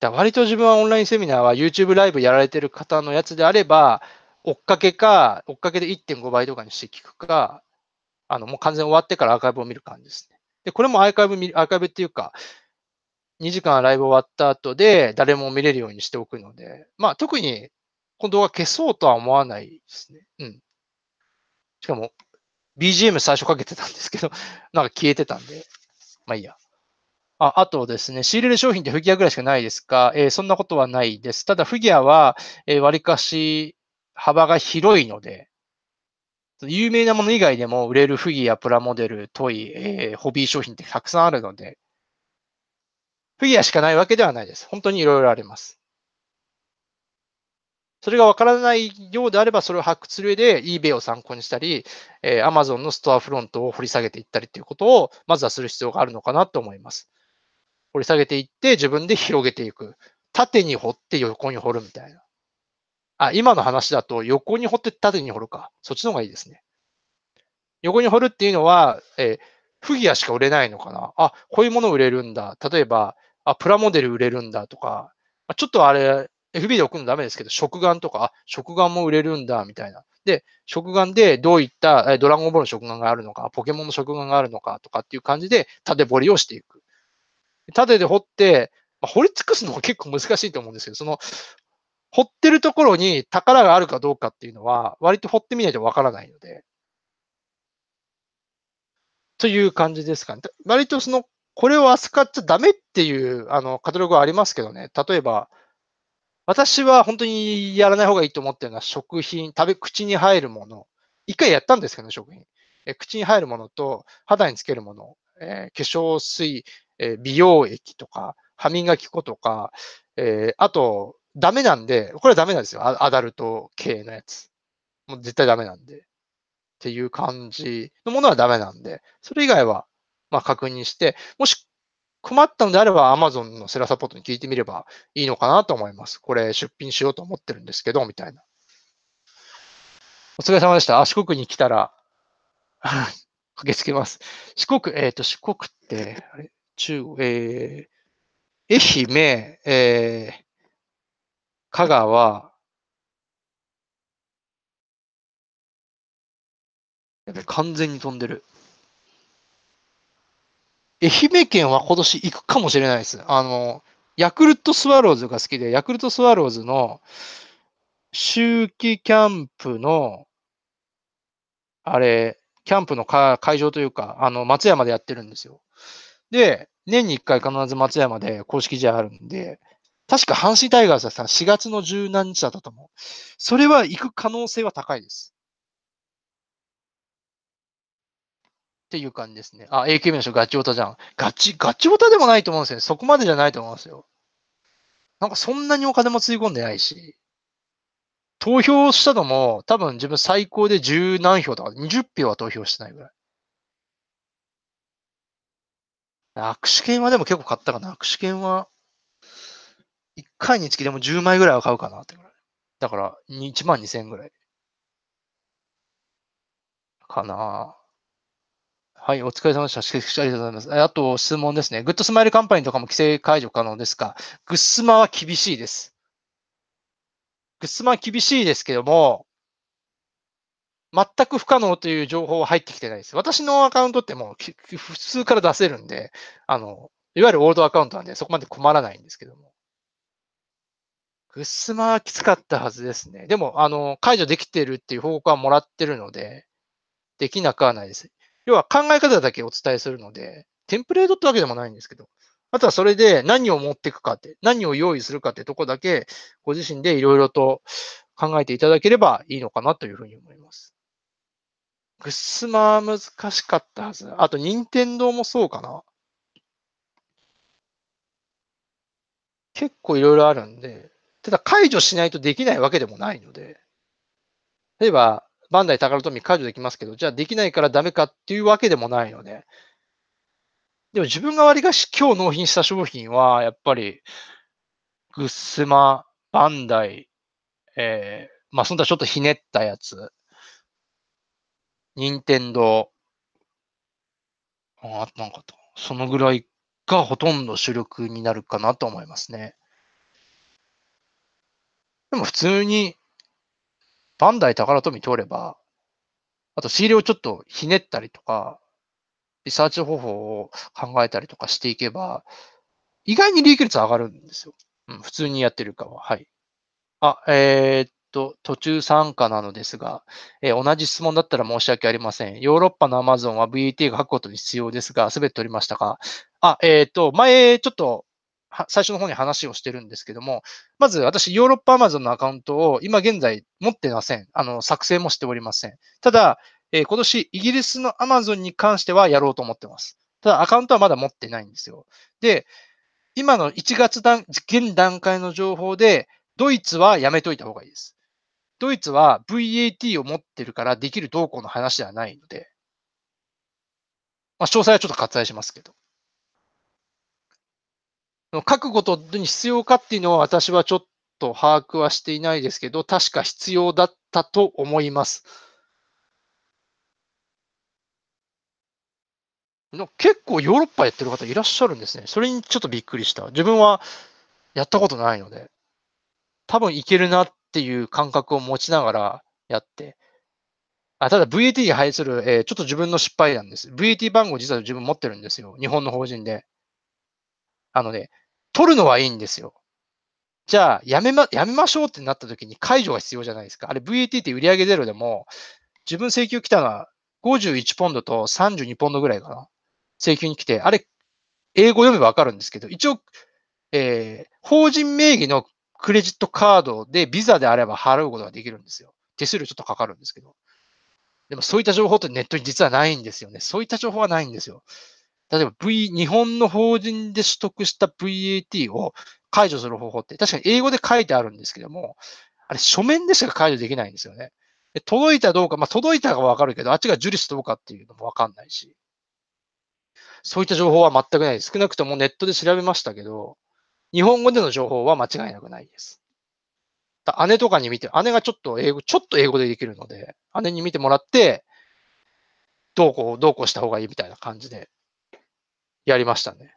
だ割と自分はオンラインセミナーは YouTube ライブやられてる方のやつであれば、追っかけか、追っかけで1.5倍とかにして聞くか、あの、もう完全終わってからアーカイブを見る感じですね。で、これもアーカイブ、アーカイブっていうか、2時間ライブ終わった後で誰も見れるようにしておくので、まあ特にこの動画消そうとは思わないですね。うん。しかも BGM 最初かけてたんですけど、*laughs* なんか消えてたんで、まあいいや。ああとですね、仕入れる商品ってフィギュアぐらいしかないですか、えー、そんなことはないです。ただフィギュアは、えー、割かし幅が広いので、有名なもの以外でも売れるフィギュア、プラモデル、トイ、えー、ホビー商品ってたくさんあるので、フィギュアしかないわけではないです。本当にいろいろあります。それがわからないようであれば、それを発掘する上で eBay を参考にしたり、えー、Amazon のストアフロントを掘り下げていったりということを、まずはする必要があるのかなと思います。掘り下げていって、自分で広げていく。縦に掘って横に掘るみたいな。あ、今の話だと横に掘って縦に掘るか。そっちの方がいいですね。横に掘るっていうのは、えー、フギアしか売れないのかな。あ、こういうもの売れるんだ。例えば、あ、プラモデル売れるんだとか、ちょっとあれ、FB で送るのダメですけど、食玩とか、あ、食玩も売れるんだ、みたいな。で、食玩でどういったドラゴンボールの食玩があるのか、ポケモンの食玩があるのかとかっていう感じで縦掘りをしていく。縦で掘って、まあ、掘り尽くすのも結構難しいと思うんですけど、その、掘ってるところに宝があるかどうかっていうのは、割と掘ってみないとわからないので。という感じですかね。割とその、これを扱っちゃダメっていう、あの、カタログはありますけどね。例えば、私は本当にやらない方がいいと思ってるのは食品、食べ、口に入るもの。一回やったんですけど、ね、食品。え口に入るものと肌につけるもの、えー、化粧水、えー、美容液とか、歯磨き粉とか、えー、あと、ダメなんで、これはダメなんですよ。アダルト系のやつ。もう絶対ダメなんで。っていう感じのものはダメなんで、それ以外は、まあ確認して、もし困ったのであれば Amazon のセラサポートに聞いてみればいいのかなと思います。これ出品しようと思ってるんですけど、みたいな。お疲れ様でした。四国に来たら *laughs* 駆けつけます。四国、えっ、ー、と、四国って、あれ中国、えー、愛媛、えー、香川、完全に飛んでる。愛媛県は今年行くかもしれないです。あの、ヤクルトスワローズが好きで、ヤクルトスワローズの秋季キャンプの、あれ、キャンプの会場というか、あの、松山でやってるんですよ。で、年に1回必ず松山で公式試合あるんで、確か阪神タイガースはさ、4月の十何日だったと思う。それは行く可能性は高いです。ていう感じですね。あ、AKB の人ガチオタじゃん。ガチ、ガチオタでもないと思うんですよね。そこまでじゃないと思うんですよ。なんかそんなにお金もつい込んでないし、投票したのも多分自分最高で十何票とか、20票は投票してないぐらい。握手券はでも結構買ったかな。握手券は、1回につきでも10枚ぐらいは買うかなってぐらい。だから、1万2000円ぐらい。かなはい、お疲れ様でした。ありがとうございます。あと、質問ですね。グッドスマイルカンパニーとかも規制解除可能ですかグッスマは厳しいです。グッスマは厳しいですけども、全く不可能という情報は入ってきてないです。私のアカウントってもう普通から出せるんで、あの、いわゆるオールドアカウントなんでそこまで困らないんですけども。グッスマはきつかったはずですね。でも、あの、解除できてるっていう報告はもらってるので、できなくはないです。要は考え方だけお伝えするので、テンプレートってわけでもないんですけど、あとはそれで何を持っていくかって、何を用意するかってとこだけ、ご自身でいろいろと考えていただければいいのかなというふうに思います。グッスマ難しかったはず。あと、任天堂もそうかな。結構いろいろあるんで、ただ解除しないとできないわけでもないので、例えば、バンダイ宝富解除できますけど、じゃあできないからダメかっていうわけでもないので、でも自分が割がし今日納品した商品は、やっぱり、グッスマ、バンダイ、えー、まあ、そんなちょっとひねったやつ、任天堂、あなんかと、そのぐらいがほとんど主力になるかなと思いますね。でも普通にバンダイ宝富通れば、あと仕入れをちょっとひねったりとか、リサーチ方法を考えたりとかしていけば、意外に利益率上がるんですよ。うん、普通にやってるかは。はい。あ、えー、っと、途中参加なのですが、えー、同じ質問だったら申し訳ありません。ヨーロッパの Amazon は VAT が書くことに必要ですが、すべて取りましたかあ、えー、っと、前ちょっと最初の方に話をしてるんですけども、まず私、ヨーロッパアマゾンのアカウントを今現在持ってません。あの、作成もしておりません。ただ、えー、今年イギリスのアマゾンに関してはやろうと思ってます。ただ、アカウントはまだ持ってないんですよ。で、今の1月段、現段階の情報で、ドイツはやめといた方がいいです。ドイツは VAT を持ってるからできる動向の話ではないので、まあ、詳細はちょっと割愛しますけど。覚悟とに必要かっていうのは私はちょっと把握はしていないですけど、確か必要だったと思います。結構ヨーロッパやってる方いらっしゃるんですね。それにちょっとびっくりした。自分はやったことないので、多分いけるなっていう感覚を持ちながらやって。あただ VAT に配する、えー、ちょっと自分の失敗談です。VAT 番号実は自分持ってるんですよ。日本の法人で。あのね、取るのはいいんですよ。じゃあ、やめま、やめましょうってなった時に解除が必要じゃないですか。あれ VAT って売上ゼロでも、自分請求来たのは51ポンドと32ポンドぐらいかな。請求に来て、あれ、英語読めばわかるんですけど、一応、えー、法人名義のクレジットカードでビザであれば払うことができるんですよ。手数料ちょっとかかるんですけど。でもそういった情報ってネットに実はないんですよね。そういった情報はないんですよ。例えば V、日本の法人で取得した VAT を解除する方法って、確かに英語で書いてあるんですけども、あれ書面でしか解除できないんですよね。届いたどうか、まあ、届いたがわかるけど、あっちが受理したどうかっていうのもわかんないし。そういった情報は全くないです。少なくともネットで調べましたけど、日本語での情報は間違いなくないです。姉とかに見て、姉がちょっと英語、ちょっと英語でできるので、姉に見てもらって、どうこう、どうこうした方がいいみたいな感じでやりましたね。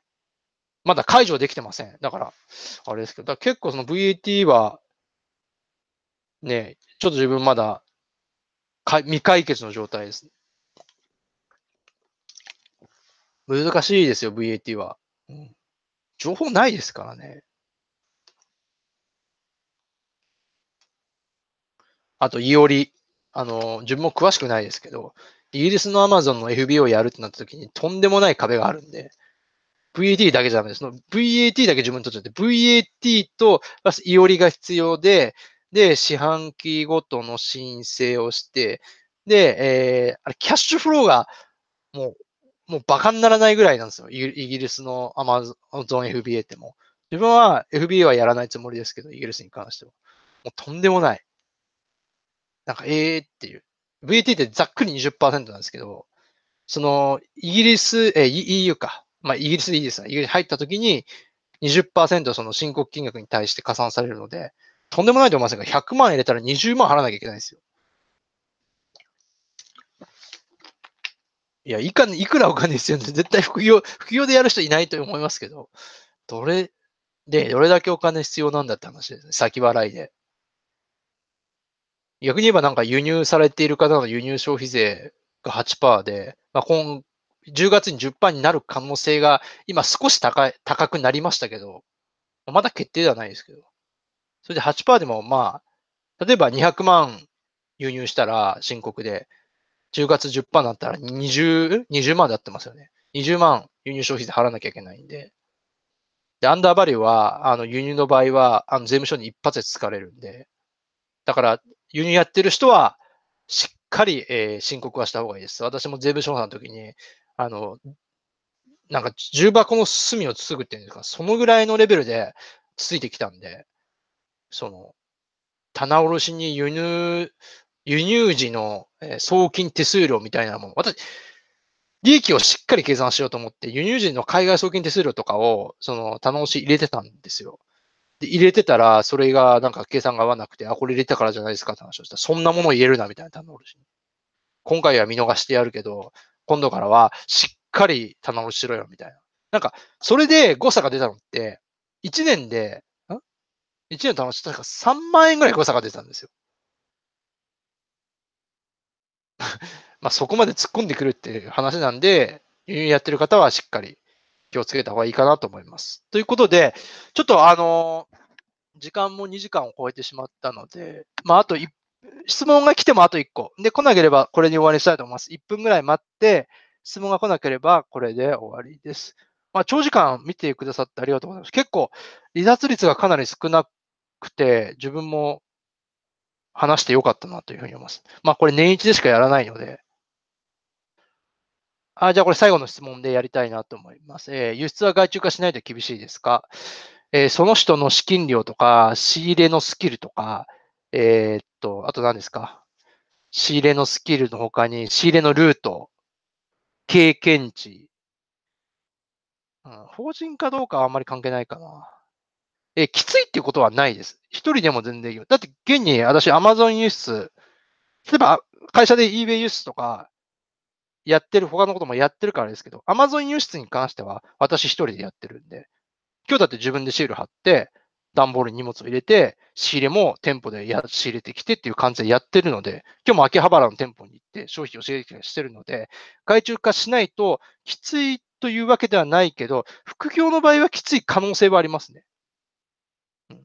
まだ解除できてません。だから、あれですけど、結構その VAT は、ね、ちょっと自分まだか未解決の状態です。難しいですよ、VAT は。情報ないですからね。あと、いおり。あの、自分も詳しくないですけど、イギリスの Amazon の FBO やるってなった時にとんでもない壁があるんで、VAT だけじゃダメです。VAT だけ自分とっちゃって、VAT と、プいおりが必要で、で、四半期ごとの申請をして、で、えー、あれ、キャッシュフローが、もう、もうバカにならないぐらいなんですよ。イギリスの Amazon FBA ってもう。自分は FBA はやらないつもりですけど、イギリスに関しては。もうとんでもない。なんか、ええー、っていう。VAT ってざっくり20%なんですけど、その、イギリス、えー、EU か。まあ、イギリスでいいですね。イギリス入った時に20%その申告金額に対して加算されるので、とんでもないと思いませんが、100万入れたら20万払わなきゃいけないですよ。いや、いか、いくらお金必要ね。絶対副業、副業でやる人いないと思いますけど、どれ、で、どれだけお金必要なんだって話ですね。先払いで。逆に言えばなんか輸入されている方の輸入消費税が8%で、まあ、今10月に10%になる可能性が今少し高い高くなりましたけど、まだ決定ではないですけど。それで8%でもまあ、例えば200万輸入したら申告で、10月10%だったら20、20万だってますよね。20万輸入消費税払わなきゃいけないんで。で、アンダーバリューは、あの、輸入の場合は、あの、税務署に一発で突かれるんで。だから、輸入やってる人は、しっかり、えー、申告はした方がいいです。私も税務署の時に、あの、なんか重箱の隅をつぐっていうんですか、そのぐらいのレベルでつついてきたんで、その、棚卸しに輸入、輸入時の送金手数料みたいなもの。私、利益をしっかり計算しようと思って、輸入時の海外送金手数料とかを、その、棚卸し入れてたんですよ。で、入れてたら、それがなんか計算が合わなくて、あ、これ入れたからじゃないですかって話をしたそんなもの入れるなみたいな、棚卸しに。今回は見逃してやるけど、今度からはしっかり棚卸しろよ、みたいな。なんか、それで誤差が出たのって、1年で、ん ?1 年楽し、確か3万円ぐらい誤差が出たんですよ。*laughs* まあそこまで突っ込んでくるっていう話なんで、輸入やってる方はしっかり気をつけた方がいいかなと思います。ということで、ちょっとあの、時間も2時間を超えてしまったので、まああと1質問が来てもあと1個。で、来なければこれに終わりにしたいと思います。1分ぐらい待って、質問が来なければこれで終わりです。まあ、長時間見てくださってありがとうございます。結構、離脱率がかなり少なくて、自分も話してよかったなというふうに思います。まあ、これ年一でしかやらないので。あじゃあ、これ最後の質問でやりたいなと思います。えー、輸出は外注化しないと厳しいですか、えー、その人の資金量とか、仕入れのスキルとか、えー、っと、あと何ですか。仕入れのスキルの他に、仕入れのルート、経験値、うん、法人かどうかはあんまり関係ないかな。え、きついっていうことはないです。一人でも全然いいよ。だって、現に私、Amazon 輸出、例えば、会社で eBay 輸出とか、やってる、他のこともやってるからですけど、Amazon 輸出に関しては、私一人でやってるんで、今日だって自分でシール貼って、段ボールに荷物を入れて、仕入れも店舗でや仕入れてきてっていう感じでやってるので、今日も秋葉原の店舗に行って商品を仕入れてしてるので、外注化しないときついというわけではないけど、副業の場合はきつい可能性はありますね。うん、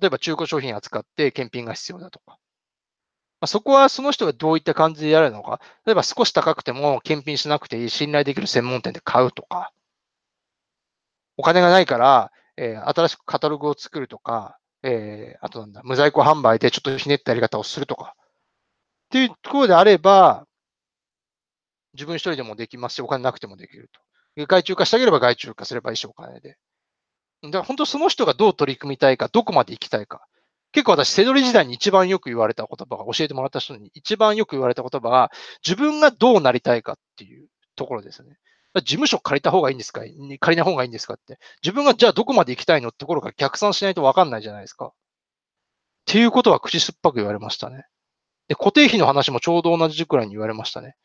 例えば中古商品扱って検品が必要だとか。まそこはその人がどういった感じでやるのか。例えば少し高くても検品しなくていい信頼できる専門店で買うとか。お金がないからえー、新しくカタログを作るとか、えー、あとなんだ、無在庫販売でちょっとひねったやり方をするとか、っていうところであれば、自分一人でもできますし、お金なくてもできると。外注化したければ外注化すればいいし、お金で。だから本当その人がどう取り組みたいか、どこまで行きたいか。結構私、セドリ時代に一番よく言われた言葉が、教えてもらった人に一番よく言われた言葉が、自分がどうなりたいかっていうところですね。事務所借りた方がいいんですか借りない方がいいんですかって。自分がじゃあどこまで行きたいのってところが逆算しないとわかんないじゃないですか。っていうことは口酸っぱく言われましたね。で、固定費の話もちょうど同じくらいに言われましたね。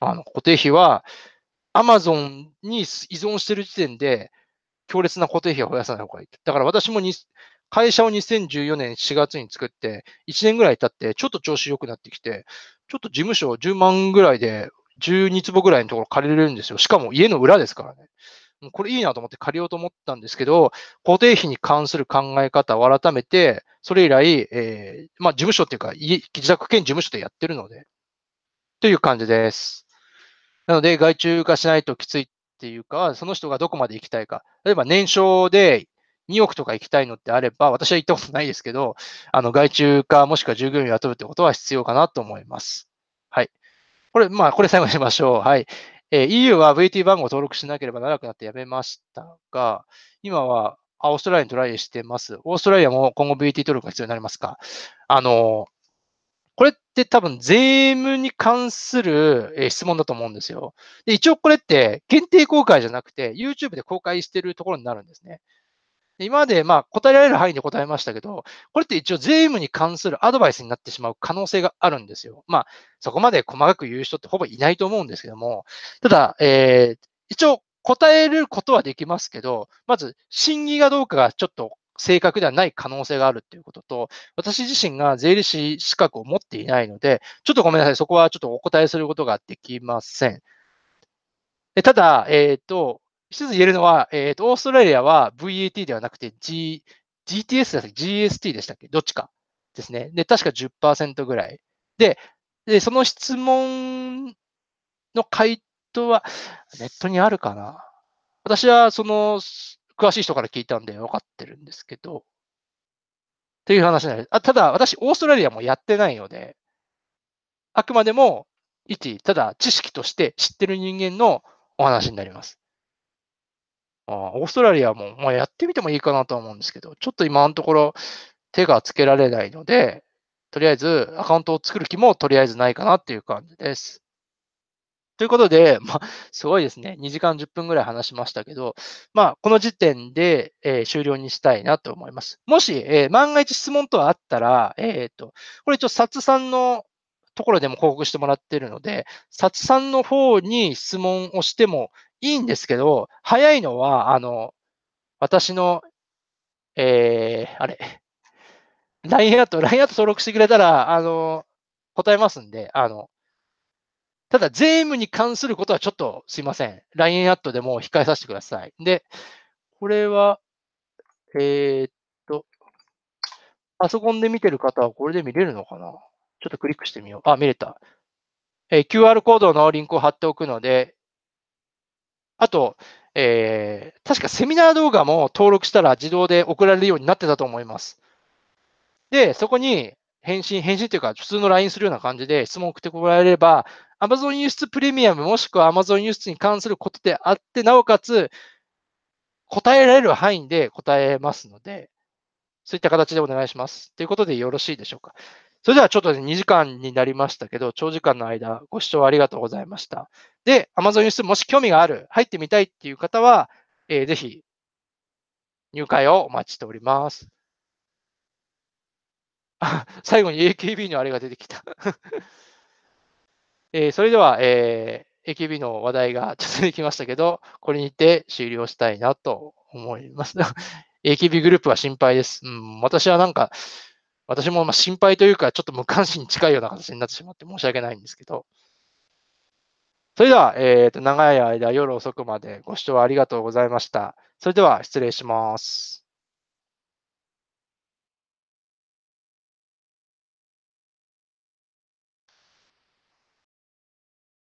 あの、固定費は、アマゾンに依存してる時点で、強烈な固定費は増やさない方がいい。だから私もに、会社を2014年4月に作って、1年ぐらい経って、ちょっと調子良くなってきて、ちょっと事務所10万ぐらいで12坪ぐらいのところ借りれるんですよ。しかも家の裏ですからね。これいいなと思って借りようと思ったんですけど、固定費に関する考え方を改めて、それ以来、えー、まあ事務所っていうか、自宅兼事務所でやってるので、という感じです。なので、外注化しないときついっていうか、その人がどこまで行きたいか。例えば年商で2億とか行きたいのってあれば、私は行ったことないですけど、あの、外注化もしくは従業員を雇うってことは必要かなと思います。はい。これ、まあ、これ最後にしましょう。はい。えー、EU は VT 番号を登録しなければならなくなってやめましたが、今はオーストラリアにトライしてます。オーストラリアも今後 VT 登録が必要になりますかあのこれって多分税務に関する、え質問だと思うんですよ。で、一応これって限定公開じゃなくて YouTube で公開してるところになるんですね。今までまあ答えられる範囲で答えましたけど、これって一応税務に関するアドバイスになってしまう可能性があるんですよ。まあ、そこまで細かく言う人ってほぼいないと思うんですけども、ただ、えー、一応答えることはできますけど、まず審議がどうかがちょっと正確ではない可能性があるっていうことと、私自身が税理士資格を持っていないので、ちょっとごめんなさい、そこはちょっとお答えすることができません。ただ、えっ、ー、と、一つ言えるのは、えっ、ー、と、オーストラリアは VAT ではなくて、G、GTS だったっけ ?GST でしたっけどっちかですね。で、確か10%ぐらい。で、でその質問の回答はネットにあるかな私はその、詳しい人から聞いたんで分かってるんですけど、っていう話になる。あただ、私、オーストラリアもやってないので、あくまでも、一、ただ知識として知ってる人間のお話になります。あオーストラリアも、まあ、やってみてもいいかなとは思うんですけど、ちょっと今のところ手がつけられないので、とりあえずアカウントを作る気もとりあえずないかなっていう感じです。ということで、まあ、すごいですね。2時間10分ぐらい話しましたけど、まあ、この時点で、えー、終了にしたいなと思います。もし、えー、万が一質問等あったら、えっ、ー、と、これちょっとサツさんのところでも報告してもらってるので、サツさんの方に質問をしてもいいんですけど、早いのは、あの、私の、えー、あれ、LINE アット、LINE アット登録してくれたら、あの、答えますんで、あの、ただ税務に関することはちょっとすいません。LINE アットでも控えさせてください。で、これは、えー、っと、パソコンで見てる方はこれで見れるのかなちょっとクリックしてみよう。あ、見れた。えー、QR コードのリンクを貼っておくので、あと、えー、確かセミナー動画も登録したら自動で送られるようになってたと思います。で、そこに返信、返信というか、普通の LINE するような感じで質問を送ってこられれば、Amazon 輸出プレミアムもしくは Amazon 輸出に関することであって、なおかつ、答えられる範囲で答えますので、そういった形でお願いします。ということでよろしいでしょうか。それではちょっと、2時間になりましたけど、長時間の間、ご視聴ありがとうございました。で、Amazon ースもし興味がある、入ってみたいっていう方は、えー、ぜひ、入会をお待ちしております。*laughs* 最後に AKB のあれが出てきた *laughs* えー、それでは、えー、AKB の話題がちょっとできましたけど、これにて終了したいなと思います。AKB *laughs* グループは心配です。うん、私はなんか、私もま心配というか、ちょっと無関心に近いような形になってしまって申し訳ないんですけど。それでは、えー、と長い間夜遅くまでご視聴ありがとうございました。それでは失礼します。